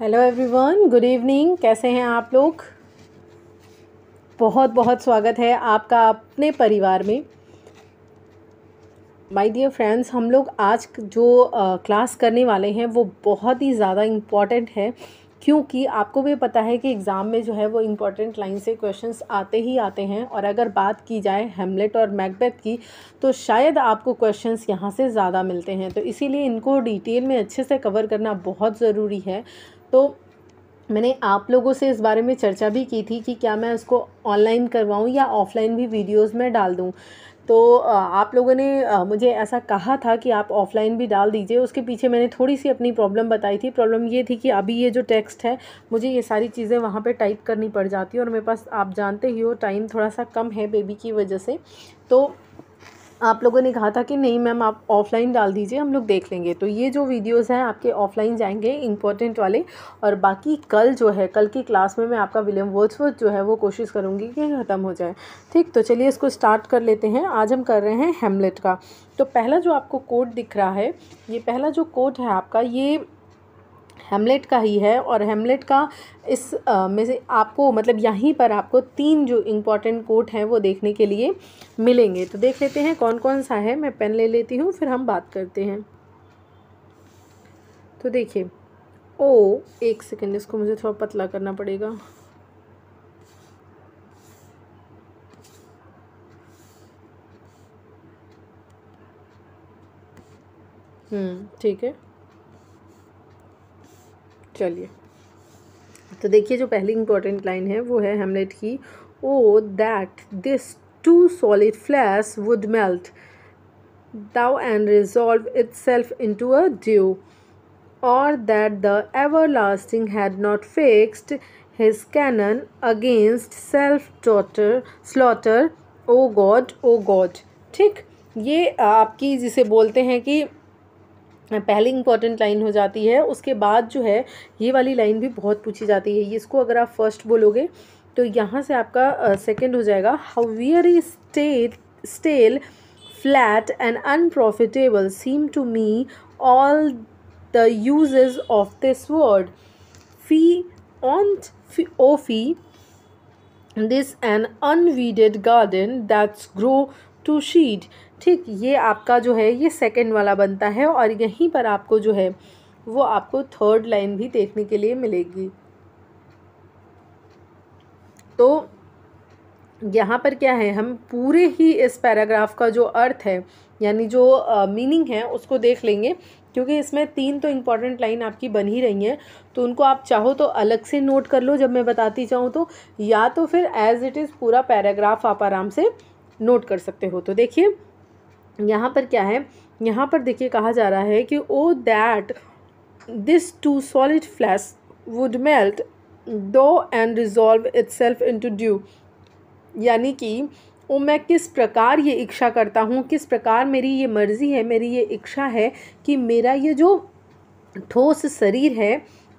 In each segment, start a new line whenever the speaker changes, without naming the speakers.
Hello everyone good evening कैसे हैं आप लोग बहुत बहुत स्वागत है आपका अपने परिवार में माय डियर फ्रेंड्स हम लोग आज जो क्लास करने वाले हैं वो बहुत ही ज़्यादा इम्पॉर्टेंट है क्योंकि आपको भी पता है कि एग्ज़ाम में जो है वो इम्पॉर्टेंट लाइन से क्वेश्चंस आते ही आते हैं और अगर बात की जाए हेमलेट और मैकबेथ की तो शायद आपको क्वेश्चंस यहाँ से ज़्यादा मिलते हैं तो इसीलिए इनको डिटेल में अच्छे से कवर करना बहुत ज़रूरी है तो मैंने आप लोगों से इस बारे में चर्चा भी की थी कि क्या मैं उसको ऑनलाइन करवाऊँ या ऑफ़लाइन भी वीडियोस में डाल दूँ तो आप लोगों ने मुझे ऐसा कहा था कि आप ऑफ़लाइन भी डाल दीजिए उसके पीछे मैंने थोड़ी सी अपनी प्रॉब्लम बताई थी प्रॉब्लम ये थी कि अभी ये जो टेक्स्ट है मुझे ये सारी चीज़ें वहाँ पे टाइप करनी पड़ जाती है और मेरे पास आप जानते ही हो टाइम थोड़ा सा कम है बेबी की वजह से तो आप लोगों ने कहा था कि नहीं मैम आप ऑफ़लाइन डाल दीजिए हम लोग देख लेंगे तो ये जो वीडियोस हैं आपके ऑफ़लाइन जाएंगे इंपॉर्टेंट वाले और बाकी कल जो है कल की क्लास में मैं आपका विलियम वर्ड्स जो है वो कोशिश करूँगी कि ख़त्म हो जाए ठीक तो चलिए इसको स्टार्ट कर लेते हैं आज हम कर रहे हैं हेमलेट का तो पहला जो आपको कोड दिख रहा है ये पहला जो कोड है आपका ये हेमलेट का ही है और हेमलेट का इस में से आपको मतलब यहीं पर आपको तीन जो इम्पॉर्टेंट कोट हैं वो देखने के लिए मिलेंगे तो देख लेते हैं कौन कौन सा है मैं पेन ले लेती हूँ फिर हम बात करते हैं तो देखिए ओ एक सेकेंड इसको मुझे थोड़ा पतला करना पड़ेगा हम्म ठीक है चलिए तो देखिए जो पहली इंपॉर्टेंट लाइन है वो है हेमलेट की O that this too solid flesh would melt thaw and resolve itself into a dew or that the everlasting had not fixed his canon against self टॉटर slaughter O God O God ठीक ये आपकी जिसे बोलते हैं कि पहली important line हो जाती है उसके बाद जो है ये वाली लाइन भी बहुत पूछी जाती है इसको अगर आप फर्स्ट बोलोगे तो यहाँ से आपका सेकेंड uh, हो जाएगा how state stale flat and unprofitable seem to me all the use of this word fie on O fie this an unweeded garden that's grow to seed ठीक ये आपका जो है ये सेकेंड वाला बनता है और यहीं पर आपको जो है वो आपको थर्ड लाइन भी देखने के लिए मिलेगी तो यहाँ पर क्या है हम पूरे ही इस पैराग्राफ का जो अर्थ है यानी जो मीनिंग है उसको देख लेंगे क्योंकि इसमें तीन तो इम्पॉर्टेंट लाइन आपकी बन ही रही हैं तो उनको आप चाहो तो अलग से नोट कर लो जब मैं बताती चाहूँ तो या तो फिर एज इट इज़ पूरा पैराग्राफ आप आराम से नोट कर सकते हो तो देखिए यहाँ पर क्या है यहाँ पर देखिए कहा जा रहा है कि O that this too solid flesh would melt though and resolve itself into dew यानी कि ओ oh, मैं किस प्रकार ये इच्छा करता हूँ किस प्रकार मेरी ये मर्ज़ी है मेरी ये इच्छा है कि मेरा ये जो ठोस शरीर है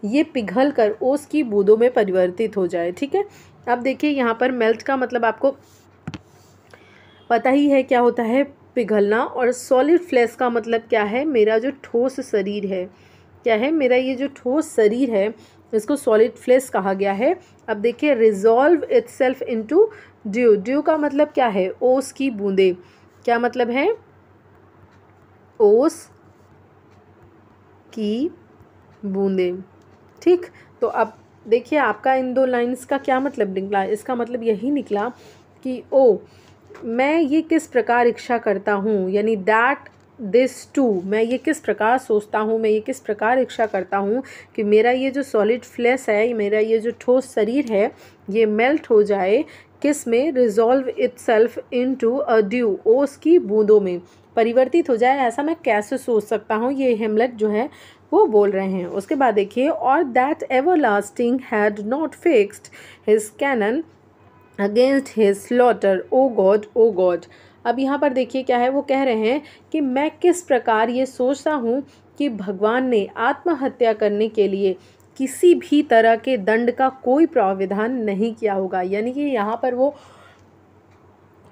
ये पिघल कर ओस की में परिवर्तित हो जाए ठीक है अब देखिए यहाँ पर मेल्ट का मतलब आपको पता ही है क्या होता है पिघलना और सॉलिड फ्लैश का मतलब क्या है मेरा जो ठोस शरीर है क्या है मेरा ये जो ठोस शरीर है इसको सॉलिड फ्लैश कहा गया है अब देखिए resolve its self into dew dew का मतलब क्या है ओस की बूंदे क्या मतलब है ओस की बूंदे ठीक तो अब देखिए आपका इन दो लाइंस का क्या मतलब निकला इसका मतलब यही निकला कि ओ मैं ये किस प्रकार इच्छा करता हूँ यानी दैट दिस टू मैं ये किस प्रकार सोचता हूँ मैं ये किस प्रकार इच्छा करता हूँ कि मेरा ये जो सॉलिड फ्लैश है मेरा ये जो ठोस शरीर है ये मेल्ट हो जाए किस में resolve itself into a dew ओस की बूंदों में परिवर्तित हो जाए ऐसा मैं कैसे सोच सकता हूँ ये हेमलेट जो है वो बोल रहे हैं उसके बाद देखिए और that everlasting had not fixed his canon against his slaughter O God O God अब यहाँ पर देखिए क्या है वो कह रहे हैं कि मैं किस प्रकार ये सोचता हूँ कि भगवान ने आत्महत्या करने के लिए किसी भी तरह के दंड का कोई प्राविधान नहीं किया होगा यानी कि यहाँ पर वो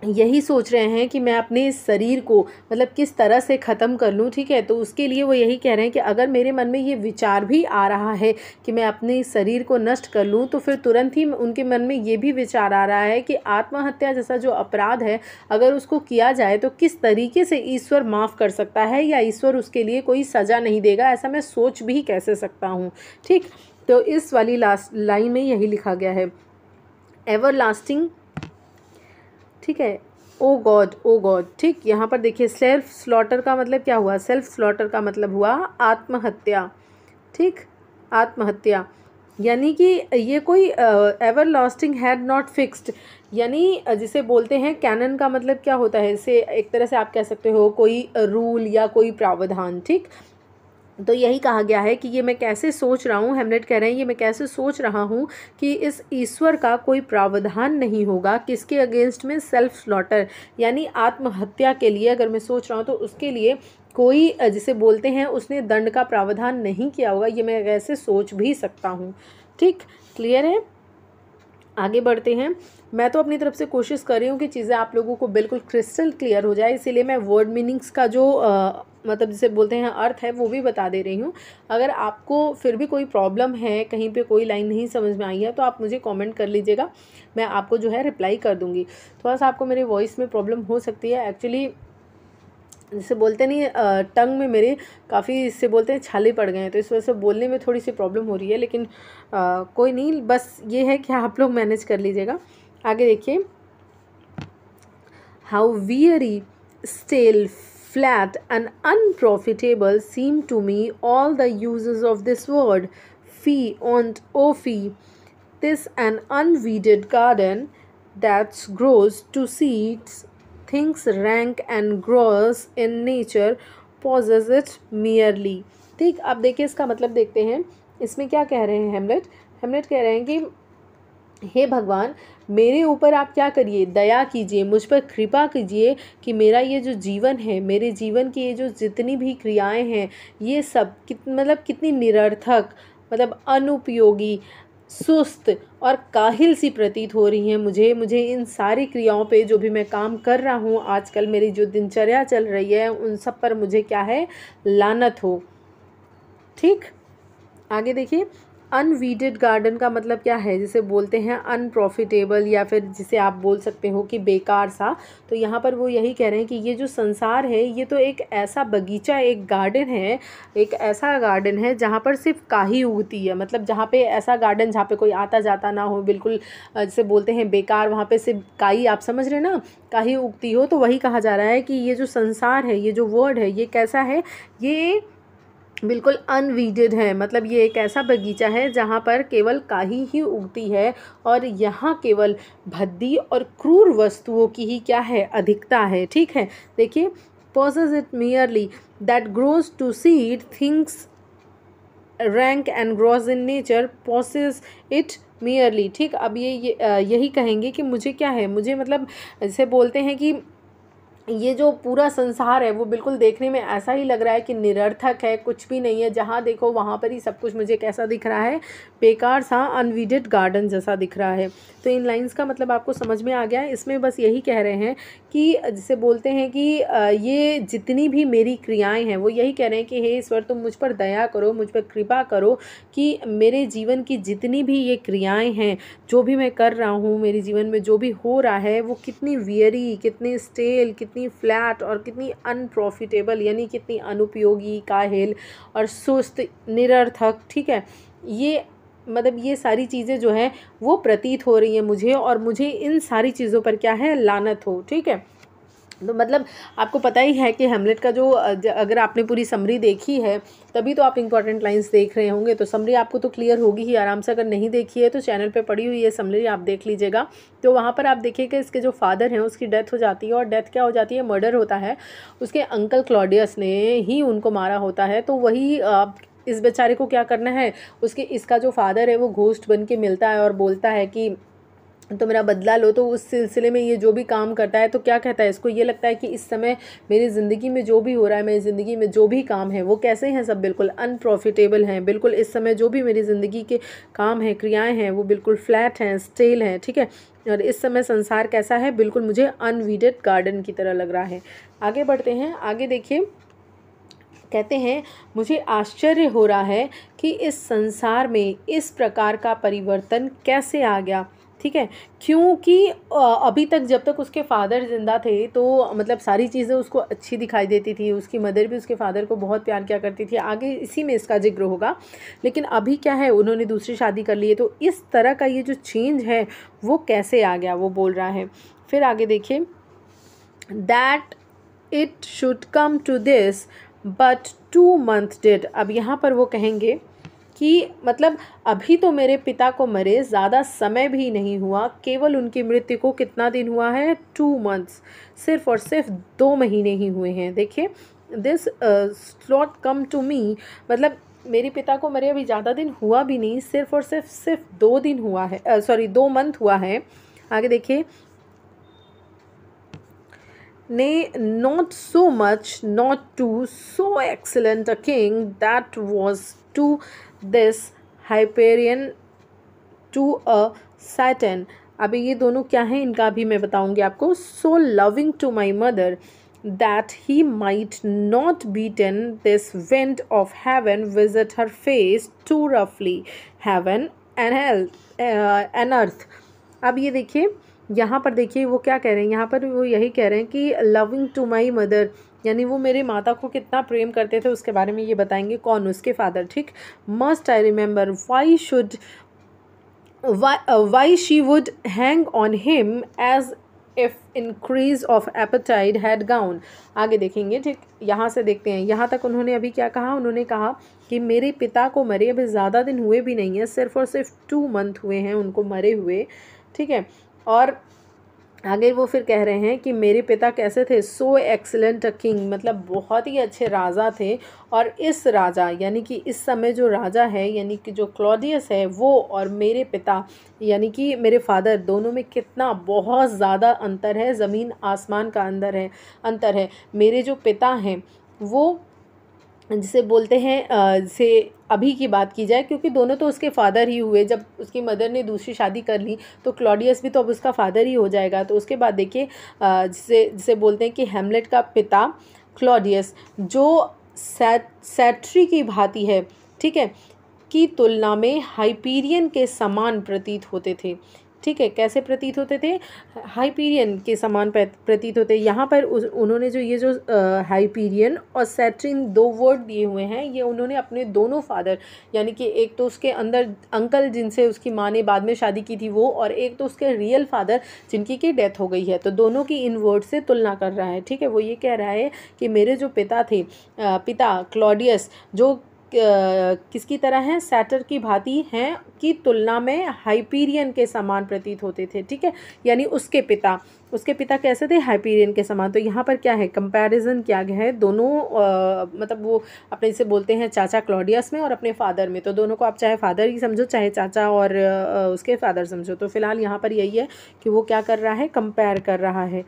यही सोच रहे हैं कि मैं अपने इस शरीर को मतलब किस तरह से ख़त्म कर लूँ ठीक है तो उसके लिए वो यही कह रहे हैं कि अगर मेरे मन में ये विचार भी आ रहा है कि मैं अपने शरीर को नष्ट कर लूँ तो फिर तुरंत ही उनके मन में ये भी विचार आ रहा है कि आत्महत्या जैसा जो अपराध है अगर उसको किया जाए तो किस तरीके से ईश्वर माफ़ कर सकता है या ईश्वर उसके लिए कोई सज़ा नहीं देगा ऐसा मैं सोच भी कैसे सकता हूँ ठीक तो इस वाली लास्ट लाइन में यही लिखा गया है एवर लास्टिंग ठीक है ओ गॉड ओ गॉड ठीक यहाँ पर देखिए सेल्फ स्लॉटर का मतलब क्या हुआ सेल्फ स्लॉटर का मतलब हुआ आत्महत्या ठीक आत्महत्या यानी कि ये कोई everlasting had not fixed यानी जिसे बोलते हैं कैनन का मतलब क्या होता है इसे एक तरह से आप कह सकते हो कोई रूल या कोई प्रावधान ठीक तो यही कहा गया है कि ये मैं कैसे सोच रहा हूँ हेमलेट कह रहे हैं ये मैं कैसे सोच रहा हूँ कि इस ईश्वर का कोई प्रावधान नहीं होगा किसके अगेंस्ट में सेल्फ स्लॉटर यानी आत्महत्या के लिए अगर मैं सोच रहा हूँ तो उसके लिए कोई जिसे बोलते हैं उसने दंड का प्रावधान नहीं किया होगा ये मैं वैसे सोच भी सकता हूँ ठीक क्लियर है आगे बढ़ते हैं मैं तो अपनी तरफ से कोशिश कर रही हूँ कि चीज़ें आप लोगों को बिल्कुल क्रिस्टल क्लियर हो जाए इसीलिए मैं वर्ड मीनिंग्स का जो आ, मतलब जिसे बोलते हैं अर्थ है वो भी बता दे रही हूँ अगर आपको फिर भी कोई प्रॉब्लम है कहीं पे कोई लाइन नहीं समझ में आई है तो आप मुझे कमेंट कर लीजिएगा मैं आपको जो है रिप्लाई कर दूँगी थोड़ा सा आपको मेरे वॉइस में प्रॉब्लम हो सकती है एक्चुअली जैसे बोलते नहीं टंग में मेरे काफ़ी इससे बोलते हैं छाले पड़ गए हैं तो इस वजह से बोलने में थोड़ी सी प्रॉब्लम हो रही है लेकिन आ, कोई नहीं बस ये है कि आप लोग मैनेज कर लीजिएगा आगे देखिए how weary stale flat and unprofitable seem to me all the use of this word fie on O fie this an unweeded garden that's grows to seeds things rank and gross in nature possess it merely ठीक आप देखिए इसका मतलब देखते हैं इसमें क्या कह रहे हैं हेमलेट हेमलेट कह रहे हैं कि हे भगवान मेरे ऊपर आप क्या करिए दया कीजिए मुझ पर कृपा कीजिए कि मेरा ये जो जीवन है मेरे जीवन की ये जो जितनी भी क्रियाएं हैं ये सब कित मतलब कितनी निरर्थक मतलब अनुपयोगी सुस्त और काहिल सी प्रतीत हो रही हैं मुझे मुझे इन सारी क्रियाओं पे जो भी मैं काम कर रहा हूँ आजकल मेरी जो दिनचर्या चल रही है उन सब पर मुझे क्या है लानत हो ठीक आगे देखिए अनवीडेड गार्डन का मतलब क्या है जिसे बोलते हैं अनप्रॉफिटेबल या फिर जिसे आप बोल सकते हो कि बेकार सा तो यहाँ पर वो यही कह रहे हैं कि ये जो संसार है ये तो एक ऐसा बगीचा एक गार्डन है एक ऐसा गार्डन है जहाँ पर सिर्फ काही उगती है मतलब जहाँ पे ऐसा गार्डन जहाँ पे कोई आता जाता ना हो बिल्कुल जिसे बोलते हैं बेकार वहाँ पर सिर्फ काही आप समझ रहे ना काही उगती हो तो वही कहा जा रहा है कि ये जो संसार है ये जो वर्ड है ये कैसा है ये बिल्कुल अनवीडेड है मतलब ये एक ऐसा बगीचा है जहाँ पर केवल काही ही उगती है और यहाँ केवल भद्दी और क्रूर वस्तुओं की ही क्या है अधिकता है ठीक है देखिए possess it merely that grows to seed things rank and grows in nature possess it merely ठीक अब ये, ये यही कहेंगे कि मुझे क्या है मुझे मतलब जैसे बोलते हैं कि ये जो पूरा संसार है वो बिल्कुल देखने में ऐसा ही लग रहा है कि निरर्थक है कुछ भी नहीं है जहाँ देखो वहाँ पर ही सब कुछ मुझे कैसा दिख रहा है बेकार सा अनविडेड गार्डन जैसा दिख रहा है तो इन लाइंस का मतलब आपको समझ में आ गया है इसमें बस यही कह रहे हैं कि जिसे बोलते हैं कि ये जितनी भी मेरी क्रियाएँ हैं वो यही कह रहे हैं कि हे ईश्वर तुम मुझ पर दया करो मुझ पर कृपा करो कि मेरे जीवन की जितनी भी ये क्रियाएँ हैं जो भी मैं कर रहा हूँ मेरे जीवन में जो भी हो रहा है वो कितनी वियरी कितनी स्टेल कितनी कितनी फ्लैट और कितनी अनप्रॉफिटेबल यानी कितनी अनुपयोगी काहिल और सुस्त निरर्थक ठीक है ये मतलब ये सारी चीज़ें जो हैं वो प्रतीत हो रही हैं मुझे और मुझे इन सारी चीज़ों पर क्या है लानत हो ठीक है तो मतलब आपको पता ही है कि हेमलेट का जो अगर आपने पूरी समरी देखी है तभी तो आप इंपॉर्टेंट लाइंस देख रहे होंगे तो समरी आपको तो क्लियर होगी ही आराम से अगर नहीं देखी है तो चैनल पे पड़ी हुई है समरी आप देख लीजिएगा तो वहाँ पर आप देखिएगा इसके जो फादर हैं उसकी डेथ हो जाती है और डेथ क्या हो जाती है मर्डर होता है उसके अंकल क्लॉडियस ने ही उनको मारा होता है तो वही आप इस बेचारे को क्या करना है उसके इसका जो फादर है वो घोस्ट बन के मिलता है और बोलता है कि तो मेरा बदला लो तो उस सिलसिले में ये जो भी काम करता है तो क्या कहता है इसको ये लगता है कि इस समय मेरी ज़िंदगी में जो भी हो रहा है मेरी ज़िंदगी में जो भी काम है वो कैसे हैं सब बिल्कुल अनप्रॉफिटेबल हैं बिल्कुल इस समय जो भी मेरी ज़िंदगी के काम हैं क्रियाएं हैं वो बिल्कुल फ्लैट हैं स्टेल हैं ठीक है और इस समय संसार कैसा है बिल्कुल मुझे अनवीडेड गार्डन की तरह लग रहा है आगे बढ़ते हैं आगे देखिए कहते हैं मुझे आश्चर्य हो रहा है कि इस संसार में इस प्रकार का परिवर्तन कैसे आ गया ठीक है क्योंकि अभी तक जब तक उसके फादर ज़िंदा थे तो मतलब सारी चीज़ें उसको अच्छी दिखाई देती थी उसकी मदर भी उसके फादर को बहुत प्यार किया करती थी आगे इसी में इसका जिक्र होगा लेकिन अभी क्या है उन्होंने दूसरी शादी कर ली है तो इस तरह का ये जो चेंज है वो कैसे आ गया वो बोल रहा है फिर आगे देखिए that it should come to this but two month dead अब यहाँ पर वो कहेंगे कि मतलब अभी तो मेरे पिता को मरे ज़्यादा समय भी नहीं हुआ केवल उनकी मृत्यु को कितना दिन हुआ है टू मंथ्स सिर्फ और सिर्फ दो महीने ही हुए हैं देखिए this slot come to me मतलब मेरे पिता को मरे अभी ज़्यादा दिन हुआ भी नहीं सिर्फ और सिर्फ सिर्फ दो दिन हुआ है सॉरी uh, दो मंथ हुआ है आगे देखिए nay not so much not two so excellent a king that was to this Hyperion to a satyr अभी ये दोनों क्या हैं इनका भी मैं बताऊंगी आपको so loving to my mother that he might not beteem this wind of heaven visit her face too रफली heaven and health and earth अब ये देखिए यहाँ पर देखिए वो क्या कह रहे हैं यहाँ पर वो यही कह रहे हैं कि लविंग टू माई मदर यानी वो मेरे माता को कितना प्रेम करते थे उसके बारे में ये बताएंगे कौन उसके फादर ठीक must I remember why should why she would hang on him as if increase of appetite had grown आगे देखेंगे ठीक यहाँ से देखते हैं यहाँ तक उन्होंने अभी क्या कहा उन्होंने कहा कि मेरे पिता को मरे अभी ज़्यादा दिन हुए भी नहीं है सिर्फ और सिर्फ टू मंथ हुए हैं उनको मरे हुए ठीक है और आगे वो फिर कह रहे हैं कि मेरे पिता कैसे थे सो एक्सलेंट अ किंग मतलब बहुत ही अच्छे राजा थे और इस राजा यानी कि इस समय जो राजा है यानी कि जो क्लॉडियस है वो और मेरे पिता यानी कि मेरे फादर दोनों में कितना बहुत ज़्यादा अंतर है ज़मीन आसमान का अंदर है अंतर है मेरे जो पिता हैं वो जिसे बोलते हैं जैसे अभी की बात की जाए क्योंकि दोनों तो उसके फादर ही हुए जब उसकी मदर ने दूसरी शादी कर ली तो क्लॉडियस भी तो अब उसका फादर ही हो जाएगा तो उसके बाद देखिए जिसे जिसे बोलते हैं कि हेमलेट का पिता क्लॉडियस जो सैट सैट्री की भांति है ठीक है की तुलना में हाइपीरियन के समान प्रतीत होते थे ठीक है कैसे प्रतीत होते थे हाइपीरियन के समान प्रतीत होते यहाँ पर उन्होंने जो ये जो हाइपीरियन और सेट्रिन दो वर्ड दिए हुए हैं ये उन्होंने अपने दोनों फादर यानी कि एक तो उसके अंदर अंकल जिनसे उसकी माँ ने बाद में शादी की थी वो और एक तो उसके रियल फादर जिनकी की डेथ हो गई है तो दोनों की इन वर्ड से तुलना कर रहा है ठीक है वो ये कह रहा है कि मेरे जो पिता थे पिता क्लॉडियस जो किसकी तरह हैं सैटर की भांति हैं की तुलना में हाइपीरियन के समान प्रतीत होते थे ठीक है यानी उसके पिता उसके पिता कैसे थे हाइपीरियन के समान तो यहाँ पर क्या है कंपैरिजन क्या गया है दोनों आ, मतलब वो अपने इसे बोलते हैं चाचा क्लॉडियस में और अपने फादर में तो दोनों को आप चाहे फादर ही समझो चाहे चाचा और आ, उसके फादर समझो तो फिलहाल यहाँ पर यही है कि वो क्या कर रहा है कंपेयर कर रहा है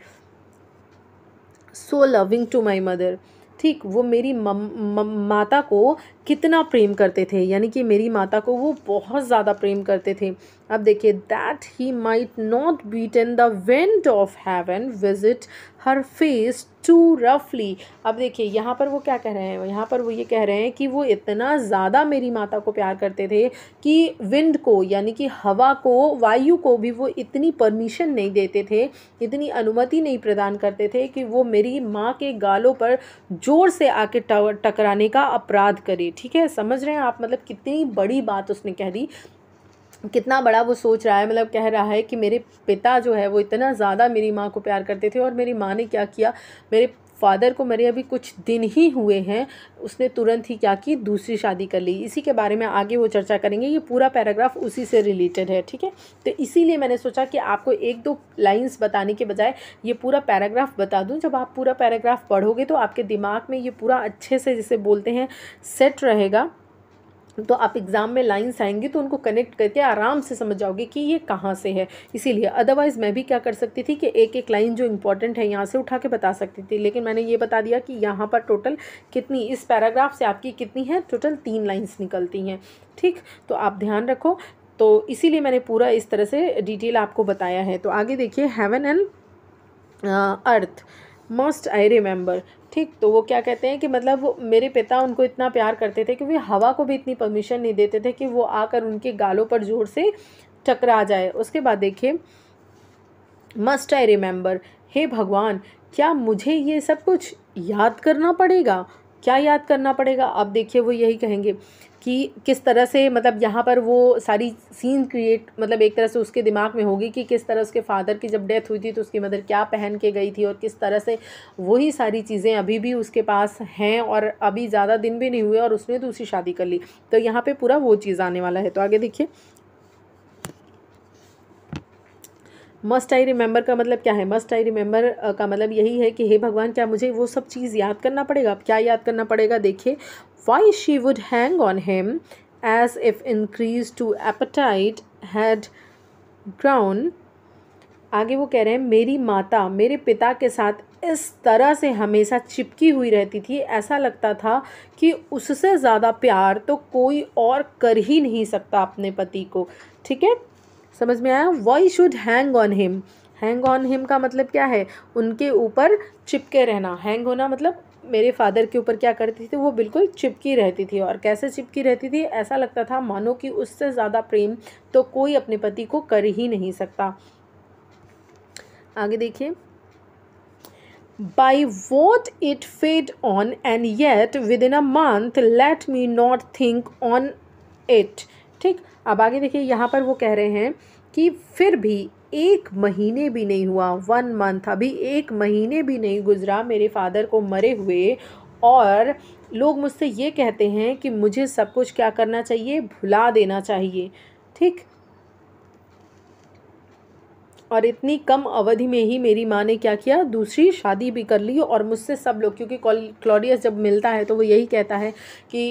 so loving to my mother ठीक वो मेरी मम, मम, माता को कितना प्रेम करते थे यानी कि मेरी माता को वो बहुत ज़्यादा प्रेम करते थे अब देखिए that he might not beteem the wind of heaven visit her face too रफली अब देखिए यहाँ पर वो क्या कह रहे हैं यहाँ पर वो ये कह रहे हैं कि वो इतना ज़्यादा मेरी माता को प्यार करते थे कि विंड को यानी कि हवा को वायु को भी वो इतनी परमिशन नहीं देते थे इतनी अनुमति नहीं प्रदान करते थे कि वो मेरी माँ के गालों पर ज़ोर से आके टकराने का अपराध करे ठीक है समझ रहे हैं आप मतलब कितनी बड़ी बात उसने कह दी कितना बड़ा वो सोच रहा है मतलब कह रहा है कि मेरे पिता जो है वो इतना ज़्यादा मेरी माँ को प्यार करते थे और मेरी माँ ने क्या किया मेरे फादर को मेरे अभी कुछ दिन ही हुए हैं उसने तुरंत ही क्या की दूसरी शादी कर ली इसी के बारे में आगे वो चर्चा करेंगे ये पूरा पैराग्राफ उसी से रिलेटेड है ठीक है तो इसीलिए मैंने सोचा कि आपको एक दो लाइंस बताने के बजाय ये पूरा पैराग्राफ बता दूं जब आप पूरा पैराग्राफ पढ़ोगे तो आपके दिमाग में ये पूरा अच्छे से जिसे बोलते हैं सेट रहेगा तो आप एग्ज़ाम में लाइन्स आएंगी तो उनको कनेक्ट करके आराम से समझ जाओगे कि ये कहाँ से है इसीलिए अदरवाइज़ मैं भी क्या कर सकती थी कि एक एक लाइन जो इंपॉर्टेंट है यहाँ से उठा के बता सकती थी लेकिन मैंने ये बता दिया कि यहाँ पर टोटल कितनी इस पैराग्राफ से आपकी कितनी है टोटल तीन लाइन्स निकलती हैं ठीक तो आप ध्यान रखो तो इसीलिए मैंने पूरा इस तरह से डिटेल आपको बताया है तो आगे देखिए heaven and earth must I remember ठीक तो वो क्या कहते हैं कि मतलब मेरे पिता उनको इतना प्यार करते थे कि वे हवा को भी इतनी परमिशन नहीं देते थे कि वो आकर उनके गालों पर ज़ोर से टकरा जाए उसके बाद देखिए मस्ट आई रिमेंबर हे भगवान क्या मुझे ये सब कुछ याद करना पड़ेगा क्या याद करना पड़ेगा आप देखिए वो यही कहेंगे कि किस तरह से मतलब यहाँ पर वो सारी सीन क्रिएट मतलब एक तरह से उसके दिमाग में होगी कि किस तरह उसके फादर की जब डेथ हुई थी तो उसकी मदर क्या पहन के गई थी और किस तरह से वही सारी चीज़ें अभी भी उसके पास हैं और अभी ज़्यादा दिन भी नहीं हुए और उसने दूसरी शादी कर ली तो यहाँ पर पूरा वो चीज़ आने वाला है तो आगे देखिए मस्ट आई रिमेंबर का मतलब क्या है मस्ट आई रिमेंबर का मतलब यही है कि हे भगवान क्या मुझे वो सब चीज़ याद करना पड़ेगा क्या याद करना पड़ेगा देखिए why she would hang on him as if increased to appetite had grown आगे वो कह रहे हैं मेरी माता मेरे पिता के साथ इस तरह से हमेशा चिपकी हुई रहती थी ऐसा लगता था कि उससे ज़्यादा प्यार तो कोई और कर ही नहीं सकता अपने पति को ठीक है समझ में आया why should hang on him hang on him का मतलब क्या है उनके ऊपर चिपके रहना हैंग होना मतलब मेरे फादर के ऊपर क्या करती थी वो बिल्कुल चिपकी रहती थी और कैसे चिपकी रहती थी ऐसा लगता था मानो कि उससे ज़्यादा प्रेम तो कोई अपने पति को कर ही नहीं सकता आगे देखिए by what it fed on and yet within a month let me not think on it ठीक अब आगे देखिए यहाँ पर वो कह रहे हैं कि फिर भी एक महीने भी नहीं हुआ वन मंथ अभी एक महीने भी नहीं गुजरा मेरे फादर को मरे हुए और लोग मुझसे ये कहते हैं कि मुझे सब कुछ क्या करना चाहिए भुला देना चाहिए ठीक और इतनी कम अवधि में ही मेरी माँ ने क्या किया दूसरी शादी भी कर ली और मुझसे सब लोग क्योंकि क्लॉडियस जब मिलता है तो वो यही कहता है कि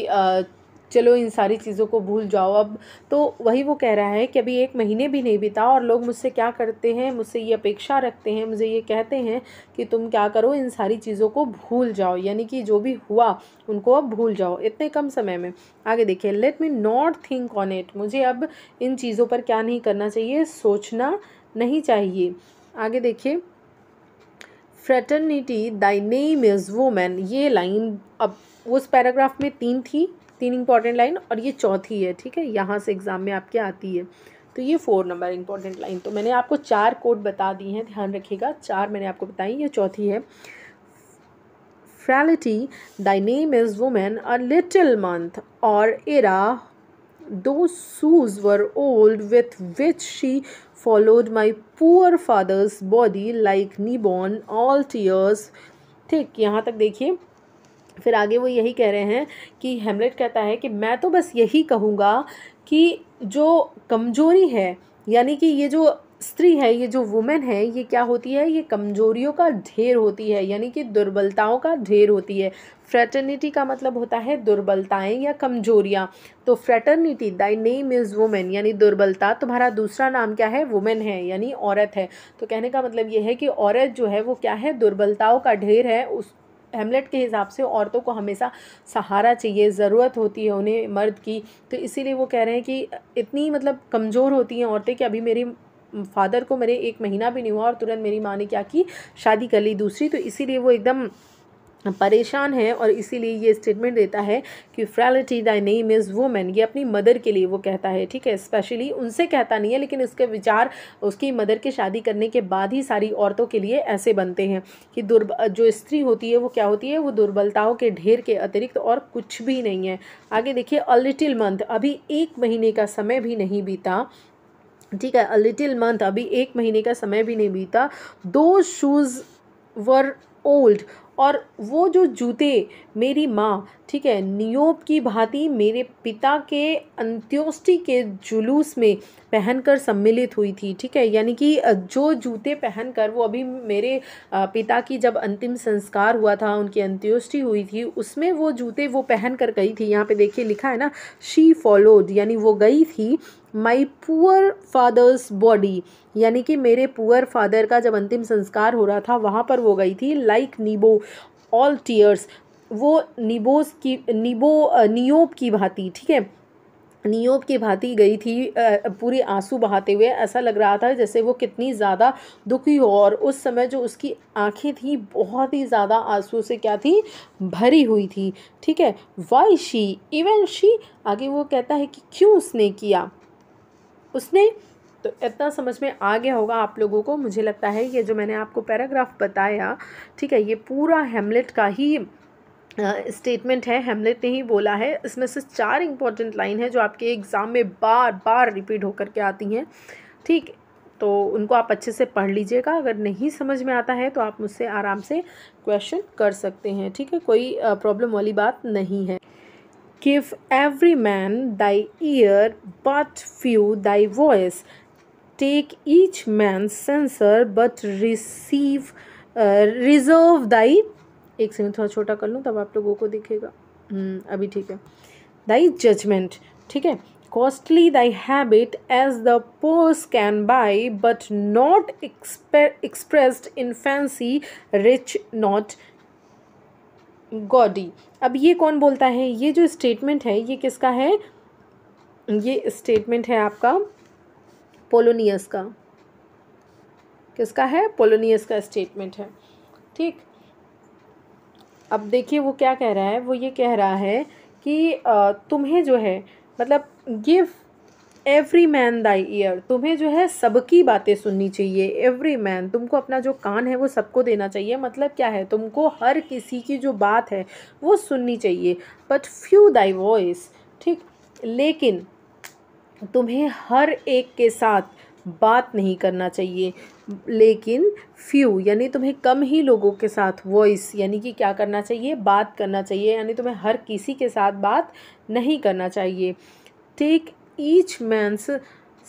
चलो इन सारी चीज़ों को भूल जाओ अब तो वही वो कह रहा है कि अभी एक महीने भी नहीं बिता और लोग मुझसे क्या करते हैं मुझसे ये अपेक्षा रखते हैं मुझे ये कहते हैं कि तुम क्या करो इन सारी चीज़ों को भूल जाओ यानी कि जो भी हुआ उनको अब भूल जाओ इतने कम समय में आगे देखिए let me not think on it मुझे अब इन चीज़ों पर क्या नहीं करना चाहिए सोचना नहीं चाहिए आगे देखिए fraternity thy name is woman ये लाइन अब उस पैराग्राफ में तीन थी तीन इंपॉर्टेंट लाइन और ये चौथी है ठीक है यहाँ से एग्ज़ाम में आपके आती है तो ये फोर नंबर इंपॉर्टेंट लाइन तो मैंने आपको चार कोड बता दी हैं ध्यान रखिएगा चार मैंने आपको बताई ये चौथी है frailty thy name is woman a little month or ere those shoes were old with which she my poor father's body like Niobe all tears ठीक यहाँ तक देखिए फिर आगे वो यही कह रहे हैं कि हेमलेट कहता है कि मैं तो बस यही कहूँगा कि जो कमजोरी है यानी कि ये जो स्त्री है ये जो वुमेन है ये क्या होती है ये कमजोरियों का ढेर होती है यानी कि दुर्बलताओं का ढेर होती है फ्रेटर्निटी का मतलब होता है दुर्बलताएं या कमजोरियाँ तो fraternity thy name is woman यानी दुर्बलता तुम्हारा दूसरा नाम क्या है वुमेन है यानी औरत है तो कहने का मतलब ये है कि औरत जो है वो क्या है दुर्बलताओं का ढेर है उस हेमलेट के हिसाब से औरतों को हमेशा सहारा चाहिए ज़रूरत होती है उन्हें मर्द की तो इसीलिए वो कह रहे हैं कि इतनी मतलब कमज़ोर होती हैं औरतें कि अभी मेरी फादर को मेरे एक महीना भी नहीं हुआ और तुरंत मेरी माँ ने क्या की शादी कर ली दूसरी तो इसीलिए वो एकदम परेशान है और इसीलिए ये स्टेटमेंट देता है कि frailty thy name is woman ये अपनी मदर के लिए वो कहता है ठीक है स्पेशली उनसे कहता नहीं है लेकिन इसके विचार उसकी मदर के शादी करने के बाद ही सारी औरतों के लिए ऐसे बनते हैं कि दुर्ब जो स्त्री होती है वो क्या होती है वो दुर्बलताओं के ढेर के अतिरिक्त और कुछ भी नहीं है आगे देखिए अ लिटिल मंथ अभी एक महीने का समय भी नहीं बीता ठीक है अ लिटिल मंथ अभी एक महीने का समय भी नहीं बीता दो शूज़ वर ओल्ड और वो जो जूते मेरी माँ ठीक है नियोब की भांति मेरे पिता के अंत्योष्टि के जुलूस में पहनकर सम्मिलित हुई थी ठीक है यानी कि जो जूते पहनकर वो अभी मेरे पिता की जब अंतिम संस्कार हुआ था उनकी अंत्योष्टि हुई थी उसमें वो जूते वो पहन कर गई थी यहाँ पे देखिए लिखा है ना शी फॉलोड यानी वो गई थी माई पुअर फादर्स बॉडी यानी कि मेरे पुअर फादर का जब अंतिम संस्कार हो रहा था वहाँ पर वो गई थी लाइक नीबो ऑल टीयर्स वो निबोस की निबो नियोब की भांति ठीक है नियोब की भांति गई थी पूरी आंसू बहाते हुए ऐसा लग रहा था जैसे वो कितनी ज़्यादा दुखी हो और उस समय जो उसकी आंखें थी बहुत ही ज़्यादा आंसू से क्या थी भरी हुई थी ठीक है वाई शी इवन शी आगे वो कहता है कि क्यों उसने किया उसने तो इतना समझ में आ गया होगा आप लोगों को मुझे लगता है ये जो मैंने आपको पैराग्राफ बताया ठीक है ये पूरा हेमलेट का ही स्टेटमेंट है हेमलेट ने ही बोला है इसमें से चार इंपॉर्टेंट लाइन है जो आपके एग्ज़ाम में बार बार रिपीट होकर के आती हैं ठीक तो उनको आप अच्छे से पढ़ लीजिएगा अगर नहीं समझ में आता है तो आप मुझसे आराम से क्वेश्चन कर सकते हैं ठीक है कोई प्रॉब्लम वाली बात नहीं है give every man thy ear but few thy voice take each man censure but receive reserve thy एक से मैं थोड़ा छोटा कर लूँ तब आप लोगों को दिखेगा हम्म, अभी ठीक है दाई जजमेंट ठीक है costly thy habit as the purse can buy but not exp expressed in fancy rich not gaudy अब ये कौन बोलता है ये जो स्टेटमेंट है ये किसका है ये स्टेटमेंट है आपका पोलोनियस का किसका है पोलोनियस का स्टेटमेंट है ठीक अब देखिए वो क्या कह रहा है वो ये कह रहा है कि तुम्हें जो है मतलब give every man thy ear तुम्हें जो है सबकी बातें सुननी चाहिए एवरी मैन तुमको अपना जो कान है वो सबको देना चाहिए मतलब क्या है तुमको हर किसी की जो बात है वो सुननी चाहिए बट फ्यू दाई वॉइस ठीक लेकिन तुम्हें हर एक के साथ बात नहीं करना चाहिए लेकिन फ्यू यानी तुम्हें कम ही लोगों के साथ वॉइस यानी कि क्या करना चाहिए बात करना चाहिए यानी तुम्हें हर किसी के साथ बात नहीं करना चाहिए take each man's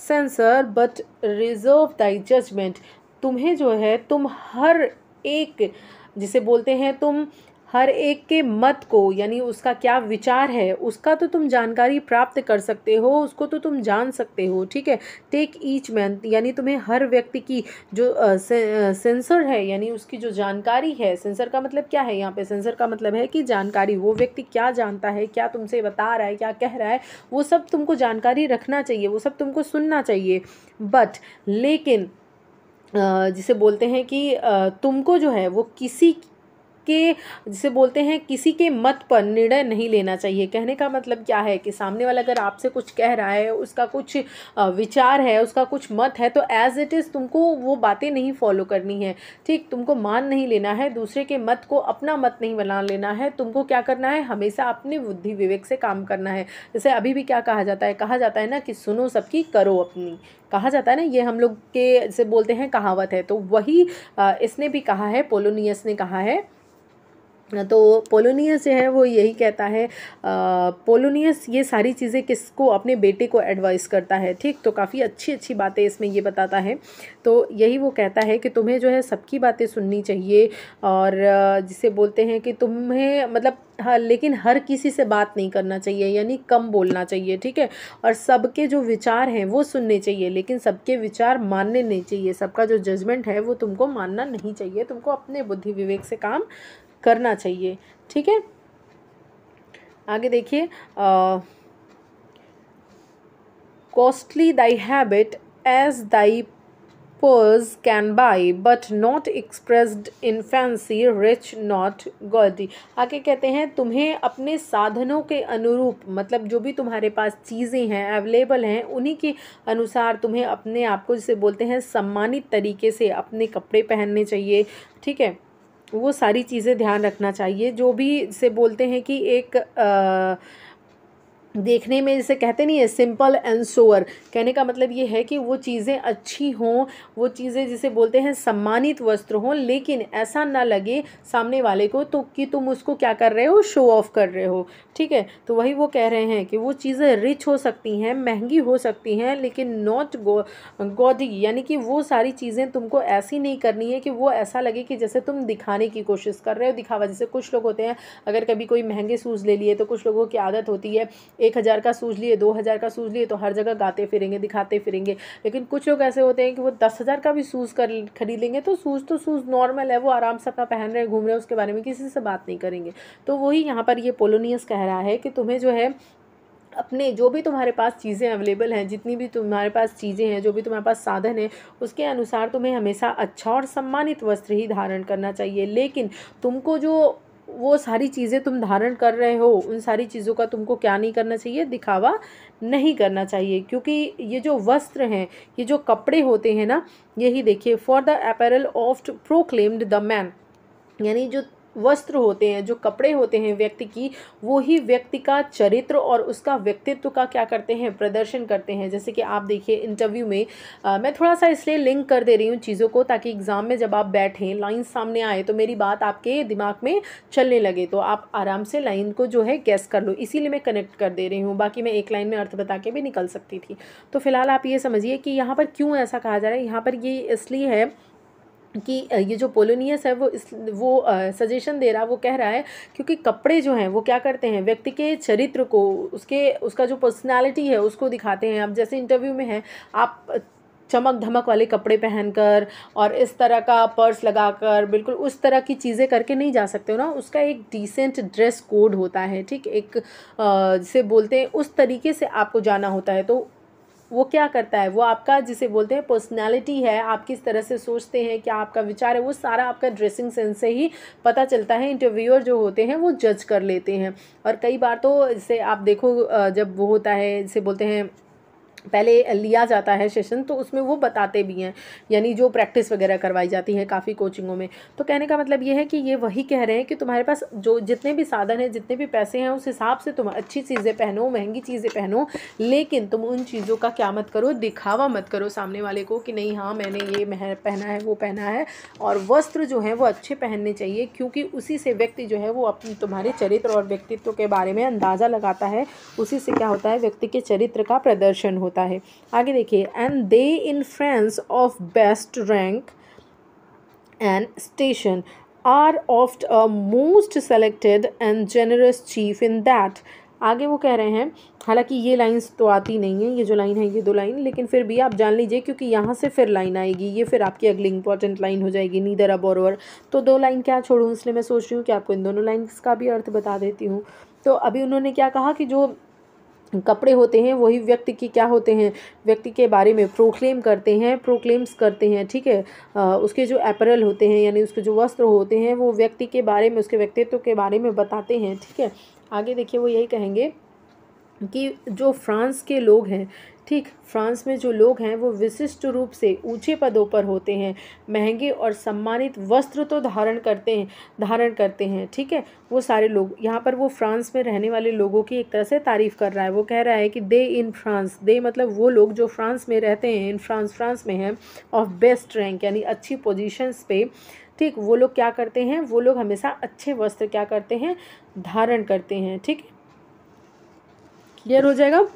censure but reserve thy judgment तुम्हें जो है तुम हर एक जिसे बोलते हैं तुम हर एक के मत को यानी उसका क्या विचार है उसका तो तुम जानकारी प्राप्त कर सकते हो उसको तो तुम जान सकते हो ठीक है टेक ईच मैन यानी तुम्हें हर व्यक्ति की जो सेंसर है यानी उसकी जो जानकारी है सेंसर का मतलब क्या है यहाँ पे सेंसर का मतलब है कि जानकारी वो व्यक्ति क्या जानता है क्या तुमसे बता रहा है क्या कह रहा है वो सब तुमको जानकारी रखना चाहिए वो सब तुमको सुनना चाहिए बट लेकिन जिसे बोलते हैं कि तुमको जो है वो किसी के जिसे बोलते हैं किसी के मत पर निर्णय नहीं लेना चाहिए कहने का मतलब क्या है कि सामने वाला अगर आपसे कुछ कह रहा है उसका कुछ विचार है उसका कुछ मत है तो एज़ इट इज़ तुमको वो बातें नहीं फॉलो करनी है ठीक तुमको मान नहीं लेना है दूसरे के मत को अपना मत नहीं बना लेना है तुमको क्या करना है हमेशा अपने बुद्धि विवेक से काम करना है जैसे अभी भी क्या कहा जाता है कहा जाता है ना कि सुनो सबकी करो अपनी कहा जाता है ना ये हम लोग के से बोलते हैं कहावत है तो वही इसने भी कहा है पोलोनियस ने कहा है तो पोलोनियस जो है वो यही कहता है पोलोनियस ये सारी चीज़ें किसको अपने बेटे को एडवाइस करता है ठीक तो काफ़ी अच्छी अच्छी बातें इसमें ये बताता है तो यही वो कहता है कि तुम्हें जो है सबकी बातें सुननी चाहिए और जिसे बोलते हैं कि तुम्हें मतलब हाँ लेकिन हर किसी से बात नहीं करना चाहिए यानी कम बोलना चाहिए ठीक है और सबके जो विचार हैं वो सुनने चाहिए लेकिन सबके विचार मानने नहीं चाहिए सबका जो जजमेंट है वो तुमको मानना नहीं चाहिए तुमको अपने बुद्धि विवेक से काम करना चाहिए ठीक है आगे देखिए costly thy habit as thy purse can buy but not expressed in fancy rich not gaudy आगे कहते हैं तुम्हें अपने साधनों के अनुरूप मतलब जो भी तुम्हारे पास चीज़ें हैं अवेलेबल हैं उन्हीं के अनुसार तुम्हें अपने आप को जिसे बोलते हैं सम्मानित तरीके से अपने कपड़े पहनने चाहिए ठीक है वो सारी चीज़ें ध्यान रखना चाहिए जो भी से बोलते हैं कि एक आ, देखने में जैसे कहते नहीं है सिंपल एंड सोअर कहने का मतलब ये है कि वो चीज़ें अच्छी हों वो चीज़ें जिसे बोलते हैं सम्मानित वस्त्र हों लेकिन ऐसा ना लगे सामने वाले को तो कि तुम उसको क्या कर रहे हो शो ऑफ कर रहे हो ठीक है तो वही वो कह रहे हैं कि वो चीज़ें रिच हो सकती हैं महंगी हो सकती हैं लेकिन नॉट गो गॉडी यानी कि वो सारी चीज़ें तुमको ऐसी नहीं करनी है कि वो ऐसा लगे कि जैसे तुम दिखाने की कोशिश कर रहे हो दिखावा जैसे कुछ लोग होते हैं अगर कभी कोई महंगे शूज़ ले लिए तो कुछ लोगों की आदत होती है एक हज़ार का सूझ लिए दो हज़ार का सूझ लिए तो हर जगह गाते फिरेंगे दिखाते फिरेंगे लेकिन कुछ लोग ऐसे होते हैं कि वो दस हज़ार का भी सूज़ कर खरीद लेंगे तो सूज़ तो सूज़ नॉर्मल है वो आराम से अपना पहन रहे हैं घूम रहे हैं उसके बारे में किसी से बात नहीं करेंगे तो वही यहाँ पर ये पोलोनियस कह रहा है कि तुम्हें जो है अपने जो भी तुम्हारे पास चीज़ें अवेलेबल हैं जितनी भी तुम्हारे पास चीज़ें हैं जो भी तुम्हारे पास साधन है उसके अनुसार तुम्हें हमेशा अच्छा और सम्मानित वस्त्र ही धारण करना चाहिए लेकिन तुमको जो वो सारी चीज़ें तुम धारण कर रहे हो उन सारी चीज़ों का तुमको क्या नहीं करना चाहिए दिखावा नहीं करना चाहिए क्योंकि ये जो वस्त्र हैं ये जो कपड़े होते हैं ना यही देखिए for the apparel off proclaimed the man यानी जो वस्त्र होते हैं जो कपड़े होते हैं व्यक्ति की वो ही व्यक्ति का चरित्र और उसका व्यक्तित्व का क्या करते हैं प्रदर्शन करते हैं जैसे कि आप देखिए इंटरव्यू में आ, मैं थोड़ा सा इसलिए लिंक कर दे रही हूँ चीज़ों को ताकि एग्ज़ाम में जब आप बैठें लाइन सामने आए तो मेरी बात आपके दिमाग में चलने लगे तो आप आराम से लाइन को जो है गैस कर लो इसीलिए मैं कनेक्ट कर दे रही हूँ बाकी मैं एक लाइन में अर्थ बता के भी निकल सकती थी तो फिलहाल आप ये समझिए कि यहाँ पर क्यों ऐसा कहा जा रहा है यहाँ पर ये इसलिए है कि ये जो पोलोनियस है वो इस वो सजेशन दे रहा है वो कह रहा है क्योंकि कपड़े जो हैं वो क्या करते हैं व्यक्ति के चरित्र को उसके उसका जो पर्सनालिटी है उसको दिखाते हैं अब जैसे इंटरव्यू में है आप चमक धमक वाले कपड़े पहनकर और इस तरह का पर्स लगाकर बिल्कुल उस तरह की चीज़ें करके नहीं जा सकते हो ना उसका एक डिसेंट ड्रेस कोड होता है ठीक एक जिसे बोलते हैं उस तरीके से आपको जाना होता है तो वो क्या करता है वो आपका जिसे बोलते हैं पर्सनैलिटी है आप किस तरह से सोचते हैं क्या आपका विचार है वो सारा आपका ड्रेसिंग सेंस से ही पता चलता है इंटरव्यूअर जो होते हैं वो जज कर लेते हैं और कई बार तो जैसे आप देखो जब वो होता है जैसे बोलते हैं पहले लिया जाता है सेशन तो उसमें वो बताते भी हैं यानी जो प्रैक्टिस वगैरह करवाई जाती है काफ़ी कोचिंगों में तो कहने का मतलब ये है कि ये वही कह रहे हैं कि तुम्हारे पास जो जितने भी साधन हैं जितने भी पैसे हैं उस हिसाब से तुम अच्छी चीज़ें पहनो महंगी चीज़ें पहनो लेकिन तुम उन चीज़ों का क्या मत करो दिखावा मत करो सामने वाले को कि नहीं हाँ मैंने ये पहना है वो पहना है और वस्त्र जो है वो अच्छे पहनने चाहिए क्योंकि उसी से व्यक्ति जो है वो अपनी तुम्हारे चरित्र और व्यक्तित्व के बारे में अंदाज़ा लगाता है उसी से क्या होता है व्यक्ति के चरित्र का प्रदर्शन होता होता है आगे देखिए and they in friends of best rank and station are of a most selected and generous chief in that आगे वो कह रहे हैं हालांकि ये लाइंस तो आती नहीं है ये जो लाइन है ये दो लाइन लेकिन फिर भी आप जान लीजिए क्योंकि यहाँ से फिर लाइन आएगी ये फिर आपकी अगली इंपॉर्टेंट लाइन हो जाएगी नीदर अब और तो दो लाइन क्या छोड़ूँ इसलिए मैं सोच रही हूँ कि आपको इन दोनों लाइन्स का भी अर्थ बता देती हूँ तो अभी उन्होंने क्या कहा कि जो कपड़े होते हैं वही व्यक्ति की क्या होते हैं व्यक्ति के बारे में प्रोक्लेम करते हैं प्रोक्लेम्स करते हैं ठीक है आ, उसके जो एपरल होते हैं यानी उसके जो वस्त्र होते हैं वो व्यक्ति के बारे में उसके व्यक्तित्व के बारे में बताते हैं ठीक है आगे देखिए वो यही कहेंगे कि जो फ्रांस के लोग हैं ठीक फ्रांस में जो लोग हैं वो विशिष्ट रूप से ऊंचे पदों पर होते हैं महंगे और सम्मानित वस्त्र तो धारण करते हैं धारण करते हैं ठीक है वो सारे लोग यहाँ पर वो फ्रांस में रहने वाले लोगों की एक तरह से तारीफ़ कर रहा है वो कह रहा है कि दे इन फ्रांस दे मतलब वो लोग जो फ्रांस में रहते हैं इन फ्रांस फ्रांस में हैं ऑफ बेस्ट रैंक यानी अच्छी पोजिशंस पे ठीक वो लोग क्या करते हैं वो लोग हमेशा अच्छे वस्त्र क्या करते हैं धारण करते हैं ठीक है क्लियर हो जाएगा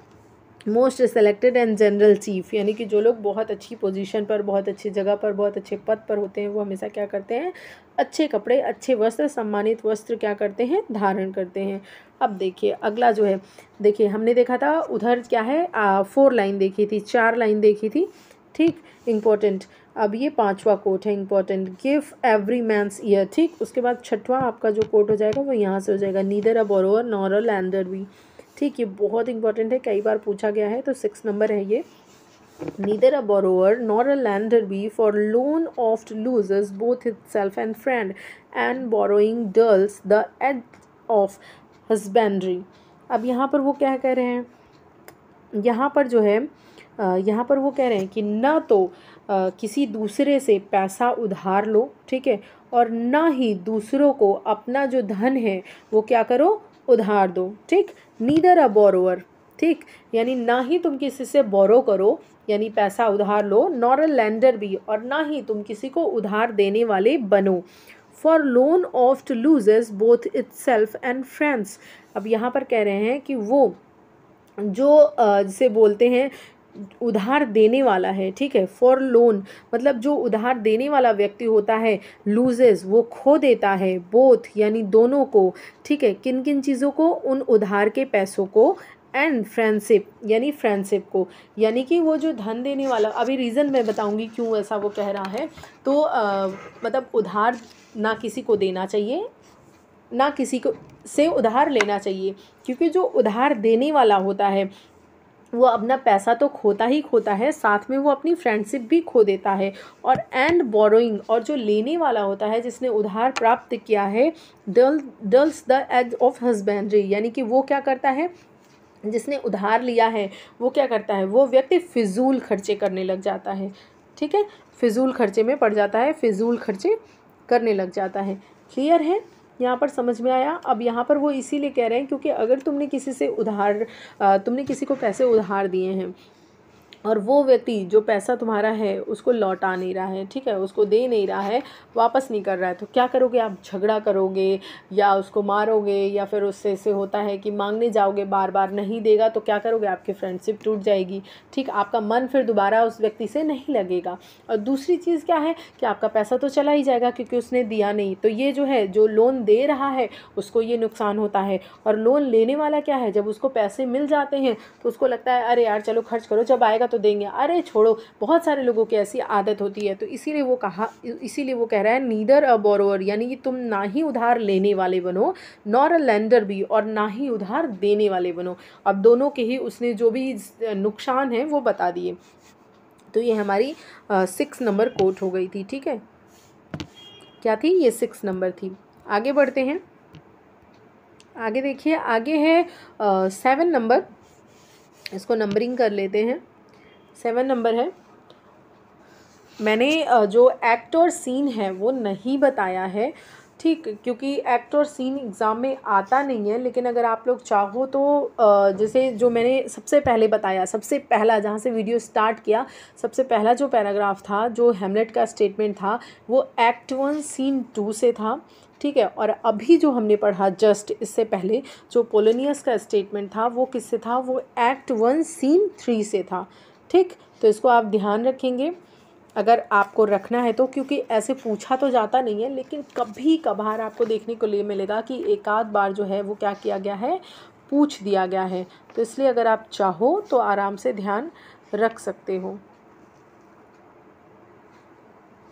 most selected and general chief यानी कि जो लोग बहुत अच्छी पोजीशन पर बहुत अच्छी जगह पर बहुत अच्छे पद पर होते हैं वो हमेशा क्या करते हैं अच्छे कपड़े अच्छे वस्त्र सम्मानित वस्त्र क्या करते हैं धारण करते हैं अब देखिए अगला जो है देखिए हमने देखा था उधर क्या है आ, फोर लाइन देखी थी चार लाइन देखी थी ठीक इम्पोर्टेंट अब ये पांचवा कोट है important give every man's ear ठीक उसके बाद छठवा आपका जो कोट हो जाएगा वो यहाँ से हो जाएगा neither a borrower nor a lender भी ठीक ये बहुत इंपॉर्टेंट है कई बार पूछा गया है तो सिक्स नंबर है ये a borrower nor a lender be for loan off lose both itself and friend and borrowing dulls the edge of husbandry अब यहाँ पर वो क्या कह रहे हैं यहाँ पर जो है यहाँ पर वो कह रहे हैं कि ना तो किसी दूसरे से पैसा उधार लो ठीक है और ना ही दूसरों को अपना जो धन है वो क्या करो उधार दो ठीक नीदर अ बोरोवर ठीक यानी ना ही तुम किसी से बोरो करो यानी पैसा उधार लो नॉर अ लैंडर भी और ना ही तुम किसी को उधार देने वाले बनो for loan off to losers both itself and friends अब यहाँ पर कह रहे हैं कि वो जो जिसे बोलते हैं उधार देने वाला है ठीक है फॉर लोन मतलब जो उधार देने वाला व्यक्ति होता है लूजेज वो खो देता है बोथ यानी दोनों को ठीक है किन किन चीज़ों को उन उधार के पैसों को एंड फ्रेंडशिप यानी फ्रेंडशिप को यानी कि वो जो धन देने वाला अभी रीज़न मैं बताऊंगी क्यों ऐसा वो कह रहा है तो आ, मतलब उधार ना किसी को देना चाहिए ना किसी को से उधार लेना चाहिए क्योंकि जो उधार देने वाला होता है वो अपना पैसा तो खोता ही खोता है साथ में वो अपनी फ्रेंडशिप भी खो देता है और एंड बोरोइंग और जो लेने वाला होता है जिसने उधार प्राप्त किया है dull dulls the edge of husbandry यानी कि वो क्या करता है जिसने उधार लिया है वो क्या करता है वो व्यक्ति फिजूल खर्चे करने लग जाता है ठीक है फिजूल खर्चे में पड़ जाता है फिजूल खर्चे करने लग जाता है क्लियर है यहाँ पर समझ में आया अब यहाँ पर वो इसीलिए कह रहे हैं क्योंकि अगर तुमने किसी से उधार तुमने किसी को पैसे उधार दिए हैं और वो व्यक्ति जो पैसा तुम्हारा है उसको लौटा नहीं रहा है ठीक है उसको दे नहीं रहा है वापस नहीं कर रहा है तो क्या करोगे आप झगड़ा करोगे या उसको मारोगे या फिर उससे ऐसे होता है कि मांगने जाओगे बार बार नहीं देगा तो क्या करोगे आपकी फ्रेंडशिप टूट जाएगी ठीक आपका मन फिर दोबारा उस व्यक्ति से नहीं लगेगा और दूसरी चीज़ क्या है कि आपका पैसा तो चला ही जाएगा क्योंकि उसने दिया नहीं तो ये जो है जो लोन दे रहा है उसको ये नुकसान होता है और लोन लेने वाला क्या है जब उसको पैसे मिल जाते हैं तो उसको लगता है अरे यार चलो खर्च करो जब आएगा तो तो देंगे अरे छोड़ो बहुत सारे लोगों की ऐसी आदत होती है तो इसीलिए वो कहा इसीलिए वो कह रहा है नीदर अ बोरोवर यानी कि तुम ना ही उधार लेने वाले बनो नॉर अ लैंडर भी और ना ही उधार देने वाले बनो अब दोनों के ही उसने जो भी नुकसान है वो बता दिए तो ये हमारी सिक्स नंबर कोट हो गई थी ठीक है क्या थी ये सिक्स नंबर थी आगे बढ़ते हैं आगे देखिए आगे है सेवन नंबर इसको नंबरिंग कर लेते हैं सेवन नंबर है मैंने जो एक्ट और सीन है वो नहीं बताया है ठीक क्योंकि एक्ट और सीन एग्ज़ाम में आता नहीं है लेकिन अगर आप लोग चाहो तो जैसे जो मैंने सबसे पहले बताया सबसे पहला जहाँ से वीडियो स्टार्ट किया सबसे पहला जो पैराग्राफ था जो हेमलेट का स्टेटमेंट था वो एक्ट वन सीन टू से था ठीक है और अभी जो हमने पढ़ा जस्ट इससे पहले जो पोलोनियस का स्टेटमेंट था वो किससे था वो एक्ट वन सीन थ्री से था ठीक तो इसको आप ध्यान रखेंगे अगर आपको रखना है तो क्योंकि ऐसे पूछा तो जाता नहीं है लेकिन कभी कभार आपको देखने को लिए मिलेगा कि एक आध बार जो है वो क्या किया गया है पूछ दिया गया है तो इसलिए अगर आप चाहो तो आराम से ध्यान रख सकते हो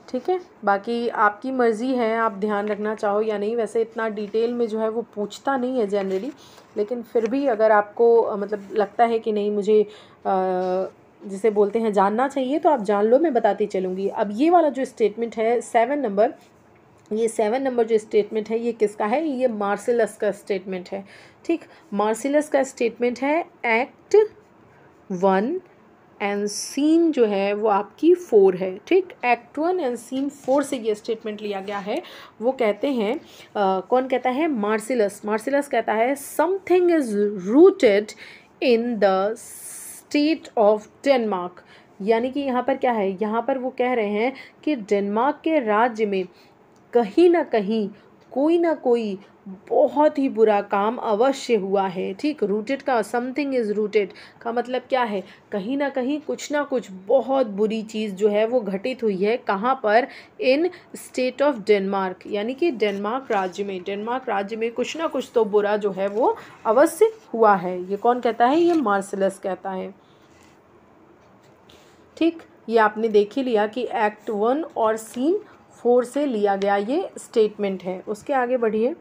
ठीक है बाकी आपकी मर्ज़ी है आप ध्यान रखना चाहो या नहीं वैसे इतना डिटेल में जो है वो पूछता नहीं है जनरली लेकिन फिर भी अगर आपको मतलब लगता है कि नहीं मुझे आ, जिसे बोलते हैं जानना चाहिए तो आप जान लो मैं बताती चलूँगी अब ये वाला जो स्टेटमेंट है सेवन नंबर ये सेवन नंबर जो स्टेटमेंट है ये किसका है ये मार्सिलस का स्टेटमेंट है ठीक मार्सिलस का स्टेटमेंट है एक्ट वन एंड सीन जो है वो आपकी फोर है ठीक act one and scene four से ये स्टेटमेंट लिया गया है वो कहते हैं कौन कहता है मार्सिलस मार्सिलस कहता है something is rooted in the state of Denmark यानी कि यहाँ पर क्या है यहाँ पर वो कह रहे हैं कि डेनमार्क के राज्य में कहीं ना कहीं कोई ना कोई बहुत ही बुरा काम अवश्य हुआ है ठीक रूटेड का समथिंग इज़ रूटेड का मतलब क्या है कहीं ना कहीं कुछ ना कुछ बहुत बुरी चीज़ जो है वो घटित हुई है कहाँ पर इन स्टेट ऑफ डेनमार्क यानी कि डेनमार्क राज्य में डेनमार्क राज्य में कुछ ना कुछ तो बुरा जो है वो अवश्य हुआ है ये कौन कहता है ये मार्सलस कहता है ठीक ये आपने देख ही लिया कि एक्ट वन और सीन फोर से लिया गया ये स्टेटमेंट है उसके आगे बढ़िए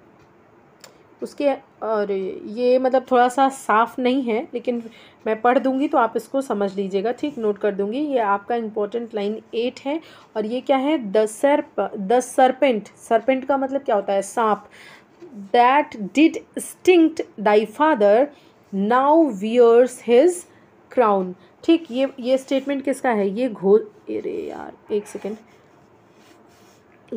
उसके और ये मतलब थोड़ा सा साफ नहीं है लेकिन मैं पढ़ दूंगी तो आप इसको समझ लीजिएगा ठीक नोट कर दूंगी ये आपका इम्पोर्टेंट लाइन एट है और ये क्या है द सर्प द सर्पेंट सर्पेंट का मतलब क्या होता है सांप that did sting thy father now wears his crown ठीक ये ये स्टेटमेंट किसका है ये घो अरे यार एक सेकेंड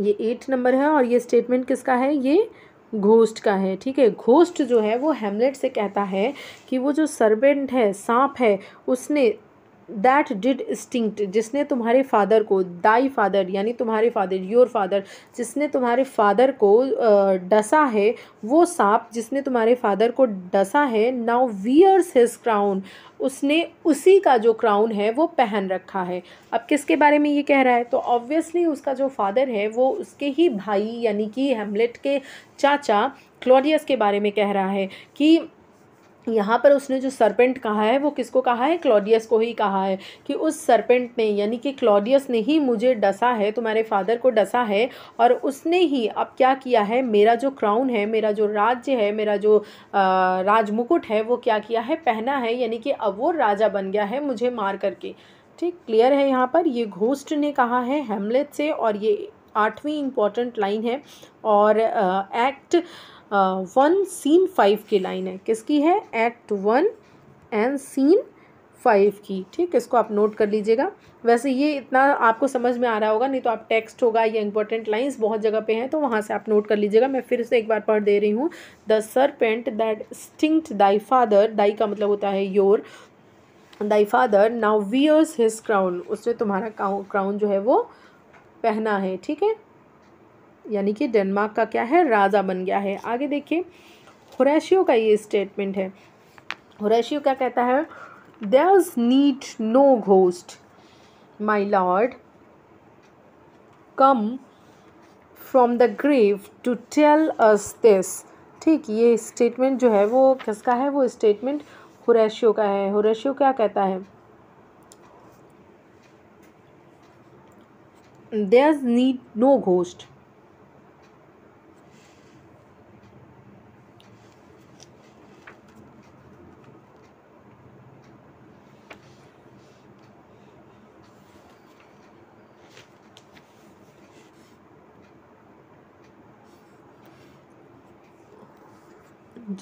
ये एट नंबर है और ये स्टेटमेंट किसका है ये घोस्ट का है ठीक है घोस्ट जो है वो हेमलेट से कहता है कि वो जो सर्वेंट है सांप है उसने दैट डिड स्टिंक्ट जिसने तुम्हारे फादर को दाई फादर यानी तुम्हारे फादर योर फादर जिसने तुम्हारे फादर को डसा है वो सांप जिसने तुम्हारे फादर को डसा है नाउ वियर्स हिज क्राउन उसने उसी का जो क्राउन है वो पहन रखा है अब किसके बारे में ये कह रहा है तो ऑब्वियसली उसका जो फादर है वो उसके ही भाई यानी कि हेमलेट के चाचा क्लोडियस के बारे में कह रहा है कि यहाँ पर उसने जो सरपेंट कहा है वो किसको कहा है क्लॉडियस को ही कहा है कि उस सरपेंट ने यानी कि क्लॉडियस ने ही मुझे डसा है तुम्हारे फादर को डसा है और उसने ही अब क्या किया है मेरा जो क्राउन है मेरा जो राज्य है मेरा जो राजमुकुट है वो क्या किया है पहना है यानी कि अब वो राजा बन गया है मुझे मार करके ठीक क्लियर है यहाँ पर ये घोस्ट ने कहा है हेमलेट से और ये आठवीं इम्पॉर्टेंट लाइन है और act uh, one scene five की लाइन है किसकी है act one and scene five की ठीक इसको आप नोट कर लीजिएगा वैसे ये इतना आपको समझ में आ रहा होगा नहीं तो आप टेक्स्ट होगा या इंपॉर्टेंट लाइंस बहुत जगह पे हैं तो वहाँ से आप नोट कर लीजिएगा मैं फिर से एक बार पढ़ दे रही हूँ the serpent that sting thy father thy का मतलब होता है your thy father now wears his crown उसने तुम्हारा क्राउन जो है वो पहना है ठीक है यानी कि डेनमार्क का क्या है राजा बन गया है आगे देखिए हुरैशियो का ये स्टेटमेंट है हुरैशियो क्या कहता है there need no ghost my lord come from the grave to tell us this ठीक ये स्टेटमेंट जो है वो किसका है वो स्टेटमेंट हुरैशियो का है हुरैशियो क्या कहता है there need no ghost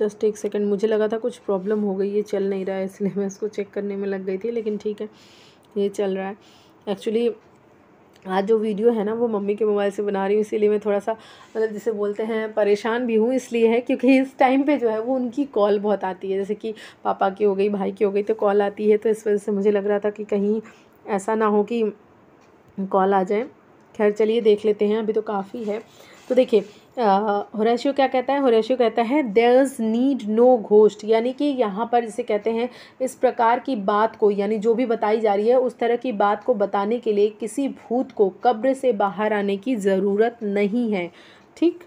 just एक सेकंड मुझे लगा था कुछ प्रॉब्लम हो गई ये चल नहीं रहा है इसलिए मैं इसको चेक करने में लग गई थी लेकिन ठीक है ये चल रहा है एक्चुअली आज जो वीडियो है ना वो मम्मी के मोबाइल से बना रही हूँ इसीलिए मैं थोड़ा सा मतलब जिसे बोलते हैं परेशान भी हूँ इसलिए है क्योंकि इस टाइम पे जो है वो उनकी कॉल बहुत आती है जैसे कि पापा की हो गई भाई की हो गई तो कॉल आती है तो इस वजह से मुझे लग रहा था कि कहीं ऐसा ना हो कि कॉल आ जाए खैर चलिए देख लेते हैं अभी तो काफ़ी है तो देखिए होरेशियो क्या कहता है होरेशियो कहता है देयर्स नीड नो घोष्ट यानी कि यहाँ पर जिसे कहते हैं इस प्रकार की बात को यानी जो भी बताई जा रही है उस तरह की बात को बताने के लिए किसी भूत को कब्र से बाहर आने की ज़रूरत नहीं है ठीक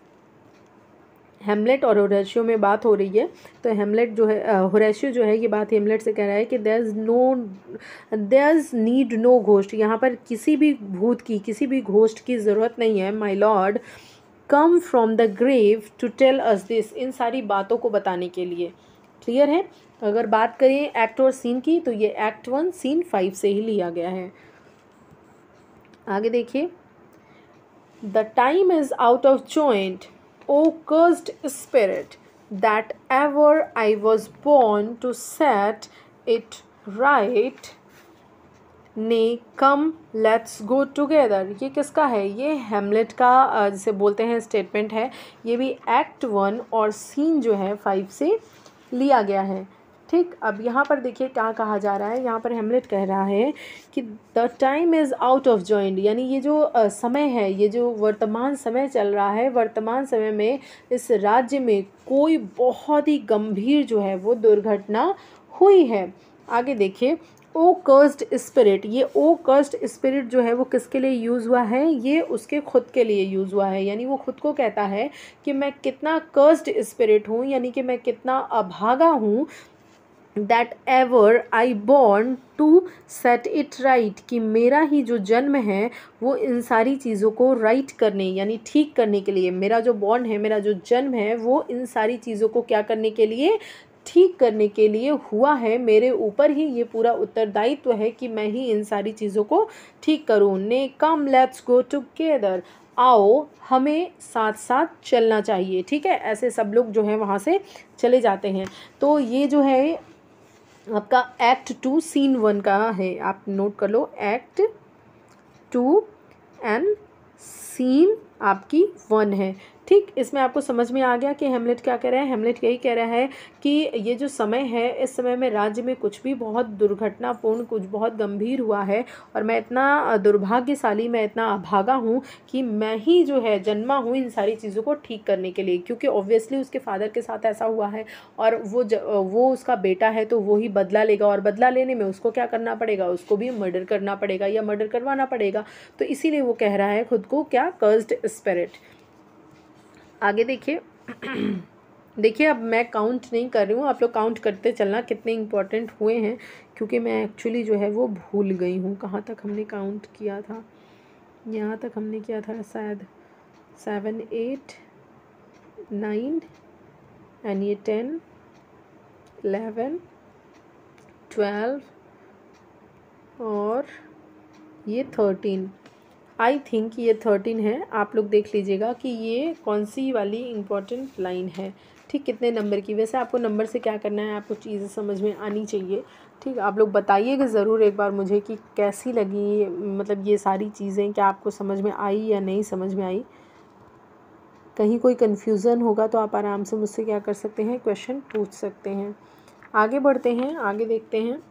हेमलेट और होरेशियो में बात हो रही है तो हेमलेट जो है होरेशियो जो है ये बात हेमलेट से कह रहा है कि there is no there is need no ghost यहाँ पर किसी भी भूत की किसी भी घोष्ट की ज़रूरत नहीं है my lord come from the grave to tell us this इन सारी बातों को बताने के लिए क्लियर है अगर बात करें एक्ट और सीन की तो ये एक्ट वन सीन फाइव से ही लिया गया है आगे देखिए the time is out of joint O cursed spite that ever I was born to set it right nay come let's go together ये किसका है ये हेमलेट का जिसे बोलते हैं स्टेटमेंट है ये भी एक्ट वन और सीन जो है फाइव से लिया गया है ठीक अब यहाँ पर देखिए क्या कहा जा रहा है यहाँ पर हेमलेट कह रहा है कि the time is out of joint यानी ये जो समय है ये जो वर्तमान समय चल रहा है वर्तमान समय में इस राज्य में कोई बहुत ही गंभीर जो है वो दुर्घटना हुई है आगे देखिए ओ कर्स्ड स्पिरिट ये ओ कर्स्ड स्पिरिट जो है वो किसके लिए यूज़ हुआ है ये उसके खुद के लिए यूज़ हुआ है यानी वो खुद को कहता है कि मैं कितना कर्स्ड स्पिरिट हूँ यानी कि मैं कितना अभागा हूँ that ever I born to set it right कि मेरा ही जो जन्म है वो इन सारी चीज़ों को राइट right करने यानी ठीक करने के लिए मेरा जो बॉन्ड है मेरा जो जन्म है वो इन सारी चीज़ों को क्या करने के लिए ठीक करने के लिए हुआ है मेरे ऊपर ही ये पूरा उत्तरदायित्व है कि मैं ही इन सारी चीज़ों को ठीक करूँ ने कम लेट्स गो टुगेदर आओ हमें साथ साथ चलना चाहिए ठीक है ऐसे सब लोग जो है वहाँ से चले जाते हैं तो ये जो है आपका एक्ट टू सीन वन का है आप नोट कर लो एक्ट टू एंड सीन आपकी वन है ठीक इसमें आपको समझ में आ गया कि हेमलेट क्या कह रहा है हेमलेट यही कह रहा है कि ये जो समय है इस समय में राज्य में कुछ भी बहुत दुर्घटनापूर्ण कुछ बहुत गंभीर हुआ है और मैं इतना दुर्भाग्यशाली मैं इतना अभागा हूँ कि मैं ही जो है जन्मा हूँ इन सारी चीज़ों को ठीक करने के लिए क्योंकि ऑब्वियसली उसके फादर के साथ ऐसा हुआ है और वो ज, वो उसका बेटा है तो वो ही बदला लेगा और बदला लेने में उसको क्या करना पड़ेगा उसको भी मर्डर करना पड़ेगा या मर्डर करवाना पड़ेगा तो इसीलिए वो कह रहा है खुद को क्या कर्ज स्पिरिट आगे देखिए देखिए अब मैं काउंट नहीं कर रही हूँ आप लोग काउंट करते चलना कितने इंपॉर्टेंट हुए हैं क्योंकि मैं एक्चुअली जो है वो भूल गई हूँ कहाँ तक हमने काउंट किया था यहाँ तक हमने किया था शायद सेवन एट नाइन एंड ये टेन एलेवन ट्वेल्व और ये थर्टीन आई थिंक ये थर्टीन है आप लोग देख लीजिएगा कि ये कौन सी वाली इंपॉर्टेंट लाइन है ठीक कितने नंबर की वैसे आपको नंबर से क्या करना है आपको चीज़ें समझ में आनी चाहिए ठीक आप लोग बताइएगा ज़रूर एक बार मुझे कि कैसी लगी मतलब ये सारी चीज़ें क्या आपको समझ में आई या नहीं समझ में आई कहीं कोई कन्फ्यूज़न होगा तो आप आराम से मुझसे क्या कर सकते हैं क्वेश्चन पूछ सकते हैं आगे बढ़ते हैं आगे देखते हैं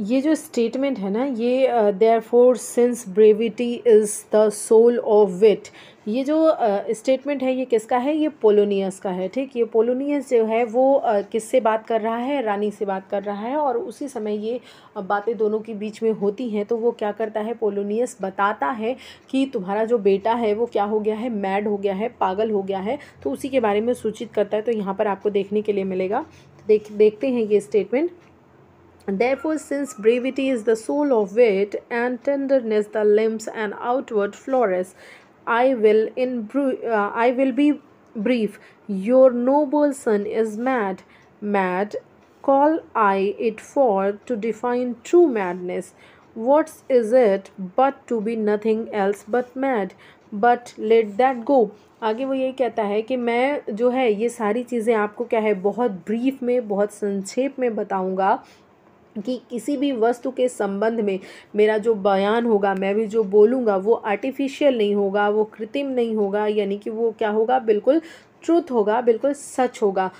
ये जो स्टेटमेंट है ना ये therefore since brevity is the soul of wit ये जो स्टेटमेंट uh, है ये किसका है ये पोलोनियस का है ठीक ये पोलोनियस जो है वो uh, किससे बात कर रहा है रानी से बात कर रहा है और उसी समय ये बातें दोनों के बीच में होती हैं तो वो क्या करता है पोलोनियस बताता है कि तुम्हारा जो बेटा है वो क्या हो गया है मैड हो गया है पागल हो गया है तो उसी के बारे में सूचित करता है तो यहाँ पर आपको देखने के लिए मिलेगा देख देखते हैं ये statement Therefore, since brevity is the soul of wit, and tenderness the limbs and outward florist, I will in uh, I will be brief. Your noble son is mad, mad. Call I it for to define true madness. What is it but to be nothing else but mad? But let that go. आगे वो यही कहता है कि मैं जो है ये सारी चीज़ें आपको क्या है बहुत ब्रीफ में बहुत संक्षेप में बताऊंगा कि किसी भी वस्तु के संबंध में मेरा जो बयान होगा मैं भी जो बोलूँगा वो आर्टिफिशियल नहीं होगा वो कृत्रिम नहीं होगा यानी कि वो क्या होगा बिल्कुल ट्रुथ होगा बिल्कुल सच होगा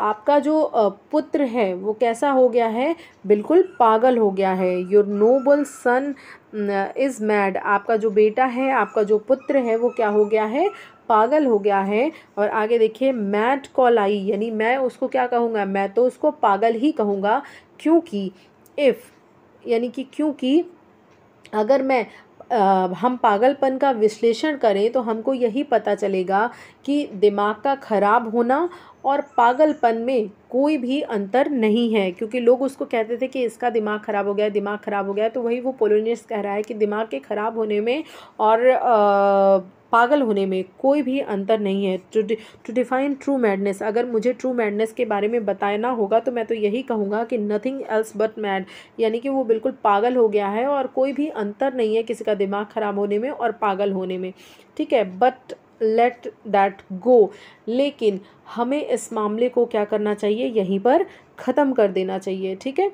आपका जो पुत्र है वो कैसा हो गया है बिल्कुल पागल हो गया है your noble son is mad आपका जो बेटा है आपका जो पुत्र है वो क्या हो गया है पागल हो गया है और आगे देखिए मैट कॉल आई यानी मैं उसको क्या कहूँगा मैं तो उसको पागल ही कहूँगा क्योंकि इफ़ यानी कि क्योंकि अगर मैं आ, हम पागलपन का विश्लेषण करें तो हमको यही पता चलेगा कि दिमाग का ख़राब होना और पागलपन में कोई भी अंतर नहीं है क्योंकि लोग उसको कहते थे कि इसका दिमाग ख़राब हो गया दिमाग ख़राब हो गया तो वही वो पोलोनियस कह रहा है कि दिमाग के ख़राब होने में और आ, पागल होने में कोई भी अंतर नहीं है to to define true madness अगर मुझे ट्रू मैडनेस के बारे में बताना होगा तो मैं तो यही कहूँगा कि नथिंग एल्स बट मैड यानी कि वो बिल्कुल पागल हो गया है और कोई भी अंतर नहीं है किसी का दिमाग ख़राब होने में और पागल होने में ठीक है बट लेट दैट गो लेकिन हमें इस मामले को क्या करना चाहिए यहीं पर ख़त्म कर देना चाहिए ठीक है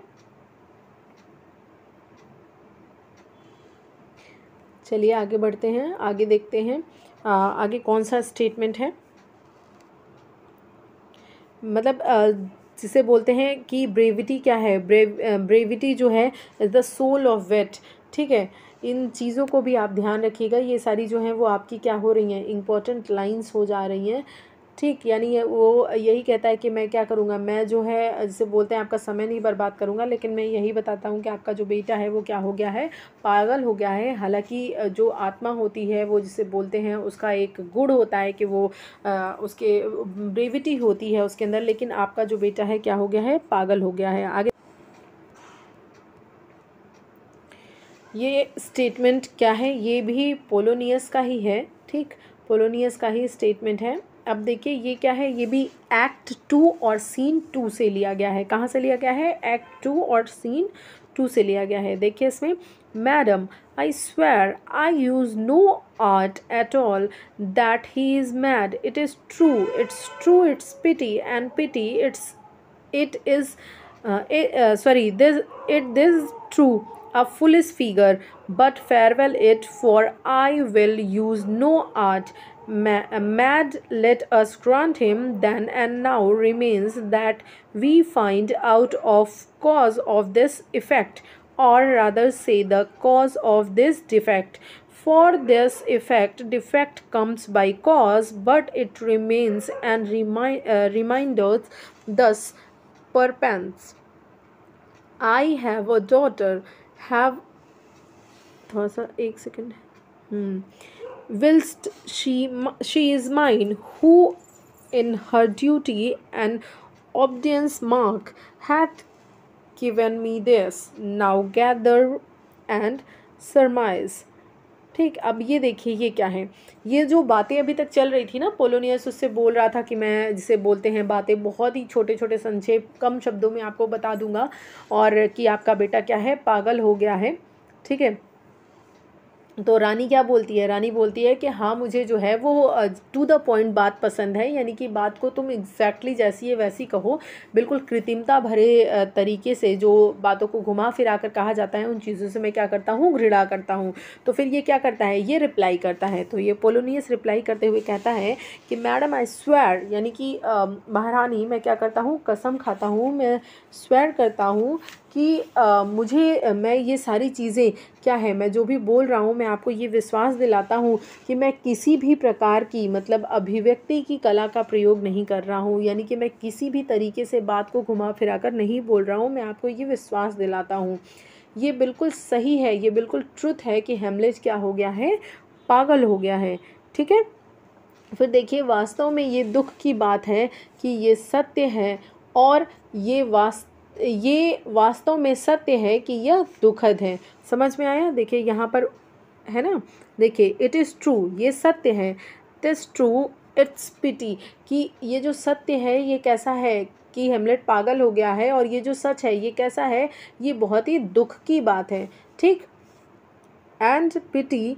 चलिए आगे बढ़ते हैं आगे देखते हैं आ, आगे कौन सा स्टेटमेंट है मतलब आ, जिसे बोलते हैं कि ब्रेविटी क्या है ब्रेव ब्रेविटी जो है is the soul of wit ठीक है इन चीज़ों को भी आप ध्यान रखिएगा ये सारी जो हैं वो आपकी क्या हो रही हैं इंपॉर्टेंट लाइन्स हो जा रही हैं ठीक यानी ये वो यही कहता है कि मैं क्या करूँगा मैं जो है जैसे बोलते हैं आपका समय नहीं बर्बाद करूँगा लेकिन मैं यही बताता हूँ कि आपका जो बेटा है वो क्या हो गया है पागल हो गया है हालांकि जो आत्मा होती है वो जिसे बोलते हैं उसका एक गुड़ होता है कि वो आ, उसके ब्रेविटी होती है उसके अंदर लेकिन आपका जो बेटा है क्या हो गया है पागल हो गया है आगे ये स्टेटमेंट क्या है ये भी पोलोनियस का ही है ठीक पोलोनियस का ही स्टेटमेंट है अब देखिए ये क्या है ये भी एक्ट टू और सीन टू से लिया गया है कहाँ से लिया गया है एक्ट टू और सीन टू से लिया गया है देखिए इसमें madam I swear I use no art at all that he is mad it is true it's true it's pity and pity it's it is sorry this it this true a foolish figure, but farewell it, for I will use no art. Mad, let us grant him then, and now remains that we find out of cause of this effect, or rather say the cause of this defect. For this effect, defect comes by cause, but it remains and remind, uh, reminders thus perpends. I have a daughter have थोड़ा सा एक hmm. whilst she she is mine who in her duty and obedience mark hath given me this now gather and surmise ठीक अब ये देखिए ये क्या है ये जो बातें अभी तक चल रही थी ना पोलोनियस उससे बोल रहा था कि मैं जिसे बोलते हैं बातें बहुत ही छोटे छोटे संक्षेप कम शब्दों में आपको बता दूंगा और कि आपका बेटा क्या है पागल हो गया है ठीक है तो रानी क्या बोलती है रानी बोलती है कि हाँ मुझे जो है वो टू द पॉइंट बात पसंद है यानी कि बात को तुम एग्जैक्टली जैसी है वैसी कहो बिल्कुल कृत्रिमता भरे तरीके से जो बातों को घुमा फिरा कर कहा जाता है उन चीज़ों से मैं क्या करता हूँ घृणा करता हूँ तो फिर ये क्या करता है ये रिप्लाई करता है तो ये पोलोनियस रिप्लाई करते हुए कहता है कि मैडम आई स्वेर यानी कि महारानी मैं क्या करता हूँ कसम खाता हूँ मैं स्वेर करता हूँ कि आ, मुझे मैं ये सारी चीज़ें क्या है मैं जो भी बोल रहा हूँ मैं आपको ये विश्वास दिलाता हूँ कि मैं किसी भी प्रकार की मतलब अभिव्यक्ति की कला का प्रयोग नहीं कर रहा हूँ यानी कि मैं किसी भी तरीके से बात को घुमा फिरा कर नहीं बोल रहा हूँ मैं आपको ये विश्वास दिलाता हूँ ये बिल्कुल सही है ये बिल्कुल ट्रुथ है कि हेमलेज क्या हो गया है पागल हो गया है ठीक है फिर देखिए वास्तव में ये दुख की बात है कि ये सत्य है और ये वास्तव ये वास्तव में सत्य है कि यह दुखद है समझ में आया देखिए यहाँ पर है ना देखिए इट इज़ ट्रू ये सत्य है it is true it's pity कि ये जो सत्य है ये कैसा है कि हेमलेट पागल हो गया है और ये जो सच है ये कैसा है ये बहुत ही दुख की बात है ठीक and pity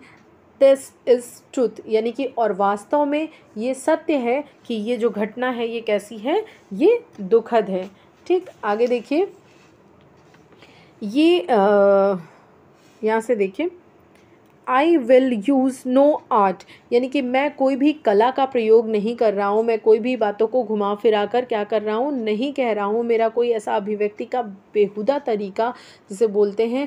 this is truth यानी कि और वास्तव में ये सत्य है कि ये जो घटना है ये कैसी है ये दुखद है ठीक आगे देखिए ये यहाँ से देखिए I will use no art यानी कि मैं कोई भी कला का प्रयोग नहीं कर रहा हूँ मैं कोई भी बातों को घुमा फिरा कर क्या कर रहा हूँ नहीं कह रहा हूँ मेरा कोई ऐसा अभिव्यक्ति का बेहुदा तरीका जिसे बोलते हैं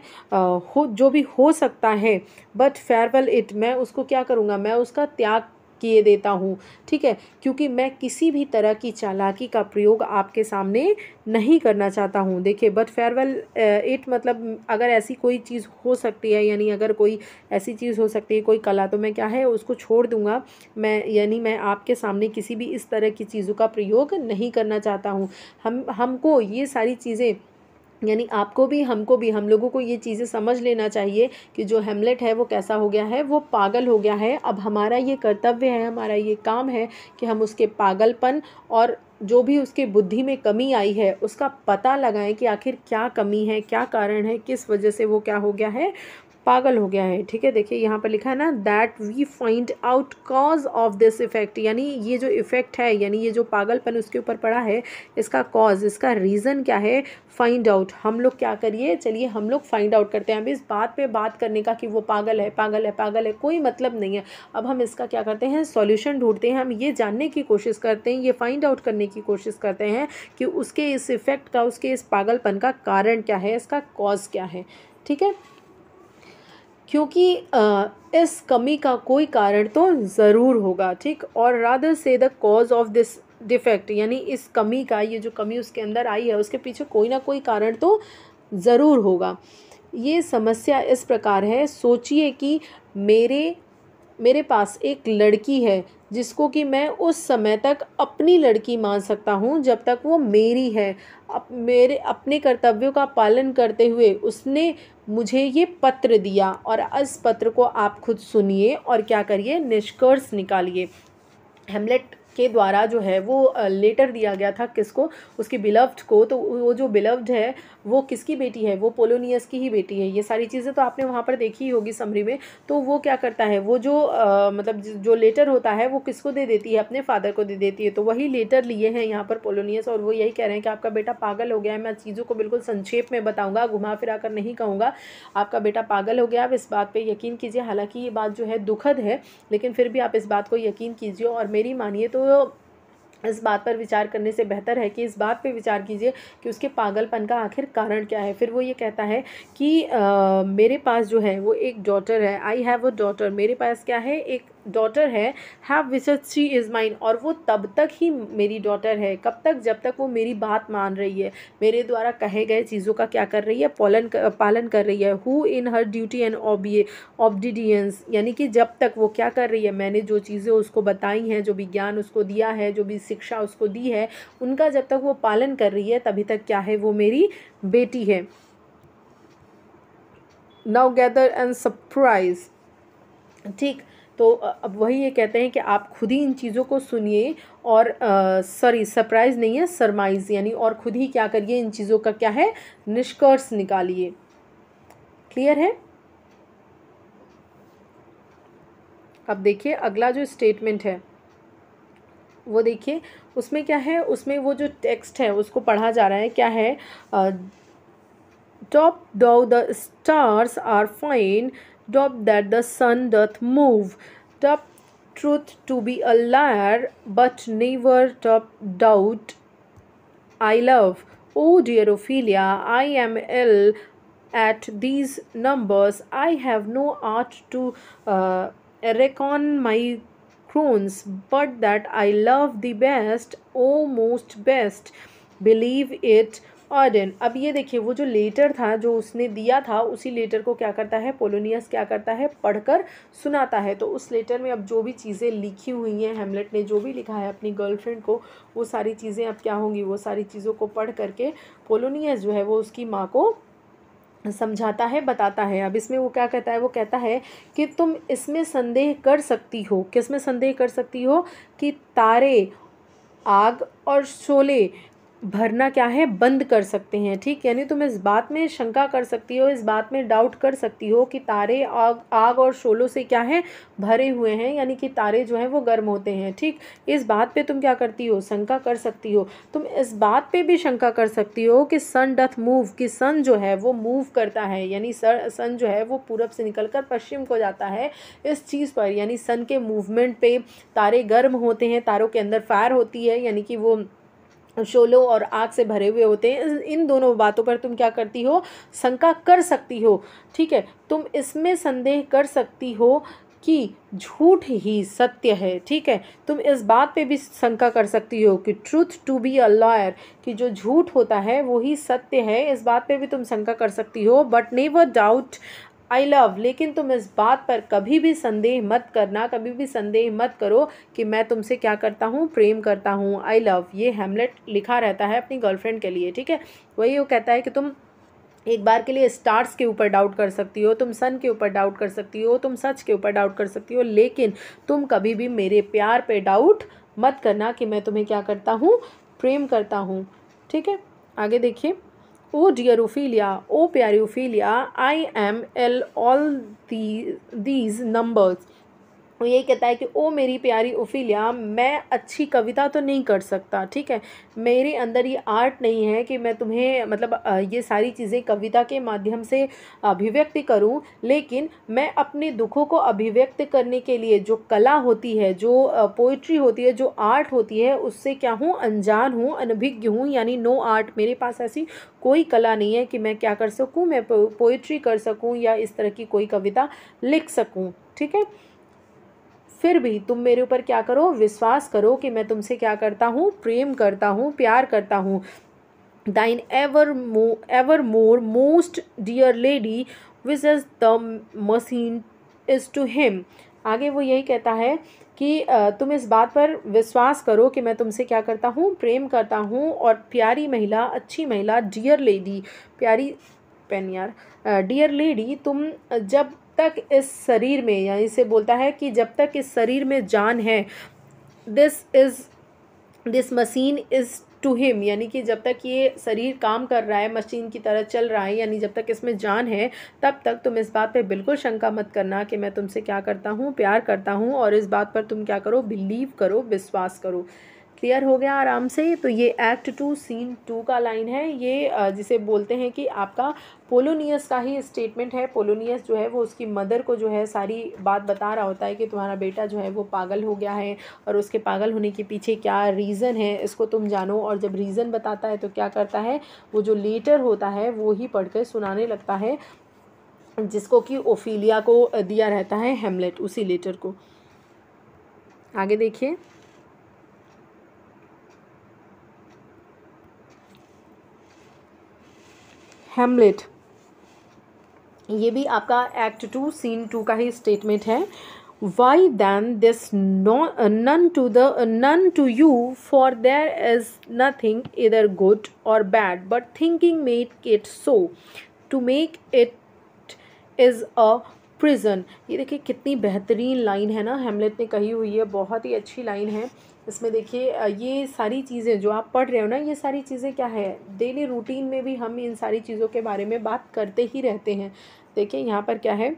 हो जो भी हो सकता है बट फेयरवेल इट मैं उसको क्या करूँगा मैं उसका त्याग किए देता हूँ ठीक है क्योंकि मैं किसी भी तरह की चालाकी का प्रयोग आपके सामने नहीं करना चाहता हूँ देखिए बट फेयरवेल इट मतलब अगर ऐसी कोई चीज़ हो सकती है यानी अगर कोई ऐसी चीज़ हो सकती है कोई कला तो मैं क्या है उसको छोड़ दूँगा मैं यानी मैं आपके सामने किसी भी इस तरह की चीज़ों का प्रयोग नहीं करना चाहता हूँ हम हमको ये सारी चीज़ें यानी आपको भी हमको भी हम लोगों को ये चीज़ें समझ लेना चाहिए कि जो हेमलेट है वो कैसा हो गया है वो पागल हो गया है अब हमारा ये कर्तव्य है हमारा ये काम है कि हम उसके पागलपन और जो भी उसके बुद्धि में कमी आई है उसका पता लगाएं कि आखिर क्या कमी है क्या कारण है किस वजह से वो क्या हो गया है पागल हो गया है ठीक है देखिए यहाँ पर लिखा है ना that we find out cause of this effect यानी ये जो इफ़ेक्ट है यानी ये जो पागलपन उसके ऊपर पड़ा है इसका कॉज इसका रीज़न क्या है फाइंड आउट हम लोग क्या करिए चलिए हम लोग फाइंड आउट करते हैं अभी इस बात पे बात करने का कि वो पागल है पागल है पागल है कोई मतलब नहीं है अब हम इसका क्या करते हैं सॉल्यूशन ढूंढते हैं हम ये जानने की कोशिश करते हैं ये फाइंड आउट करने की कोशिश करते हैं कि उसके इस इफ़ेक्ट का उसके इस पागलपन का कारण क्या है इसका कॉज क्या है ठीक है क्योंकि इस कमी का कोई कारण तो ज़रूर होगा ठीक और rather say the cause of this defect यानी इस कमी का ये जो कमी उसके अंदर आई है उसके पीछे कोई ना कोई कारण तो ज़रूर होगा ये समस्या इस प्रकार है सोचिए कि मेरे मेरे पास एक लड़की है जिसको कि मैं उस समय तक अपनी लड़की मान सकता हूँ जब तक वो मेरी है अप मेरे अपने कर्तव्यों का पालन करते हुए उसने मुझे ये पत्र दिया और इस पत्र को आप खुद सुनिए और क्या करिए निष्कर्ष निकालिए हेमलेट के द्वारा जो है वो लेटर दिया गया था किसको उसकी बिलव्ड को तो वो जो बिलव्ड है वो किसकी बेटी है वो पोलोनियस की ही बेटी है ये सारी चीज़ें तो आपने वहाँ पर देखी ही होगी समरी में तो वो क्या करता है वो जो आ, मतलब जो लेटर होता है वो किसको दे देती है अपने फादर को दे देती है तो वही लेटर लिए हैं यहाँ पर पोलोनियस और वो यही कह रहे हैं कि आपका बेटा पागल हो गया है मैं चीज़ों को बिल्कुल संक्षेप में बताऊँगा घुमा फिरा कर नहीं कहूँगा आपका बेटा पागल हो गया आप इस बात पर यकीन कीजिए हालाँकि ये बात जो है दुखद है लेकिन फिर भी आप इस बात को यकीन कीजिए और मेरी मानिए तो तो इस बात पर विचार करने से बेहतर है कि इस बात पर विचार कीजिए कि उसके पागलपन का आखिर कारण क्या है फिर वो ये कहता है कि आ, मेरे पास जो है वो एक डॉटर है आई हैव अ डॉटर मेरे पास क्या है एक डॉटर है have wishes she is mine और वो तब तक ही मेरी डॉटर है कब तक जब तक वो मेरी बात मान रही है मेरे द्वारा कहे गए चीज़ों का क्या कर रही है पालन पालन कर रही है who in her duty and ऑबिए ऑब्डिडियंस यानी कि जब तक वो क्या कर रही है मैंने जो चीज़ें उसको बताई हैं जो विज्ञान उसको दिया है जो भी शिक्षा उसको दी है उनका जब तक वो पालन कर रही है तभी तक क्या है वो मेरी बेटी है नाउ गैदर एंड सरप्राइज ठीक तो अब वही ये कहते हैं कि आप खुद ही इन चीज़ों को सुनिए और सॉरी सरप्राइज़ नहीं है सरमाइज यानी और खुद ही क्या करिए इन चीज़ों का क्या है निष्कर्ष निकालिए क्लियर है अब देखिए अगला जो स्टेटमेंट है वो देखिए उसमें क्या है उसमें वो जो टेक्स्ट है उसको पढ़ा जा रहा है क्या है doubt thou the stars are fine Doubt that the sun doth move. top truth to be a liar, but never top doubt. I love. Oh dear Ophelia, I am ill at these numbers. I have no art to uh, reckon my crones, but that I love the best, oh most best. Believe it, ऑर्डन अब ये देखिए वो जो letter था जो उसने दिया था उसी लेटर को क्या करता है पोलोनियस क्या करता है पढ़कर सुनाता है तो उस लेटर में अब जो भी चीज़ें लिखी हुई हैं हेमलेट ने जो भी लिखा है अपनी गर्लफ्रेंड को वो सारी चीज़ें अब क्या होंगी वो सारी चीज़ों को पढ़ करके पोलोनियस जो है वो उसकी माँ को समझाता है बताता है अब इसमें वो क्या कहता है वो कहता है कि तुम इसमें संदेह कर सकती हो किस में संदेह कर सकती हो कि तारे आग और शोले भरना क्या है बंद कर सकते हैं ठीक यानी तुम इस बात में शंका कर सकती हो इस बात में डाउट कर सकती हो कि तारे आग आग और शोलों से क्या है भरे हुए हैं यानी कि तारे जो हैं वो गर्म होते हैं ठीक इस बात पे तुम क्या करती हो शंका कर सकती हो तुम इस बात पे भी शंका कर सकती हो कि सन डथ मूव कि सन जो है वो मूव करता है यानी सन जो है वो पूरब से निकल कर पश्चिम को जाता है इस चीज़ पर यानी सन के मूवमेंट पर तारे गर्म होते हैं तारों के अंदर फायर होती है यानी कि वो शोलों और आग से भरे हुए होते हैं इन दोनों बातों पर तुम क्या करती हो शंका कर सकती हो ठीक है तुम इसमें संदेह कर सकती हो कि झूठ ही सत्य है ठीक है तुम इस बात पे भी शंका कर सकती हो कि truth to be a liar कि जो झूठ होता है वो ही सत्य है इस बात पे भी तुम शंका कर सकती हो but never doubt I love लेकिन तुम इस बात पर कभी भी संदेह मत करना कभी भी संदेह मत करो कि मैं तुमसे क्या करता हूँ प्रेम करता हूँ आई लव ये हेमलेट लिखा रहता है अपनी गर्लफ्रेंड के लिए ठीक है वही वो कहता है कि तुम एक बार के लिए स्टार्स के ऊपर डाउट कर सकती हो तुम सन के ऊपर डाउट कर सकती हो तुम सच के ऊपर डाउट कर सकती हो लेकिन तुम कभी भी मेरे प्यार पे डाउट मत करना कि मैं तुम्हें क्या करता हूँ प्रेम करता हूँ ठीक है आगे देखिए O dear Ophelia, O oh, Ophelia, I am L. all the, these numbers वो यही कहता है कि ओ मेरी प्यारी ओफिलिया मैं अच्छी कविता तो नहीं कर सकता ठीक है मेरे अंदर ये आर्ट नहीं है कि मैं तुम्हें मतलब ये सारी चीज़ें कविता के माध्यम से अभिव्यक्त करूं लेकिन मैं अपने दुखों को अभिव्यक्त करने के लिए जो कला होती है जो पोइट्री होती है जो आर्ट होती है उससे क्या हूँ अनजान हूँ अनभिज्ञ हूँ यानी नो आर्ट मेरे पास ऐसी कोई कला नहीं है कि मैं क्या कर सकूँ मैं पोइट्री कर सकूँ या इस तरह की कोई कविता लिख सकूँ ठीक है फिर भी तुम मेरे ऊपर क्या करो विश्वास करो कि मैं तुमसे क्या करता हूँ प्रेम करता हूँ प्यार करता हूँ thine ever more evermore most dear lady which is the machine is to him आगे वो यही कहता है कि तुम इस बात पर विश्वास करो कि मैं तुमसे क्या करता हूँ प्रेम करता हूँ और प्यारी महिला अच्छी महिला डियर लेडी प्यारी पेन यार डियर लेडी तुम जब तक इस शरीर में यानी इसे बोलता है कि जब तक इस शरीर में जान है this is this machine is to him यानी कि जब तक ये शरीर काम कर रहा है मशीन की तरह चल रहा है यानी जब तक इसमें जान है तब तक तुम इस बात पे बिल्कुल शंका मत करना कि मैं तुमसे क्या करता हूँ प्यार करता हूँ और इस बात पर तुम क्या करो बिलीव करो विश्वास करो क्लियर हो गया आराम से तो ये एक्ट टू सीन टू का लाइन है ये जिसे बोलते हैं कि आपका पोलोनियस का ही स्टेटमेंट है पोलोनियस जो है वो उसकी मदर को जो है सारी बात बता रहा होता है कि तुम्हारा बेटा जो है वो पागल हो गया है और उसके पागल होने के पीछे क्या रीज़न है इसको तुम जानो और जब रीज़न बताता है तो क्या करता है वो जो लेटर होता है वो ही कर सुनाने लगता है जिसको कि ओफीलिया को दिया रहता है हेमलेट उसी लेटर को आगे देखिए हेमलेट ये भी आपका एक्ट टू सीन टू का ही स्टेटमेंट है why then this none to the none to you for there is nothing either good or bad but thinking make it so to make it is a prison ये देखिए कितनी बेहतरीन line है ना हेमलेट ने कही हुई है बहुत ही अच्छी लाइन है इसमें देखिए ये सारी चीज़ें जो आप पढ़ रहे हो ना ये सारी चीज़ें क्या है डेली रूटीन में भी हम इन सारी चीज़ों के बारे में बात करते ही रहते हैं देखिए यहाँ पर क्या है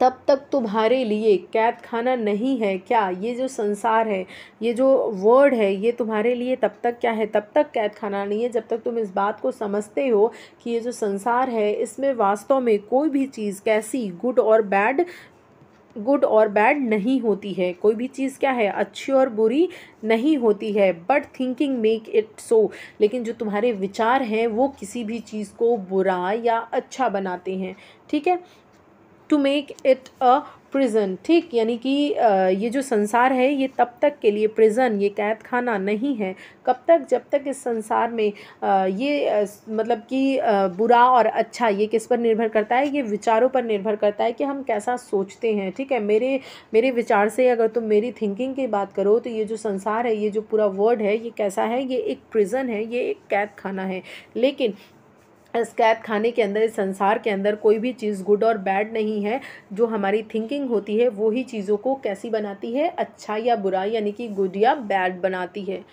तब तक तुम्हारे लिए कैद खाना नहीं है क्या ये जो संसार है ये जो वर्ड है ये तुम्हारे लिए तब तक क्या है तब तक कैद खाना नहीं है जब तक तुम इस बात को समझते हो कि ये जो संसार है इसमें वास्तव में कोई भी चीज़ कैसी good or bad good or bad नहीं होती है कोई भी चीज़ क्या है अच्छी और बुरी नहीं होती है but thinking make it so लेकिन जो तुम्हारे विचार हैं वो किसी भी चीज़ को बुरा या अच्छा बनाते हैं ठीक है to make it a prison ठीक यानी कि ये जो संसार है ये तब तक के लिए प्रिजन ये कैद खाना नहीं है कब तक जब तक इस संसार में ये मतलब कि बुरा और अच्छा ये किस पर निर्भर करता है ये विचारों पर निर्भर करता है कि हम कैसा सोचते हैं ठीक है मेरे मेरे विचार से अगर तुम मेरी थिंकिंग की बात करो तो ये जो संसार है ये जो पूरा वर्ड है ये कैसा है ये एक प्रिजन है ये एक कैद खाना है लेकिन इस कैद खाने के अंदर इस संसार के अंदर कोई भी चीज़ गुड और बैड नहीं है जो हमारी थिंकिंग होती है वो ही चीज़ों को कैसी बनाती है अच्छा या बुरा यानी कि गुड या बैड बनाती है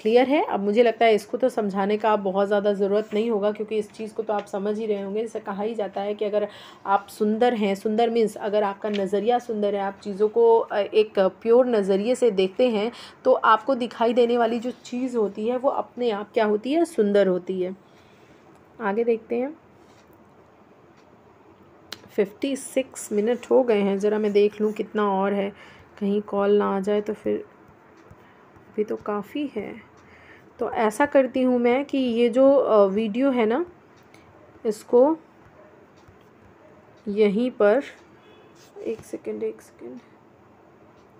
क्लियर है अब मुझे लगता है इसको तो समझाने का आप बहुत ज़्यादा ज़रूरत नहीं होगा क्योंकि इस चीज़ को तो आप समझ ही रहे होंगे जैसे कहा ही जाता है कि अगर आप सुंदर हैं सुंदर मीन्स अगर आपका नज़रिया सुंदर है आप चीज़ों को एक प्योर नज़रिए से देखते हैं तो आपको दिखाई देने वाली जो चीज़ होती है वो अपने आप क्या होती है सुंदर होती है आगे देखते हैं फिफ्टी सिक्स मिनट हो गए हैं ज़रा मैं देख लूँ कितना और है कहीं कॉल ना आ जाए तो फिर अभी तो काफ़ी है तो ऐसा करती हूँ मैं कि ये जो वीडियो है ना इसको यहीं पर एक सेकेंड एक सेकेंड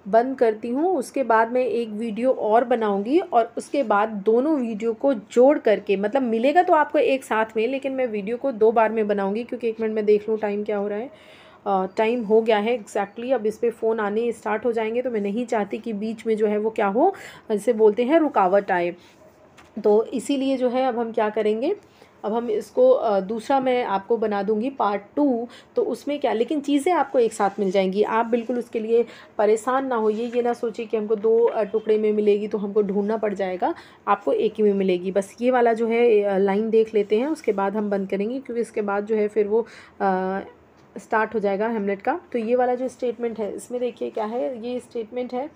बंद करती हूँ उसके बाद मैं एक वीडियो और बनाऊँगी और उसके बाद दोनों वीडियो को जोड़ करके मतलब मिलेगा तो आपको एक साथ में लेकिन मैं वीडियो को दो बार में बनाऊँगी क्योंकि एक मिनट में देख लूँ टाइम क्या हो रहा है टाइम हो गया है एग्जैक्टली exactly, अब इस पर फ़ोन आने स्टार्ट हो जाएंगे तो मैं नहीं चाहती कि बीच में जो है वो क्या हो जिसे बोलते हैं रुकावट आए तो इसीलिए जो है अब हम क्या करेंगे अब हम इसको दूसरा मैं आपको बना दूंगी पार्ट टू तो उसमें क्या लेकिन चीज़ें आपको एक साथ मिल जाएंगी आप बिल्कुल उसके लिए परेशान ना होइए ये ना सोचिए कि हमको दो टुकड़े में मिलेगी तो हमको ढूंढना पड़ जाएगा आपको एक ही में मिलेगी बस ये वाला जो है लाइन देख लेते हैं उसके बाद हम बंद करेंगे क्योंकि इसके बाद जो है फिर वो आ, स्टार्ट हो जाएगा हेमलेट का तो ये वाला जो स्टेटमेंट है इसमें देखिए क्या है ये स्टेटमेंट है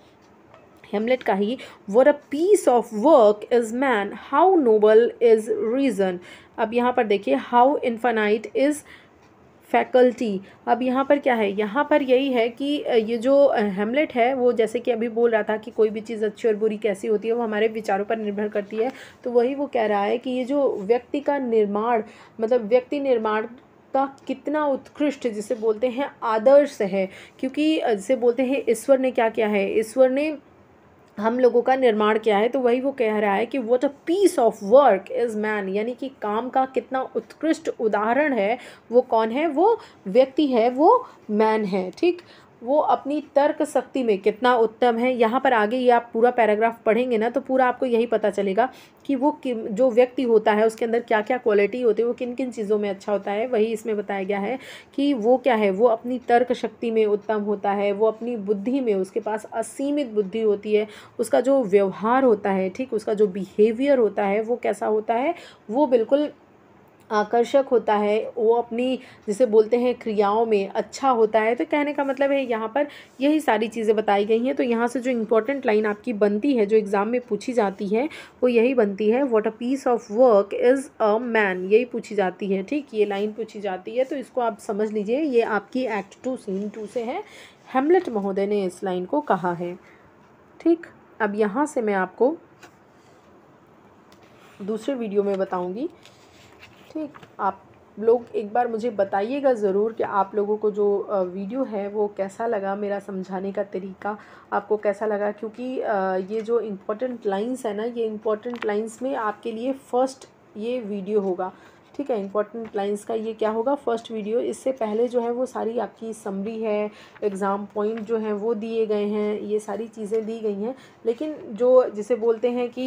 हेमलेट का ही what a piece of work is man how noble is reason अब यहाँ पर देखिए हाउ इन्फानाइट इज़ फैकल्टी अब यहाँ पर क्या है यहाँ पर यही है कि ये जो हेमलेट है वो जैसे कि अभी बोल रहा था कि कोई भी चीज़ अच्छी और बुरी कैसी होती है वो हमारे विचारों पर निर्भर करती है तो वही वो कह रहा है कि ये जो व्यक्ति का निर्माण मतलब व्यक्ति निर्माण का कितना उत्कृष्ट जिसे बोलते हैं आदर्श है क्योंकि जिसे बोलते हैं ईश्वर ने क्या किया है ईश्वर ने हम लोगों का निर्माण किया है तो वही वो कह रहा है कि what a piece of work is man यानी कि काम का कितना उत्कृष्ट उदाहरण है वो कौन है वो व्यक्ति है वो मैन है ठीक वो अपनी तर्क शक्ति में कितना उत्तम है यहाँ पर आगे ये आप पूरा पैराग्राफ पढ़ेंगे ना तो पूरा आपको यही पता चलेगा कि वो कि जो व्यक्ति होता है उसके अंदर क्या क्या क्वालिटी होती है वो किन किन चीज़ों में अच्छा होता है वही इसमें बताया गया है कि वो क्या है वो अपनी तर्क शक्ति में उत्तम होता है वो अपनी बुद्धि में उसके पास असीमित बुद्धि होती है उसका जो व्यवहार होता है ठीक उसका जो बिहेवियर होता है वो कैसा होता है वो बिल्कुल आकर्षक होता है वो अपनी जिसे बोलते हैं क्रियाओं में अच्छा होता है तो कहने का मतलब है यहाँ पर यही सारी चीज़ें बताई गई हैं तो यहाँ से जो इम्पोर्टेंट लाइन आपकी बनती है जो एग्ज़ाम में पूछी जाती है वो यही बनती है what a piece of work is a man यही पूछी जाती है ठीक ये लाइन पूछी जाती है तो इसको आप समझ लीजिए ये आपकी एक्ट टू सीन टू से है हेमलेट महोदय ने इस लाइन को कहा है ठीक अब यहाँ से मैं आपको दूसरे वीडियो में बताऊँगी ठीक आप लोग एक बार मुझे बताइएगा ज़रूर कि आप लोगों को जो वीडियो है वो कैसा लगा मेरा समझाने का तरीका आपको कैसा लगा क्योंकि ये जो इम्पोर्टेंट लाइंस है ना ये इम्पोर्टेंट लाइंस में आपके लिए फ़र्स्ट ये वीडियो होगा ठीक है इंपॉर्टेंट लाइंस का ये क्या होगा फर्स्ट वीडियो इससे पहले जो है वो सारी आपकी समरी है एग्ज़ाम पॉइंट जो हैं वो दिए गए हैं ये सारी चीज़ें दी गई हैं लेकिन जो जिसे बोलते हैं कि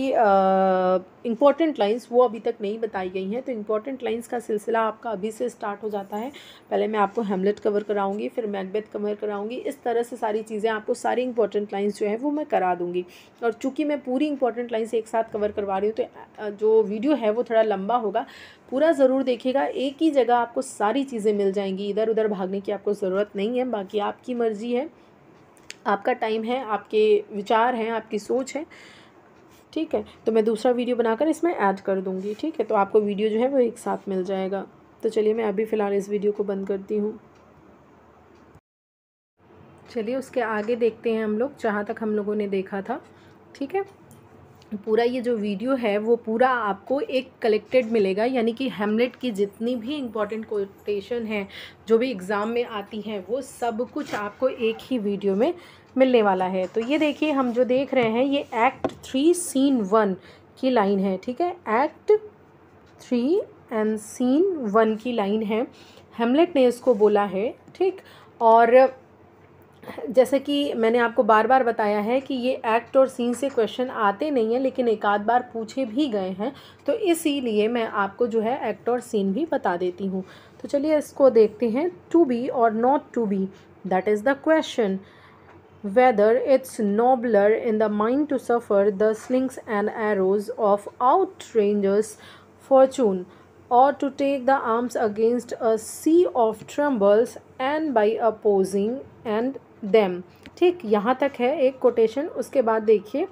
इंपॉर्टेंट लाइंस वो अभी तक नहीं बताई गई हैं तो इंपॉर्टेंट लाइन्स का सिलसिला आपका अभी से स्टार्ट हो जाता है पहले मैं आपको हेमलेट कवर कराऊंगी फिर मैकबेथ कवर कराऊंगी इस तरह से सारी चीज़ें आपको सारी इंपॉर्टेंट लाइन्स जो है वो मैं करा दूंगी और चूँकि मैं पूरी इंपॉर्टेंट लाइन्स एक साथ कवर करवा रही हूँ तो जो वीडियो है वो थोड़ा लंबा होगा पूरा ज़रूर देखिएगा एक ही जगह आपको सारी चीज़ें मिल जाएंगी इधर उधर भागने की आपको ज़रूरत नहीं है बाकी आपकी मर्ज़ी है आपका टाइम है आपके विचार हैं आपकी सोच है ठीक है तो मैं दूसरा वीडियो बनाकर इसमें ऐड कर दूँगी ठीक है तो आपको वीडियो जो है वो एक साथ मिल जाएगा तो चलिए मैं अभी फ़िलहाल इस वीडियो को बंद करती हूँ चलिए उसके आगे देखते हैं हम लोग जहाँ तक हम लोगों ने देखा था ठीक है पूरा ये जो वीडियो है वो पूरा आपको एक कलेक्टेड मिलेगा यानी कि हेमलेट की जितनी भी इम्पॉर्टेंट कोटेशन है जो भी एग्ज़ाम में आती हैं वो सब कुछ आपको एक ही वीडियो में मिलने वाला है तो ये देखिए हम जो देख रहे हैं ये एक्ट थ्री सीन वन की लाइन है ठीक है act three and scene one की लाइन है हेमलेट ने इसको बोला है ठीक और जैसे कि मैंने आपको बार बार बताया है कि ये एक्ट और सीन से क्वेश्चन आते नहीं हैं लेकिन एक आध बार पूछे भी गए हैं तो इसीलिए मैं आपको जो है एक्ट और सीन भी बता देती हूँ तो चलिए इसको देखते हैं to be or not to be that is the question whether it's nobler in the mind to suffer the slings and arrows of outrangers fortune or to take the arms against a sea of trembles and by opposing and them ठीक यहाँ तक है एक quotation उसके बाद देखिए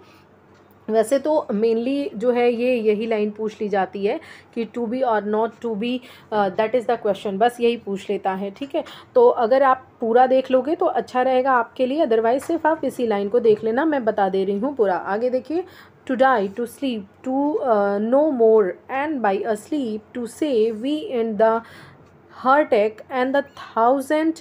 वैसे तो मेनली जो है ये यही लाइन पूछ ली जाती है कि to be or not to be that is the question बस यही पूछ लेता है ठीक है तो अगर आप पूरा देख लोगे तो अच्छा रहेगा आपके लिए अदरवाइज सिर्फ आप इसी लाइन को देख लेना मैं बता दे रही हूँ पूरा आगे देखिए to die to sleep to no more and by a sleep to say we end the heartache and the thousand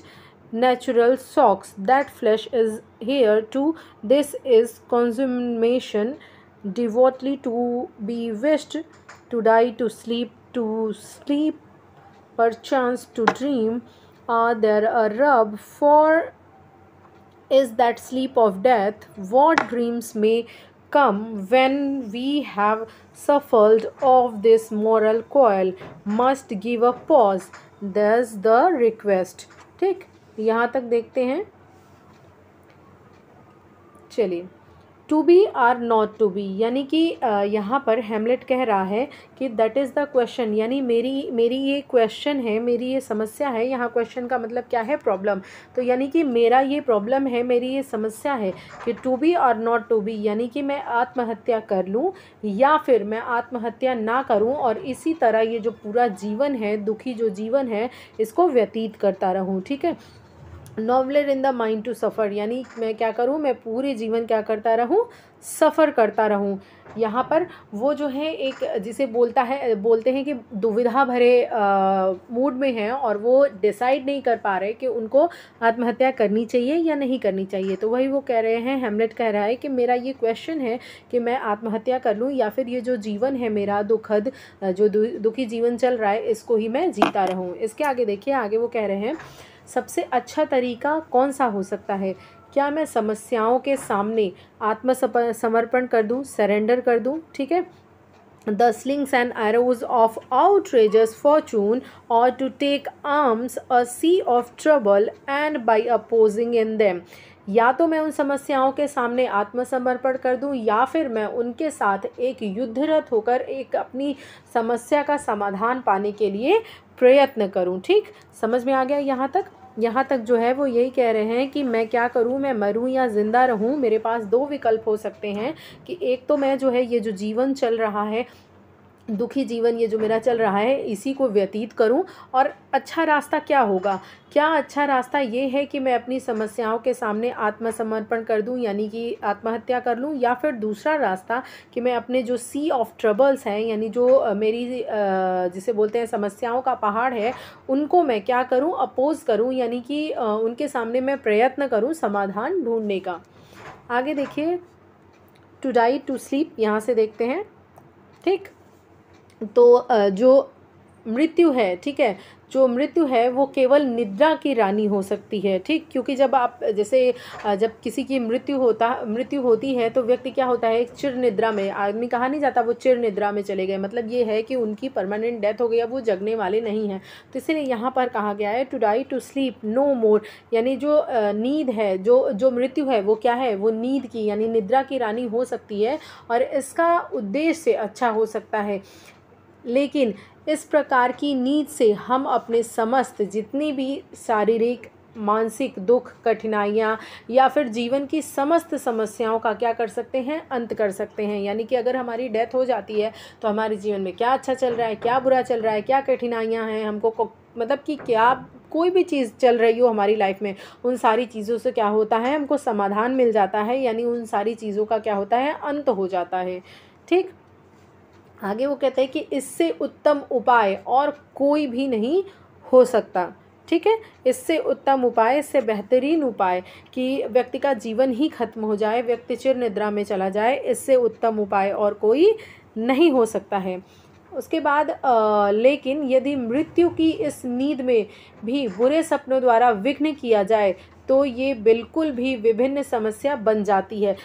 natural socks that flesh is here too this is consummation devoutly to be wished to die to sleep to sleep perchance to dream are ah, there a rub for is that sleep of death what dreams may come when we have suffered of this moral coil must give a pause there's the request take यहाँ तक देखते हैं चलिए to be or not to be यानी कि यहाँ पर हेमलेट कह रहा है कि दैट इज़ द क्वेश्चन यानी मेरी मेरी ये क्वेश्चन है मेरी ये समस्या है यहाँ क्वेश्चन का मतलब क्या है प्रॉब्लम तो यानी कि मेरा ये प्रॉब्लम है मेरी ये समस्या है कि to be or not to be यानी कि मैं आत्महत्या कर लूँ या फिर मैं आत्महत्या ना करूँ और इसी तरह ये जो पूरा जीवन है दुखी जो जीवन है इसको व्यतीत करता रहूँ ठीक है नॉवलेट in the mind to suffer यानी मैं क्या करूँ मैं पूरे जीवन क्या करता रहूँ सफ़र करता रहूँ यहाँ पर वो जो है एक जिसे बोलता है बोलते हैं कि दुविधा भरे मूड में हैं और वो डिसाइड नहीं कर पा रहे कि उनको आत्महत्या करनी चाहिए या नहीं करनी चाहिए तो वही वो कह रहे हैं हेमलेट कह रहा है कि मेरा ये क्वेश्चन है कि मैं आत्महत्या कर लूँ या फिर ये जो जीवन है मेरा दुखद जो दुखी जीवन चल रहा है इसको ही मैं जीता रहूँ इसके आगे देखिए आगे वो कह रहे हैं सबसे अच्छा तरीका कौन सा हो सकता है क्या मैं समस्याओं के सामने आत्म समर्पण कर दूं सरेंडर कर दूं ठीक है slings and arrows of outrageous fortune और to take arms a sea of trouble and by opposing end them या तो मैं उन समस्याओं के सामने आत्मसमर्पण कर दूं या फिर मैं उनके साथ एक युद्धरत होकर एक अपनी समस्या का समाधान पाने के लिए प्रयत्न करूँ ठीक समझ में आ गया यहाँ तक यहाँ तक जो है वो यही कह रहे हैं कि मैं क्या करूँ मैं मरूँ या ज़िंदा रहूँ मेरे पास दो विकल्प हो सकते हैं कि एक तो मैं जो है ये जो जीवन चल रहा है दुखी जीवन ये जो मेरा चल रहा है इसी को व्यतीत करूं और अच्छा रास्ता क्या होगा क्या अच्छा रास्ता ये है कि मैं अपनी समस्याओं के सामने आत्मसमर्पण कर दूं यानी कि आत्महत्या कर लूं या फिर दूसरा रास्ता कि मैं अपने जो सी ऑफ ट्रबल्स हैं यानी जो मेरी जिसे बोलते हैं समस्याओं का पहाड़ है उनको मैं क्या करूँ अपोज़ करूँ यानी कि उनके सामने मैं प्रयत्न करूँ समाधान ढूँढने का आगे देखिए टू डाई टू स्लीप यहाँ से देखते हैं ठीक तो जो मृत्यु है ठीक है जो मृत्यु है वो केवल निद्रा की रानी हो सकती है ठीक क्योंकि जब आप जैसे जब किसी की मृत्यु होता मृत्यु होती है तो व्यक्ति क्या होता है चिर निद्रा में आदमी कहा नहीं जाता वो चिर निद्रा में चले गए मतलब ये है कि उनकी परमानेंट डेथ हो गई अब वो जगने वाले नहीं हैं तो इसलिए यहाँ पर कहा गया है to die to sleep no more यानी जो नींद है जो जो मृत्यु है वो क्या है वो नींद की यानी निद्रा की रानी हो सकती है और इसका उद्देश्य अच्छा हो सकता है लेकिन इस प्रकार की नींद से हम अपने समस्त जितनी भी शारीरिक मानसिक दुख कठिनाइयाँ या फिर जीवन की समस्त समस्याओं का क्या कर सकते हैं अंत कर सकते हैं यानी कि अगर हमारी डेथ हो जाती है तो हमारे जीवन में क्या अच्छा चल रहा है क्या बुरा चल रहा है क्या कठिनाइयाँ हैं हमको मतलब कि क्या कोई भी चीज़ चल रही हो हमारी लाइफ में उन सारी चीज़ों से क्या होता है हमको समाधान मिल जाता है यानी उन सारी चीज़ों का क्या होता है अंत हो जाता है ठीक आगे वो कहते हैं कि इससे उत्तम उपाय और कोई भी नहीं हो सकता ठीक है इससे उत्तम उपाय इससे बेहतरीन उपाय कि व्यक्ति का जीवन ही खत्म हो जाए व्यक्ति चिर निद्रा में चला जाए इससे उत्तम उपाय और कोई नहीं हो सकता है उसके बाद आ, लेकिन यदि मृत्यु की इस नींद में भी बुरे सपनों द्वारा विघ्न किया जाए तो ये बिल्कुल भी विभिन्न समस्या बन जाती है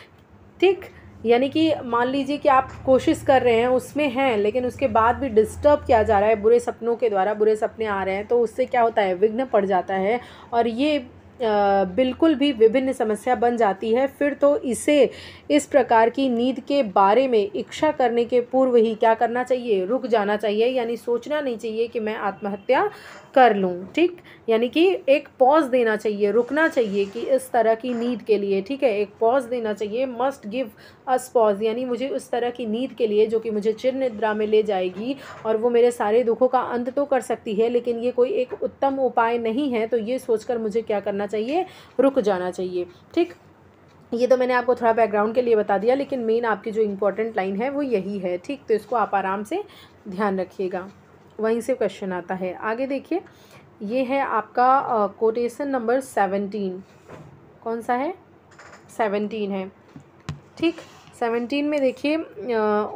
ठीक यानी कि मान लीजिए कि आप कोशिश कर रहे हैं उसमें हैं लेकिन उसके बाद भी डिस्टर्ब किया जा रहा है बुरे सपनों के द्वारा बुरे सपने आ रहे हैं तो उससे क्या होता है विघ्न पड़ जाता है और ये आ, बिल्कुल भी विभिन्न समस्या बन जाती है फिर तो इसे इस प्रकार की नींद के बारे में इच्छा करने के पूर्व ही क्या करना चाहिए रुक जाना चाहिए यानी सोचना नहीं चाहिए कि मैं आत्महत्या कर लूँ ठीक यानी कि एक पॉज देना चाहिए रुकना चाहिए कि इस तरह की नीड के लिए ठीक है एक पॉज देना चाहिए मस्ट गिव अस पॉज यानी मुझे उस तरह की नीड के लिए जो कि मुझे चिर निद्रा में ले जाएगी और वो मेरे सारे दुखों का अंत तो कर सकती है लेकिन ये कोई एक उत्तम उपाय नहीं है तो ये सोचकर मुझे क्या करना चाहिए रुक जाना चाहिए ठीक ये तो मैंने आपको थोड़ा बैकग्राउंड के लिए बता दिया लेकिन मेन आपकी जो इम्पोर्टेंट लाइन है वो यही है ठीक तो इसको आप आराम से ध्यान रखिएगा वहीं से क्वेश्चन आता है आगे देखिए ये है आपका कोटेशन नंबर सेवनटीन कौन सा है सेवनटीन है ठीक सेवनटीन में देखिए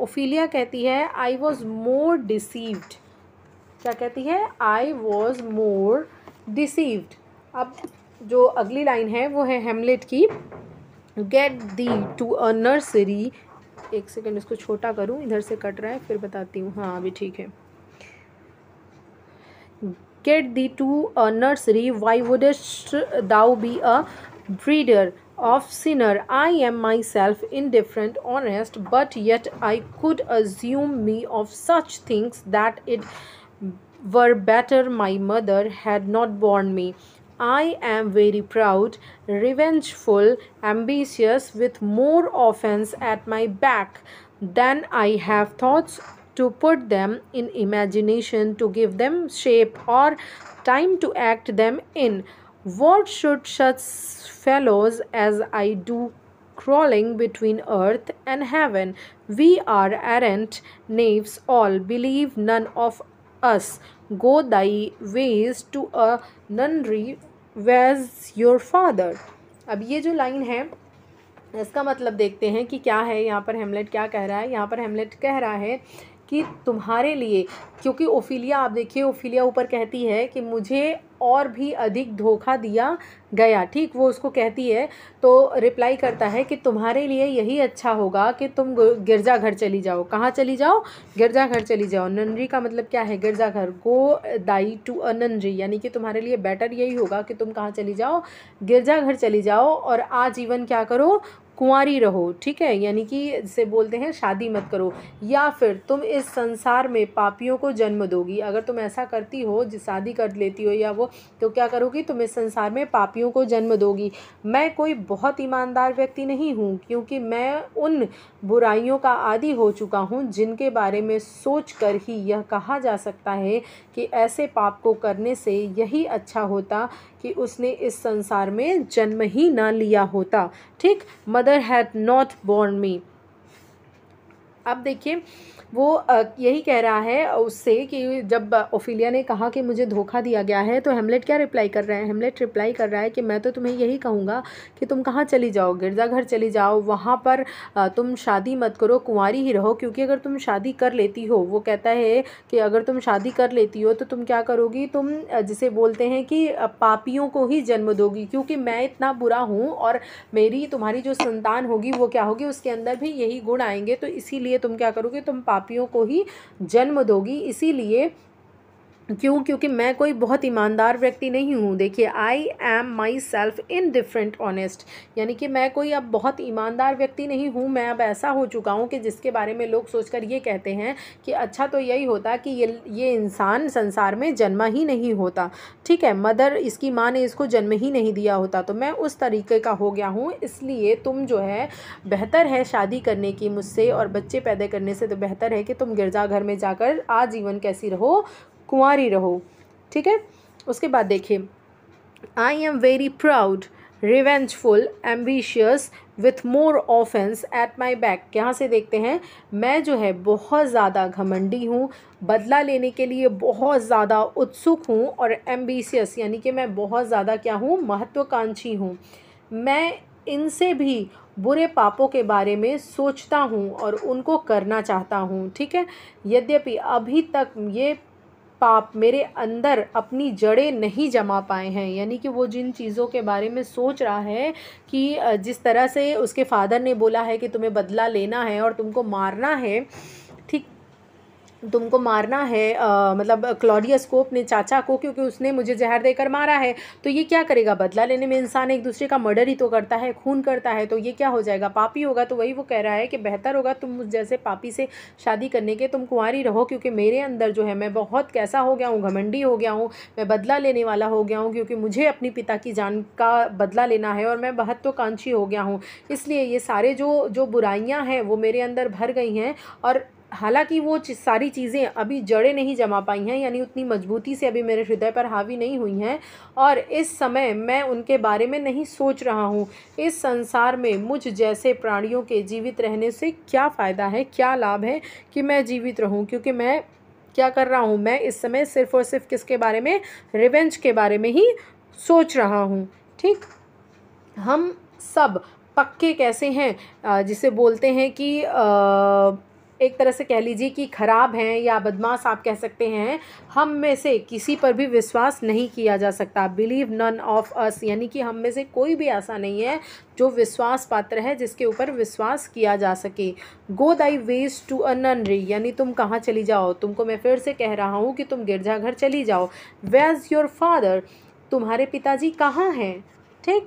ओफिलिया कहती है आई वॉज मोर डिसीव्ड क्या कहती है आई वॉज मोर डिसीव्ड अब जो अगली लाइन है वो है हेमलेट की get thee to a nursery एक सेकेंड इसको छोटा करूँ इधर से कट रहा है फिर बताती हूँ हाँ अभी ठीक है get thee to a nursery, why wouldst thou be a breeder? of sinner i am myself indifferent honest but yet i could assume me of such things that it were better my mother had not borne me i am very proud revengeful ambitious with more offence at my back than i have thoughts to put them in imagination to give them shape or time to act them in what should such fellows as i do crawling between earth and heaven we are errant knaves all believe none of us go thy ways to a nunnery where's your father अब ये जो line है इसका मतलब देखते हैं कि क्या है यहाँ पर हेमलेट क्या कह रहा है यहाँ पर हेमलेट कह रहा है कि तुम्हारे लिए क्योंकि ओफिलिया आप देखिए ओफिलिया ऊपर कहती है कि मुझे और भी अधिक धोखा दिया गया ठीक वो उसको कहती है तो रिप्लाई करता है कि तुम्हारे लिए यही अच्छा होगा कि तुम गिरजा घर चली जाओ कहाँ चली जाओ गिरजा घर चली जाओ नन्नरी का मतलब क्या है गिरजा घर गो दाई टू अ नन्नरी यानी कि तुम्हारे लिए बेटर यही होगा कि तुम कहाँ चली जाओ गिरजा घर चली जाओ और आजीवन क्या करो कुंवारी रहो ठीक है यानी कि जिसे बोलते हैं शादी मत करो या फिर तुम इस संसार में पापियों को जन्म दोगी अगर तुम ऐसा करती हो जिस शादी कर लेती हो या वो तो क्या करोगी तुम इस संसार में पापियों को जन्म दोगी मैं कोई बहुत ईमानदार व्यक्ति नहीं हूँ क्योंकि मैं उन बुराइयों का आदि हो चुका हूँ जिनके बारे में सोच कर ही यह कहा जा सकता है कि ऐसे पाप को करने से यही अच्छा होता कि उसने इस संसार में जन्म ही ना लिया होता ठीक मद Mother had not borne me अब देखिए वो यही कह रहा है उससे कि जब ओफिलिया ने कहा कि मुझे धोखा दिया गया है तो हेमलेट क्या रिप्लाई कर रहा है हेमलेट रिप्लाई कर रहा है कि मैं तो तुम्हें यही कहूँगा कि तुम कहाँ चली जाओ गिरजाघर चली जाओ वहाँ पर तुम शादी मत करो कुंवारी ही रहो क्योंकि अगर तुम शादी कर लेती हो वो कहता है कि अगर तुम शादी कर लेती हो तो तुम क्या करोगी तुम जिसे बोलते हैं कि पापियों को ही जन्म दोगी क्योंकि मैं इतना बुरा हूँ और मेरी तुम्हारी जो संतान होगी वो क्या होगी उसके अंदर भी यही गुण आएंगे तो इसीलिए लिए तुम क्या करोगे तुम पापियों को ही जन्म दोगी इसीलिए क्यों क्योंकि मैं कोई बहुत ईमानदार व्यक्ति नहीं हूँ देखिए I am myself indifferent honest यानी कि मैं कोई अब बहुत ईमानदार व्यक्ति नहीं हूँ मैं अब ऐसा हो चुका हूँ कि जिसके बारे में लोग सोचकर ये कहते हैं कि अच्छा तो यही होता कि ये ये इंसान संसार में जन्मा ही नहीं होता ठीक है मदर इसकी माँ ने इसको जन्म ही नहीं दिया होता तो मैं उस तरीके का हो गया हूँ इसलिए तुम जो है बेहतर है शादी करने की मुझसे और बच्चे पैदा करने से तो बेहतर है कि तुम गिरजाघर में जाकर आजीवन कैसी रहो कुंवारी रहो ठीक है उसके बाद देखिए I am very proud revengeful ambitious with more offence at my back यहाँ से देखते हैं मैं जो है बहुत ज़्यादा घमंडी हूँ बदला लेने के लिए बहुत ज़्यादा उत्सुक हूँ और एम्बिशियस यानी कि मैं बहुत ज़्यादा क्या हूँ महत्वाकांक्षी हूँ मैं इनसे भी बुरे पापों के बारे में सोचता हूँ और उनको करना चाहता हूँ ठीक है यद्यपि अभी तक ये पाप मेरे अंदर अपनी जड़ें नहीं जमा पाए हैं यानी कि वो जिन चीज़ों के बारे में सोच रहा है कि जिस तरह से उसके फादर ने बोला है कि तुम्हें बदला लेना है और तुमको मारना है तुमको मारना है आ, मतलब क्लॉडियस को अपने चाचा को क्योंकि उसने मुझे जहर देकर मारा है तो ये क्या करेगा बदला लेने में इंसान एक दूसरे का मर्डर ही तो करता है खून करता है तो ये क्या हो जाएगा पापी होगा तो वही वो कह रहा है कि बेहतर होगा तुम मुझ जैसे पापी से शादी करने के तुम कुंवारी रहो क्योंकि मेरे अंदर जो है मैं बहुत कैसा हो गया हूँ घमंडी हो गया हूँ मैं बदला लेने वाला हो गया हूँ क्योंकि मुझे अपनी पिता की जान का बदला लेना है और मैं महत्वाकांक्षी हो गया हूँ इसलिए ये सारे जो जो बुराइयाँ हैं वो मेरे अंदर भर गई हैं और हालांकि वो सारी चीज़ें अभी जड़ें नहीं जमा पाई हैं यानी उतनी मजबूती से अभी मेरे हृदय पर हावी नहीं हुई हैं और इस समय मैं उनके बारे में नहीं सोच रहा हूँ इस संसार में मुझ जैसे प्राणियों के जीवित रहने से क्या फ़ायदा है क्या लाभ है कि मैं जीवित रहूँ क्योंकि मैं क्या कर रहा हूँ मैं इस समय सिर्फ़ और सिर्फ किसके बारे में रिवेंज के बारे में ही सोच रहा हूँ ठीक हम सब पक्के कैसे हैं जिसे बोलते हैं कि आ, एक तरह से कह लीजिए कि ख़राब हैं या बदमाश आप कह सकते हैं हम में से किसी पर भी विश्वास नहीं किया जा सकता बिलीव नन ऑफ अस यानी कि हम में से कोई भी ऐसा नहीं है जो विश्वास पात्र है जिसके ऊपर विश्वास किया जा सके go thy ways to a nunnery यानी तुम कहाँ चली जाओ तुमको मैं फिर से कह रहा हूँ कि तुम गिरजाघर चली जाओ वेज योर फादर तुम्हारे पिताजी कहाँ हैं ठीक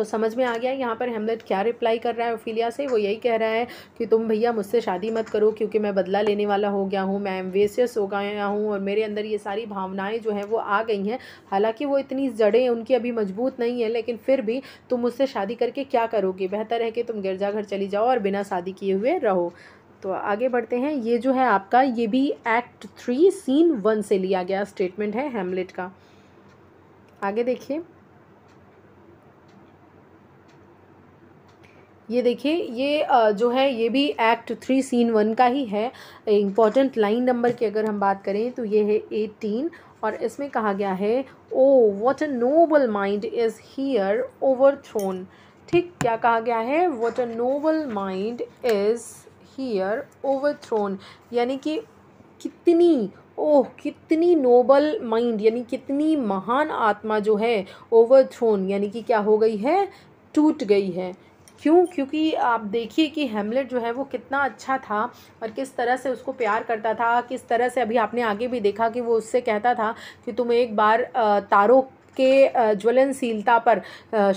तो समझ में आ गया यहाँ पर हेमलेट क्या रिप्लाई कर रहा है ओफिलिया से वो यही कह रहा है कि तुम भैया मुझसे शादी मत करो क्योंकि मैं बदला लेने वाला हो गया हूँ मैं एम्बेसियस हो गया हूँ और मेरे अंदर ये सारी भावनाएँ जो हैं वो आ गई हैं हालाँकि वो इतनी जड़ें उनकी अभी मजबूत नहीं है लेकिन फिर भी तुम मुझसे शादी करके क्या करोगे बेहतर है कि तुम गिरजाघर चली जाओ और बिना शादी किए हुए रहो तो आगे बढ़ते हैं ये जो है आपका ये भी एक्ट थ्री सीन वन से लिया गया स्टेटमेंट है हेमलेट का आगे देखिए ये देखिए ये जो है ये भी एक्ट थ्री सीन वन का ही है इम्पॉर्टेंट लाइन नंबर की अगर हम बात करें तो ये है एटीन और इसमें कहा गया है oh what a noble mind is here overthrown ठीक क्या कहा गया है what a noble mind is here overthrown यानी कि कितनी ओह कितनी नोबल माइंड यानी कितनी महान आत्मा जो है ओवर थ्रोन यानी कि क्या हो गई है टूट गई है क्यों क्योंकि आप देखिए कि हेमलेट जो है वो कितना अच्छा था और किस तरह से उसको प्यार करता था किस तरह से अभी आपने आगे भी देखा कि वो उससे कहता था कि तुम एक बार तारों के ज्वलनशीलता पर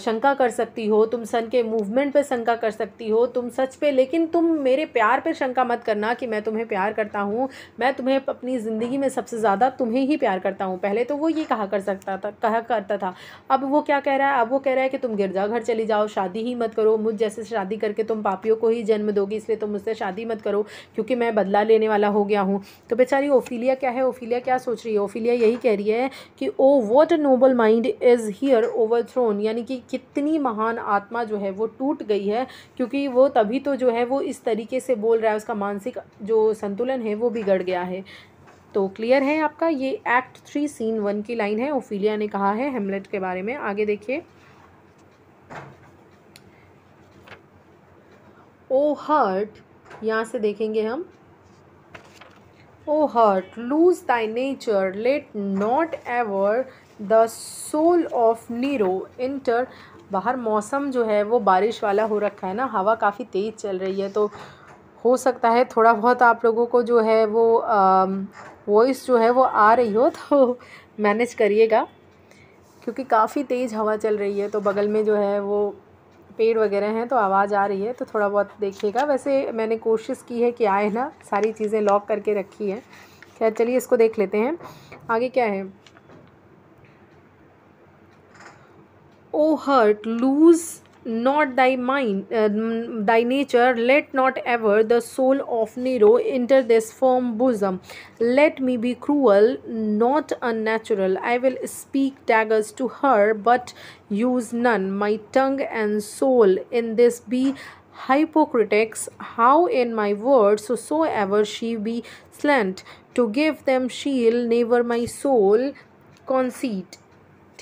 शंका कर सकती हो तुम सन के मूवमेंट पर शंका कर सकती हो तुम सच पे लेकिन तुम मेरे प्यार पर शंका मत करना कि मैं तुम्हें प्यार करता हूँ मैं तुम्हें अपनी ज़िंदगी में सबसे ज़्यादा तुम्हें ही प्यार करता हूँ पहले तो वो ये कहा कर सकता था कहा करता था अब वो क्या कह रहा है अब वो कह रहा है कि तुम गिरजाघर चली जाओ शादी ही मत करो मुझ जैसे शादी करके तुम पापियों को ही जन्म दोगी इसलिए तुम मुझसे शादी मत करो क्योंकि मैं बदला लेने वाला हो गया हूँ तो बेचारी ओफिलिया क्या है ओफिलिया क्या सोच रही है ओफिलिया यही कह रही है कि oh what a noble mind mind is here overthrown यानी कि कितनी महान आत्मा जो है वो टूट गई है क्योंकि वो तभी तो जो है वो इस तरीके से बोल रहा है उसका मानसिक जो संतुलन है वो बिगड़ गया है तो क्लियर है आपका ये एक्ट थ्री सीन वन की लाइन है ओफिलिया ने कहा है हेमलेट के बारे में आगे देखिए ओ oh, हर्ट यहाँ से देखेंगे हम oh heart lose thy nature let not ever the soul of Nero enter बाहर मौसम जो है वो बारिश वाला हो रखा है ना हवा काफ़ी तेज़ चल रही है तो हो सकता है थोड़ा बहुत आप लोगों को जो है वो वॉइस जो है वो आ रही हो तो मैनेज करिएगा क्योंकि काफ़ी तेज़ हवा चल रही है तो बगल में जो है वो पेड़ वगैरह हैं तो आवाज़ आ रही है तो थोड़ा बहुत देखिएगा वैसे मैंने कोशिश की है कि आए ना सारी चीज़ें लॉक करके रखी है खैर चलिए इसको देख लेते हैं आगे क्या है O heart, lose not thy mind, uh, thy nature. Let not ever the soul of Nero enter this firm bosom. Let me be cruel, not unnatural. I will speak daggers to her, but use none. My tongue and soul in this be hypocritics how in my words soever she be slant to give them shield never my soul conceit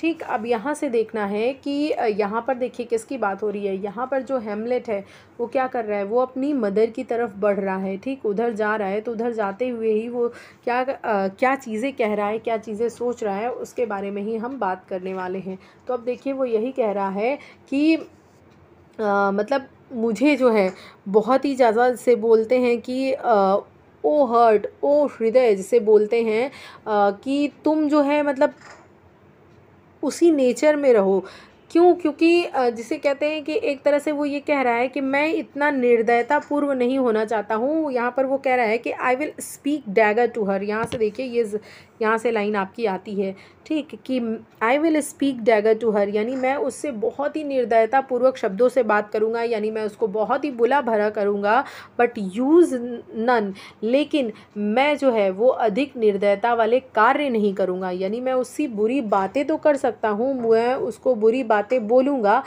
ठीक अब यहाँ से देखना है कि यहाँ पर देखिए किसकी बात हो रही है यहाँ पर जो हेमलेट है वो क्या कर रहा है वो अपनी मदर की तरफ बढ़ रहा है ठीक उधर जा रहा है तो उधर जाते हुए ही वो क्या आ, क्या चीज़ें कह रहा है क्या चीज़ें सोच रहा है उसके बारे में ही हम बात करने वाले हैं तो अब देखिए वो यही कह रहा है कि आ, मतलब मुझे जो है बहुत ही ज़्यादा से बोलते हैं कि आ, ओ हर्ट ओ हृदय जिसे बोलते हैं आ, कि तुम जो है मतलब उसी नेचर में रहो क्यों क्योंकि जिसे कहते हैं कि एक तरह से वो ये कह रहा है कि मैं इतना निर्दयता पूर्व नहीं होना चाहता हूँ यहाँ पर वो कह रहा है कि I will speak dagger to her यहाँ से देखिए ये यहाँ से लाइन आपकी आती है ठीक कि I will speak dagger to her यानी मैं उससे बहुत ही निर्दयता पूर्वक शब्दों से बात करूँगा यानी मैं उसको बहुत ही बुला भरा करूँगा बट यूज़ नन लेकिन मैं जो है वो अधिक निर्दयता वाले कार्य नहीं करूँगा यानी मैं उसकी बुरी बातें तो कर सकता हूँ मैं उसको बुरी बात बातें बोलूँगा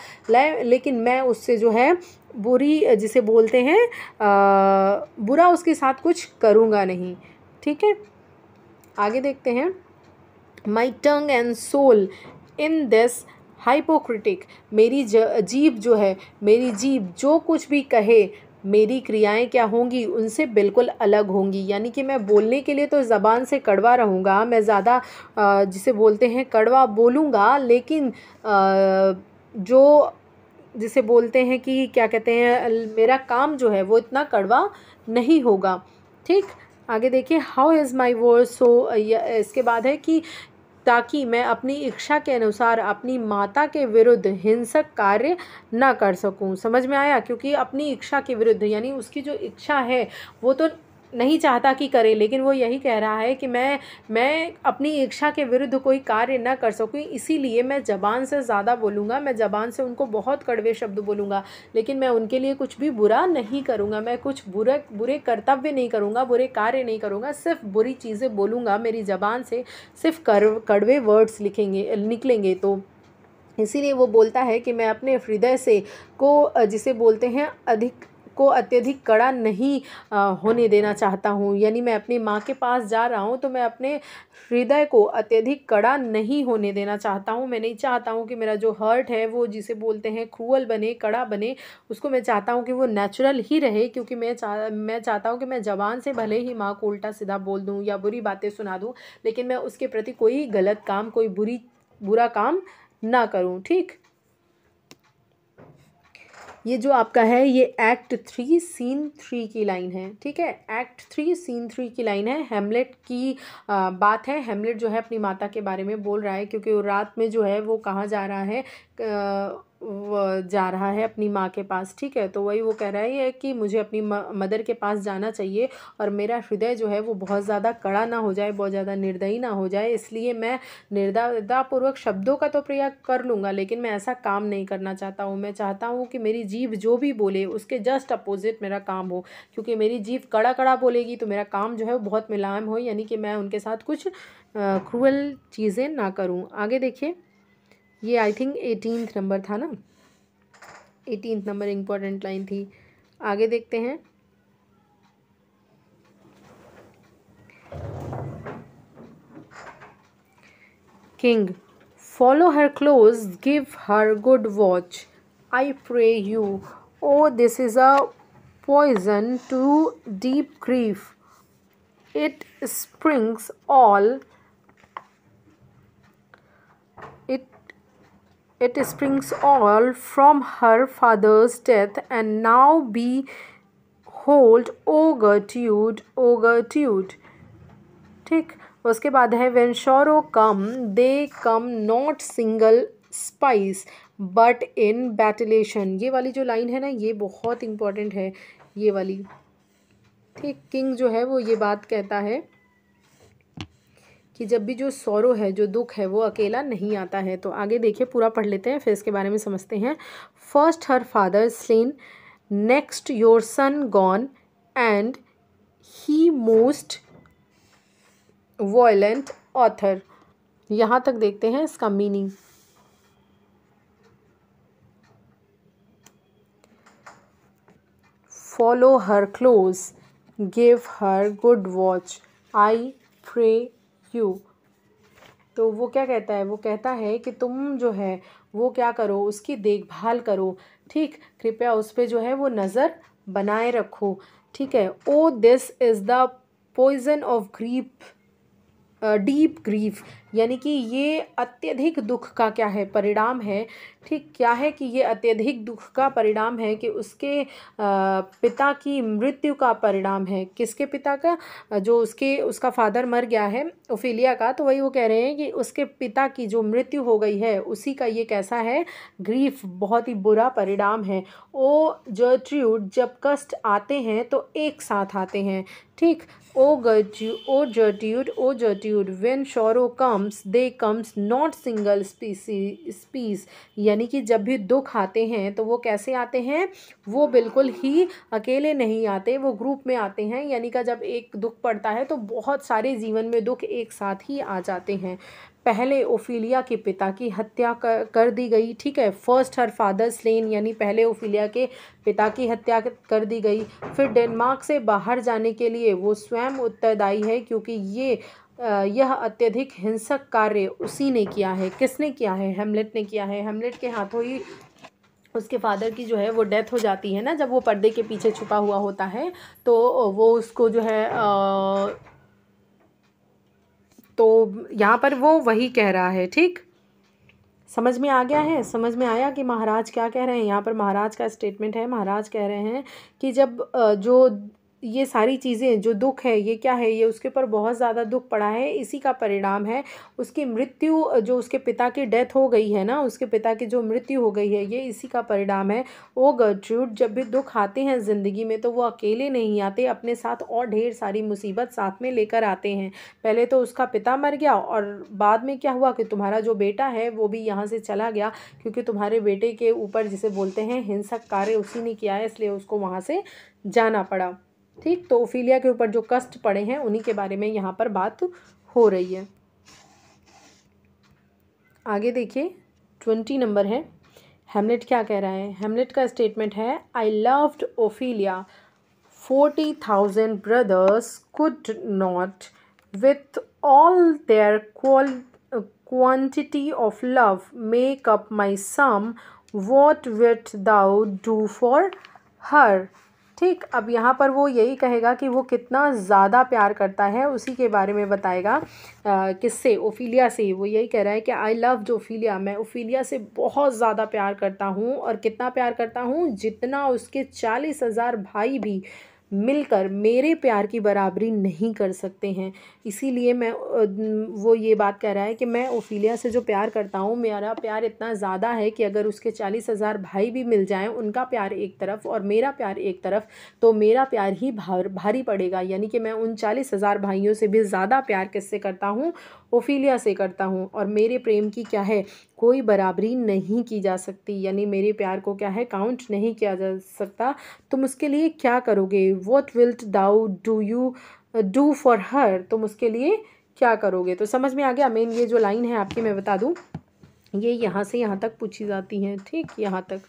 लेकिन मैं उससे जो है बुरी जिसे बोलते हैं बुरा उसके साथ कुछ करूँगा नहीं ठीक है आगे देखते हैं my tongue and soul in this hypocritic मेरी जीभ जो है मेरी जीभ जो कुछ भी कहे मेरी क्रियाएं क्या होंगी उनसे बिल्कुल अलग होंगी यानी कि मैं बोलने के लिए तो ज़बान से कड़वा रहूँगा मैं ज़्यादा जिसे बोलते हैं कड़वा बोलूँगा लेकिन जो जिसे बोलते हैं कि क्या कहते हैं मेरा काम जो है वो इतना कड़वा नहीं होगा ठीक आगे देखिए how is my verse so इसके बाद है कि ताकि मैं अपनी इच्छा के अनुसार अपनी माता के विरुद्ध हिंसक कार्य ना कर सकूं समझ में आया क्योंकि अपनी इच्छा के विरुद्ध यानी उसकी जो इच्छा है वो तो नहीं चाहता कि करे लेकिन वो यही कह रहा है कि मैं मैं अपनी इच्छा के विरुद्ध कोई कार्य ना कर सकूँ इसीलिए मैं ज़बान से ज़्यादा बोलूँगा मैं ज़बान से उनको बहुत कड़वे शब्द बोलूँगा लेकिन मैं उनके लिए कुछ भी बुरा नहीं करूँगा मैं कुछ बुरे बुरे कर्तव्य नहीं करूँगा बुरे कार्य नहीं करूँगा सिर्फ बुरी चीज़ें बोलूँगा मेरी ज़बान से सिर्फ कर कड़वे वर्ड्स लिखेंगे निकलेंगे तो इसीलिए वो बोलता है कि मैं अपने हृदय से को जिसे बोलते हैं अधिक को अत्यधिक कड़ा नहीं होने देना चाहता हूँ यानी मैं अपनी माँ के पास जा रहा हूँ तो मैं अपने हृदय को अत्यधिक कड़ा नहीं होने देना चाहता हूँ मैं नहीं चाहता हूँ कि मेरा जो हर्ट है वो जिसे बोलते हैं क्रूअल बने कड़ा बने उसको मैं चाहता हूँ कि वो नेचुरल ही रहे क्योंकि मैं चाह मैं चाहता हूँ कि मैं जवान से भले ही माँ को उल्टा सीधा बोल दूँ या बुरी बातें सुना दूँ लेकिन मैं उसके प्रति कोई गलत काम कोई बुरी बुरा काम ना करूँ ठीक ये जो आपका है ये एक्ट थ्री सीन थ्री की लाइन है ठीक है एक्ट थ्री सीन थ्री की लाइन है हेमलेट की आ, बात है हेमलेट जो है अपनी माता के बारे में बोल रहा है क्योंकि वो रात में जो है वो कहाँ जा रहा है आ, जा रहा है अपनी माँ के पास ठीक है तो वही वो कह रहा है कि मुझे अपनी मदर के पास जाना चाहिए और मेरा हृदय जो है वो बहुत ज़्यादा कड़ा ना हो जाए बहुत ज़्यादा निर्दयी ना हो जाए इसलिए मैं निर्दयतापूर्वक शब्दों का तो प्रयोग कर लूँगा लेकिन मैं ऐसा काम नहीं करना चाहता हूँ मैं चाहता हूँ कि मेरी जीव जो भी बोले उसके जस्ट अपोजिट मेरा काम हो क्योंकि मेरी जीव कड़ा कड़ा बोलेगी तो मेरा काम जो है वो बहुत मुलायम हो यानी कि मैं उनके साथ कुछ क्रूअल चीज़ें ना करूँ आगे देखिए ये आई थिंक एटीनथ नंबर था ना एटीनथ नंबर इम्पॉर्टेंट लाइन थी आगे देखते हैं king follow her close give her good watch I pray you oh this is a poison to deep grief it springs all it springs all from her father's death and now behold o gertrude o gertrude ठीक उसके बाद है when sorrow come they come not single spies but in battalion ये वाली जो line है ना ये बहुत इंपॉर्टेंट है ये वाली ठीक किंग जो है वो ये बात कहता है कि जब भी जो सौरव है जो दुख है वो अकेला नहीं आता है तो आगे देखिए पूरा पढ़ लेते हैं फिर इसके बारे में समझते हैं first her father slain next your son gone and he most violent author यहाँ तक देखते हैं इसका meaning follow her close give her good watch I pray you तो वो क्या कहता है वो कहता है कि तुम जो है वो क्या करो उसकी देखभाल करो ठीक कृपया उस पर जो है वो नज़र बनाए रखो ठीक है oh this is the poison of grief deep grief यानी कि ये अत्यधिक दुख का क्या है परिणाम है ठीक क्या है कि ये अत्यधिक दुख का परिणाम है कि उसके पिता की मृत्यु का परिणाम है किसके पिता का जो उसके उसका फादर मर गया है ओफिलिया का तो वही वो कह रहे हैं कि उसके पिता की जो मृत्यु हो गई है उसी का ये कैसा है ग्रीफ बहुत ही बुरा परिणाम है ओ जर्ट्रूड जब कष्ट आते हैं तो एक साथ आते हैं ठीक ओ गर्ट्यू oh Gertrude oh Gertrude when sorrow come comes they comes not single spies spies यानी कि जब भी दुख आते हैं तो वो कैसे आते हैं वो बिल्कुल ही अकेले नहीं आते वो ग्रुप में आते हैं यानी का जब एक दुख पड़ता है तो बहुत सारे जीवन में दुख एक साथ ही आ जाते हैं पहले ओफिलिया के पिता की हत्या कर, कर दी गई ठीक है फर्स्ट हर फादर स्लेन यानी पहले ओफिलिया के पिता की हत्या कर दी गई फिर डेनमार्क से बाहर जाने के लिए वो स्वयं उत्तरदायी है क्योंकि ये यह अत्यधिक हिंसक कार्य उसी ने किया है किसने किया है हेमलेट ने किया है हेमलेट के हाथों ही उसके फादर की जो है वो डेथ हो जाती है ना जब वो पर्दे के पीछे छुपा हुआ होता है तो वो उसको जो है आ, तो यहाँ पर वो वही कह रहा है ठीक समझ में आ गया है समझ में आया कि महाराज क्या कह रहे हैं यहाँ पर महाराज का स्टेटमेंट है महाराज कह रहे हैं कि जब जो ये सारी चीज़ें जो दुख है ये क्या है ये उसके ऊपर बहुत ज़्यादा दुख पड़ा है इसी का परिणाम है उसकी मृत्यु जो उसके पिता की डेथ हो गई है ना उसके पिता की जो मृत्यु हो गई है ये इसी का परिणाम है वो गर्ट्रूड जब भी दुख आते हैं ज़िंदगी में तो वो अकेले नहीं आते अपने साथ और ढेर सारी मुसीबत साथ में लेकर आते हैं पहले तो उसका पिता मर गया और बाद में क्या हुआ कि तुम्हारा जो बेटा है वो भी यहाँ से चला गया क्योंकि तुम्हारे बेटे के ऊपर जिसे बोलते हैं हिंसक कार्य उसी ने किया है इसलिए उसको वहाँ से जाना पड़ा ठीक तो ओफीलिया के ऊपर जो कष्ट पड़े हैं उन्हीं के बारे में यहाँ पर बात हो रही है आगे देखिए ट्वेंटी नंबर है हेमलेट क्या कह रहा है हेमलेट का स्टेटमेंट है I loved Ophelia forty thousand brothers could not with all their qual quantity of love make up my sum what wilt thou do for her ठीक अब यहाँ पर वो यही कहेगा कि वो कितना ज़्यादा प्यार करता है उसी के बारे में बताएगा किससे ओफीलिया से वो यही कह रहा है कि आई लव जोफीलिया मैं ओफीलिया से बहुत ज़्यादा प्यार करता हूँ और कितना प्यार करता हूँ जितना उसके चालीस हज़ार भाई भी मिलकर मेरे प्यार की बराबरी नहीं कर सकते हैं इसीलिए मैं वो ये बात कह रहा है कि मैं ओफीलिया से जो प्यार करता हूँ मेरा प्यार इतना ज़्यादा है कि अगर उसके चालीस हज़ार भाई भी मिल जाएं उनका प्यार एक तरफ और मेरा प्यार एक तरफ तो मेरा प्यार ही भार भारी पड़ेगा यानी कि मैं उन चालीस हज़ार भाइयों से भी ज़्यादा प्यार किससे करता हूँ ओफीलिया से करता हूँ और मेरे प्रेम की क्या है कोई बराबरी नहीं की जा सकती यानी मेरे प्यार को क्या है काउंट नहीं किया जा सकता तुम उसके लिए क्या करोगे what wilt thou do you do for her तुम उसके लिए क्या करोगे तो समझ में आ गया मेन ये जो लाइन है आपकी मैं बता दूँ ये यहाँ से यहाँ तक पूछी जाती हैं ठीक यहाँ तक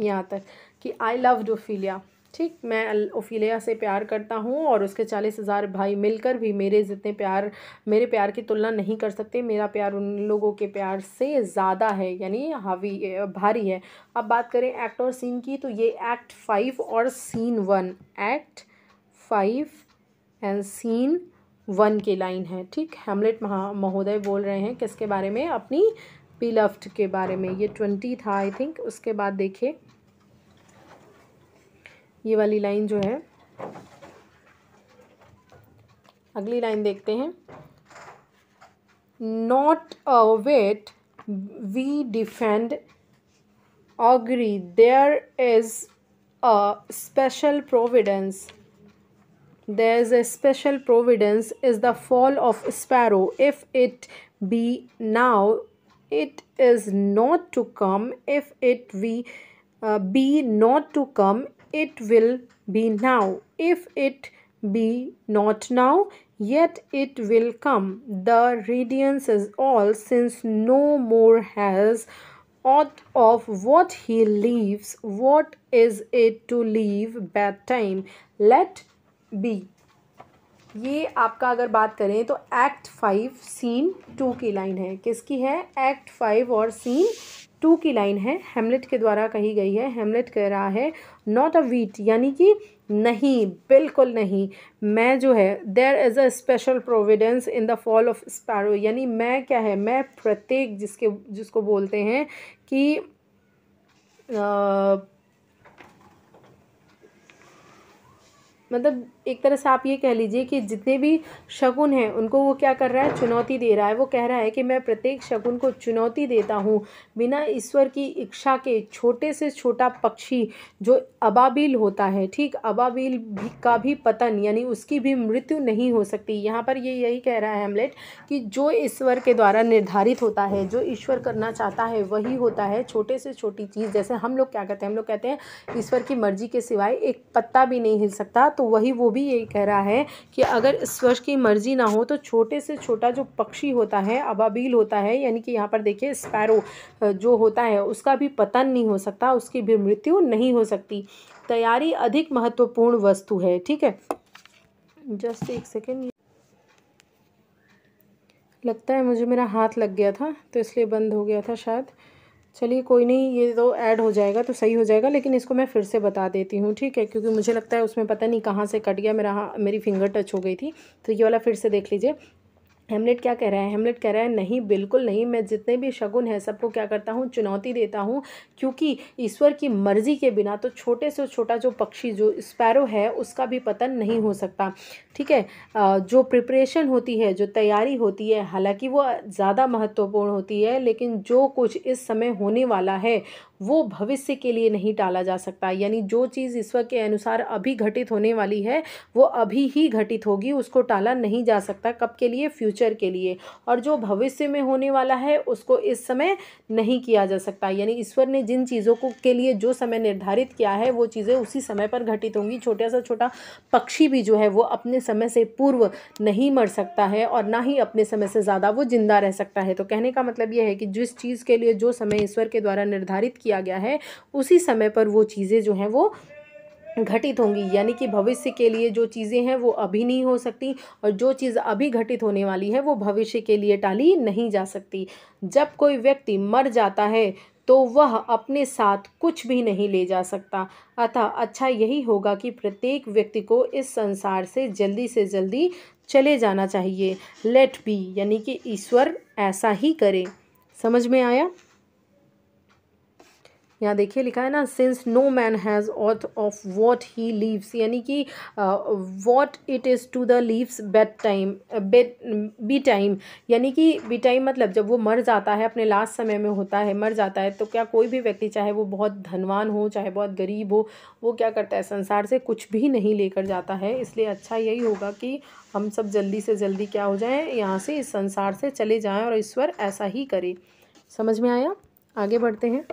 यहाँ तक कि आई लव डोफीलिया ठीक मैं ओफिलिया से प्यार करता हूँ और उसके चालीस हज़ार भाई मिलकर भी मेरे जितने प्यार मेरे प्यार की तुलना नहीं कर सकते मेरा प्यार उन लोगों के प्यार से ज़्यादा है यानी हावी भारी है अब बात करें एक्ट और सीन की तो ये एक्ट फाइव और scene one act five and scene one की लाइन है ठीक हेमलेट महा महोदय बोल रहे हैं किसके बारे में अपनी लफ्ट के बारे में ये ट्वेंटी था आई थिंक उसके बाद देखें ये वाली लाइन जो है अगली लाइन देखते हैं not a whit we defend augury there is a special providence there is a special providence is the fall of sparrow if it be now it is not to come if it we be not to come it will be now. If it be not now, yet it will come. The radiance is all, since no more has aught of what he leaves. What is it to leave bad time? Let be. ये आपका अगर बात करें तो act five scene two की line है किसकी है एक्ट फाइव और सीन टू की लाइन है हेमलेट के द्वारा कही गई है हेमलेट कह रहा है नॉट अ वीट यानी कि नहीं बिल्कुल नहीं मैं जो है there is a special providence in the fall of sparrow यानी मैं क्या है मैं प्रत्येक जिसके जिसको बोलते हैं कि आ, मतलब एक तरह से आप ये कह लीजिए कि जितने भी शगुन हैं उनको वो क्या कर रहा है चुनौती दे रहा है वो कह रहा है कि मैं प्रत्येक शगुन को चुनौती देता हूँ बिना ईश्वर की इच्छा के छोटे से छोटा पक्षी जो अबाबिल होता है ठीक अबाबिल भी का भी पतन यानी उसकी भी मृत्यु नहीं हो सकती यहाँ पर ये यही कह रहा है हेमलेट कि जो ईश्वर के द्वारा निर्धारित होता है जो ईश्वर करना चाहता है वही होता है छोटे से छोटी चीज़ जैसे हम लोग क्या कहते हैं हम लोग कहते हैं ईश्वर की मर्जी के सिवाय एक पत्ता भी नहीं हिल सकता तो वही वो भी यही कह रहा है कि अगर ईश्वर की मर्ज़ी ना हो तो छोटे से छोटा जो पक्षी होता है अबाबील होता है यानी कि यहाँ पर देखिए स्पैरो जो होता है उसका भी पतन नहीं हो सकता उसकी भी मृत्यु नहीं हो सकती तैयारी अधिक महत्वपूर्ण वस्तु है ठीक है जस्ट एक सेकेंड लगता है मुझे मेरा हाथ लग गया था तो इसलिए बंद हो गया था शायद चलिए कोई नहीं ये तो ऐड हो जाएगा तो सही हो जाएगा लेकिन इसको मैं फिर से बता देती हूँ ठीक है क्योंकि मुझे लगता है उसमें पता नहीं कहाँ से कट गया मेरा हाँ, मेरी फिंगर टच हो गई थी तो ये वाला फिर से देख लीजिए हेमलेट क्या कह रहा है हेमलेट कह रहा है नहीं बिल्कुल नहीं मैं जितने भी शगुन है सबको क्या करता हूँ चुनौती देता हूँ क्योंकि ईश्वर की मर्जी के बिना तो छोटे से छोटा जो पक्षी जो स्पैरो है उसका भी पतन नहीं हो सकता ठीक है जो प्रिपरेशन होती है जो तैयारी होती है हालांकि वो ज़्यादा महत्वपूर्ण होती है लेकिन जो कुछ इस समय होने वाला है वो भविष्य के लिए नहीं टाला जा सकता यानी जो चीज़ ईश्वर के अनुसार अभी घटित होने वाली है वो अभी ही घटित होगी उसको टाला नहीं जा सकता कब के लिए फ्यूचर के लिए और जो भविष्य में होने वाला है उसको इस समय नहीं किया जा सकता यानी ईश्वर ने जिन चीज़ों को के लिए जो समय निर्धारित किया है वो चीज़ें उसी समय पर घटित होंगी छोटा सा छोटा पक्षी भी जो है वो अपने अपने समय से पूर्व नहीं मर सकता है और ना ही अपने समय से ज़्यादा वो जिंदा रह सकता है तो कहने का मतलब यह है कि जिस चीज़ के लिए जो समय ईश्वर के द्वारा निर्धारित किया गया है उसी समय पर वो चीज़ें जो हैं वो घटित होंगी यानी कि भविष्य के लिए जो चीज़ें हैं वो अभी नहीं हो सकती और जो चीज़ अभी घटित होने वाली है वो भविष्य के लिए टाली नहीं जा सकती जब कोई व्यक्ति मर जाता है तो वह अपने साथ कुछ भी नहीं ले जा सकता अतः अच्छा यही होगा कि प्रत्येक व्यक्ति को इस संसार से जल्दी से जल्दी चले जाना चाहिए लेट बी यानी कि ईश्वर ऐसा ही करे समझ में आया यहाँ देखिए लिखा है ना since no man has aught of what he leaves यानी कि what it is to the leaves bed time bed be time यानी कि बी टाइम मतलब जब वो मर जाता है अपने लास्ट समय में होता है मर जाता है तो क्या कोई भी व्यक्ति चाहे वो बहुत धनवान हो चाहे बहुत गरीब हो वो क्या करता है संसार से कुछ भी नहीं लेकर जाता है इसलिए अच्छा यही होगा कि हम सब जल्दी से जल्दी क्या हो जाएं यहाँ से इस संसार से चले जाएं और ईश्वर ऐसा ही करे समझ में आया आगे बढ़ते हैं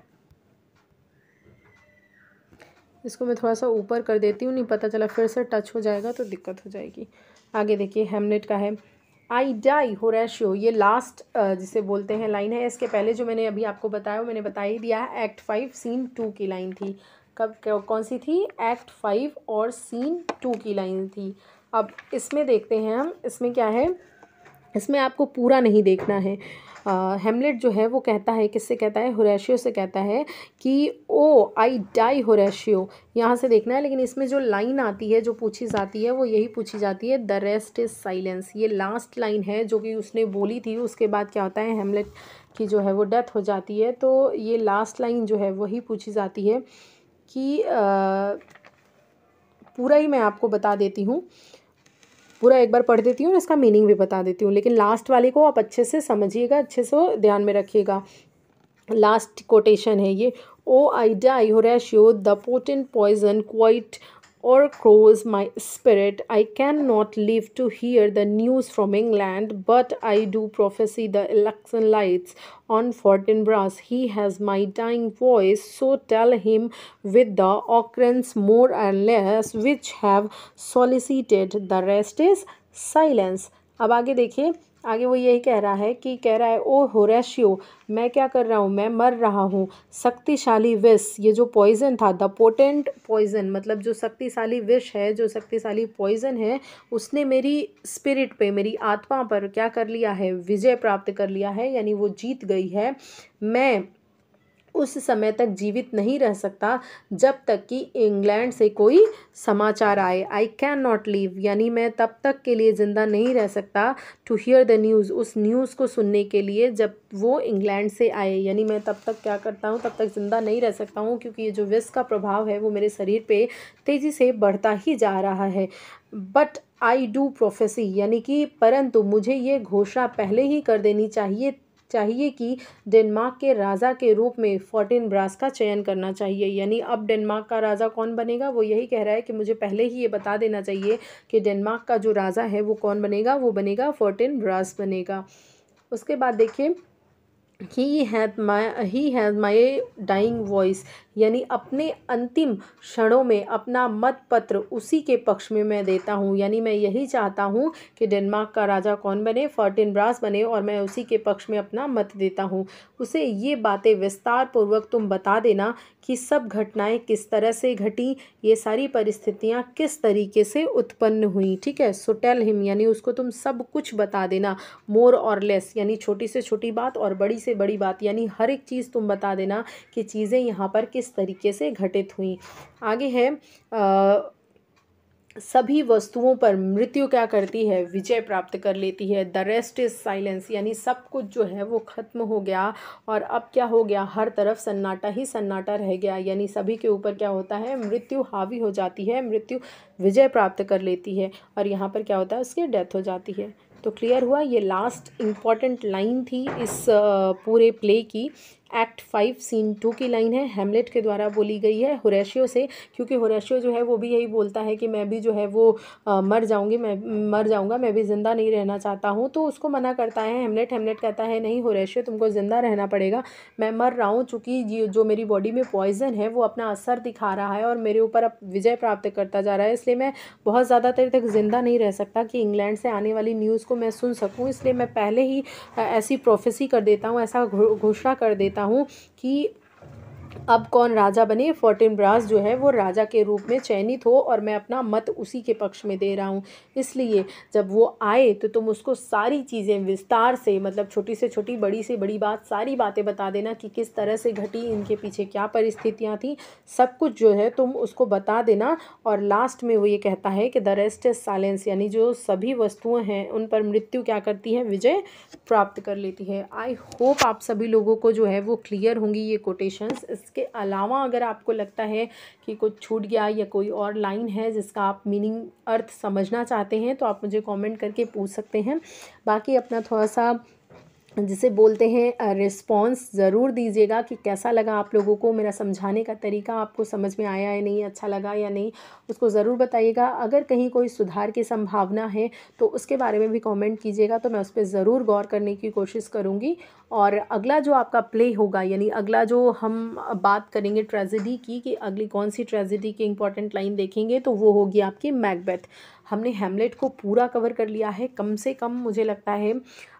इसको मैं थोड़ा सा ऊपर कर देती हूँ नहीं पता चला फिर से टच हो जाएगा तो दिक्कत हो जाएगी आगे देखिए हेमलेट का है आई डाई हो रैशियो ये लास्ट जिसे बोलते हैं लाइन है इसके पहले जो मैंने अभी आपको बताया वो मैंने बता ही दिया है एक्ट फाइव सीन टू की लाइन थी कब कौन सी थी एक्ट फाइव और सीन टू की लाइन थी अब इसमें देखते हैं हम इसमें क्या है इसमें आपको पूरा नहीं देखना है हेमलेट जो है वो कहता है किससे कहता है होरेशियो से कहता है कि ओ आई डाई होरेशियो यहाँ से देखना है लेकिन इसमें जो लाइन आती है जो पूछी जाती है वो यही पूछी जाती है द रेस्ट इज़ साइलेंस ये लास्ट लाइन है जो कि उसने बोली थी उसके बाद क्या होता है हेमलेट की जो है वो डेथ हो जाती है तो ये लास्ट लाइन जो है वही पूछी जाती है कि आ, पूरा ही मैं आपको बता देती हूँ पूरा एक बार पढ़ देती हूँ और इसका मीनिंग भी बता देती हूँ लेकिन लास्ट वाले को आप अच्छे से समझिएगा अच्छे से ध्यान में रखिएगा लास्ट कोटेशन है ये ओ oh, आई है sure the potent poison quite or crows my spirit. I cannot live to hear the news from England, but I do prophesy the election lights on Fortinbras. He has my dying voice, so tell him with the occurrence more and less which have solicited. The rest is silence. अब आगे देखिए आगे वो यही कह रहा है कि कह रहा है ओ होरेशियो मैं क्या कर रहा हूँ मैं मर रहा हूँ शक्तिशाली विष ये जो पॉइजन था द पोटेंट पॉइजन मतलब जो शक्तिशाली विष है जो शक्तिशाली पॉइजन है उसने मेरी स्पिरिट पे मेरी आत्मा पर क्या कर लिया है विजय प्राप्त कर लिया है यानी वो जीत गई है मैं उस समय तक जीवित नहीं रह सकता जब तक कि इंग्लैंड से कोई समाचार आए आई कैन नॉट लीव यानी मैं तब तक के लिए ज़िंदा नहीं रह सकता टू हियर द न्यूज़ उस न्यूज़ को सुनने के लिए जब वो इंग्लैंड से आए यानी मैं तब तक क्या करता हूँ तब तक ज़िंदा नहीं रह सकता हूँ क्योंकि ये जो विस का प्रभाव है वो मेरे शरीर पर तेज़ी से बढ़ता ही जा रहा है बट आई डू प्रोफेसी यानी कि परंतु मुझे ये घोषणा पहले ही कर देनी चाहिए चाहिए कि डेनमार्क के राजा के रूप में फोर्टीन ब्रास का चयन करना चाहिए यानी अब डेनमार्क का राजा कौन बनेगा वो यही कह रहा है कि मुझे पहले ही ये बता देना चाहिए कि डेनमार्क का जो राजा है वो कौन बनेगा वो बनेगा फोर्टीन ब्रास बनेगा उसके बाद देखिए he has my he has my dying voice यानी अपने अंतिम क्षणों में अपना मत पत्र उसी के पक्ष में मैं देता हूँ यानी मैं यही चाहता हूँ कि डेनमार्क का राजा कौन बने फर्टिन ब्रास बने और मैं उसी के पक्ष में अपना मत देता हूँ उसे ये बातें विस्तार पूर्वक तुम बता देना कि सब घटनाएं किस तरह से घटी ये सारी परिस्थितियाँ किस तरीके से उत्पन्न हुई ठीक है सुटेल हिम यानी उसको तुम सब कुछ बता देना मोर और लेस यानी छोटी से छोटी बात और बड़ी से बड़ी बात यानी हर एक चीज़ तुम बता देना कि चीज़ें यहाँ पर किस इस तरीके से घटित हुई आगे है आ, सभी वस्तुओं पर मृत्यु क्या करती है विजय प्राप्त कर लेती है द रेस्ट इज़ साइलेंस यानी सब कुछ जो है वो ख़त्म हो गया और अब क्या हो गया हर तरफ सन्नाटा ही सन्नाटा रह गया यानी सभी के ऊपर क्या होता है मृत्यु हावी हो जाती है मृत्यु विजय प्राप्त कर लेती है और यहाँ पर क्या होता है उसकी डेथ हो जाती है तो क्लियर हुआ ये लास्ट इम्पॉर्टेंट लाइन थी इस पूरे प्ले की एक्ट फाइव सीन टू की लाइन है हेमलेट के द्वारा बोली गई है हुरैशियो से क्योंकि हुरैशियो जो है वो भी यही बोलता है कि मैं भी जो है वो आ, मर जाऊँगी मैं मर जाऊँगा मैं भी ज़िंदा नहीं रहना चाहता हूँ तो उसको मना करता है हेमलेट हेमलेट कहता है नहीं हुरैशियो तुमको ज़िंदा रहना पड़ेगा मैं मर रहा हूँ चूँकि जो मेरी बॉडी में पॉइजन है वो अपना असर दिखा रहा है और मेरे ऊपर अब विजय प्राप्त करता जा रहा है इसलिए मैं बहुत ज़्यादा देर तक ज़िंदा नहीं रह सकता कि इंग्लैंड से आने वाली न्यूज़ को मैं सुन सकूँ इसलिए मैं पहले ही ऐसी प्रोफेसी कर देता हूँ ऐसा घोषणा कर देता देता हूँ कि अब कौन राजा बने फोर्टिन ब्रास जो है वो राजा के रूप में चयनित हो और मैं अपना मत उसी के पक्ष में दे रहा हूँ इसलिए जब वो आए तो तुम उसको सारी चीज़ें विस्तार से मतलब छोटी से छोटी बड़ी से बड़ी बात सारी बातें बता देना कि किस तरह से घटी इनके पीछे क्या परिस्थितियाँ थी सब कुछ जो है तुम उसको बता देना और लास्ट में वो ये कहता है कि द रेस्ट इज साइलेंस यानी जो सभी वस्तुएँ हैं उन पर मृत्यु क्या करती है विजय प्राप्त कर लेती है आई होप आप सभी लोगों को जो है वो क्लियर होंगी ये कोटेशंस इस इसके अलावा अगर आपको लगता है कि कुछ छूट गया या कोई और लाइन है जिसका आप मीनिंग अर्थ समझना चाहते हैं तो आप मुझे कमेंट करके पूछ सकते हैं बाकी अपना थोड़ा सा जिसे बोलते हैं रिस्पॉन्स ज़रूर दीजिएगा कि कैसा लगा आप लोगों को मेरा समझाने का तरीका आपको समझ में आया या नहीं अच्छा लगा या नहीं उसको ज़रूर बताइएगा अगर कहीं कोई सुधार की संभावना है तो उसके बारे में भी कमेंट कीजिएगा तो मैं उस पर ज़रूर गौर करने की कोशिश करूँगी और अगला जो आपका प्ले होगा यानी अगला जो हम बात करेंगे ट्रेजिडी की कि अगली कौन सी ट्रेजिडी की इंपॉर्टेंट लाइन देखेंगे तो वो होगी आपकी मैकबेथ हमने हेमलेट को पूरा कवर कर लिया है कम से कम मुझे लगता है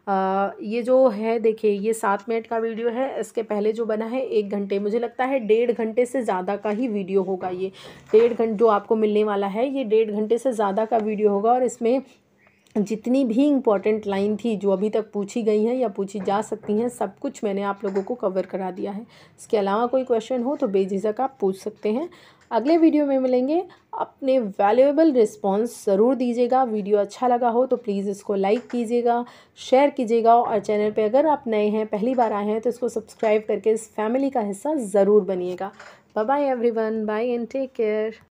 ये जो है देखिए ये सात मिनट का वीडियो है इसके पहले जो बना है एक घंटे मुझे लगता है डेढ़ घंटे से ज़्यादा का ही वीडियो होगा ये डेढ़ घंटे जो आपको मिलने वाला है ये डेढ़ घंटे से ज़्यादा का वीडियो होगा और इसमें जितनी भी इम्पॉर्टेंट लाइन थी जो अभी तक पूछी गई हैं या पूछी जा सकती हैं सब कुछ मैंने आप लोगों को कवर करा दिया है इसके अलावा कोई क्वेश्चन हो तो बेझिझक आप पूछ सकते हैं अगले वीडियो में मिलेंगे अपने वैल्यूएबल रिस्पॉन्स ज़रूर दीजिएगा वीडियो अच्छा लगा हो तो प्लीज़ इसको लाइक कीजिएगा शेयर कीजिएगा और चैनल पे अगर आप नए हैं पहली बार आए हैं तो इसको सब्सक्राइब करके इस फैमिली का हिस्सा ज़रूर बनिएगा bye everyone bye and take care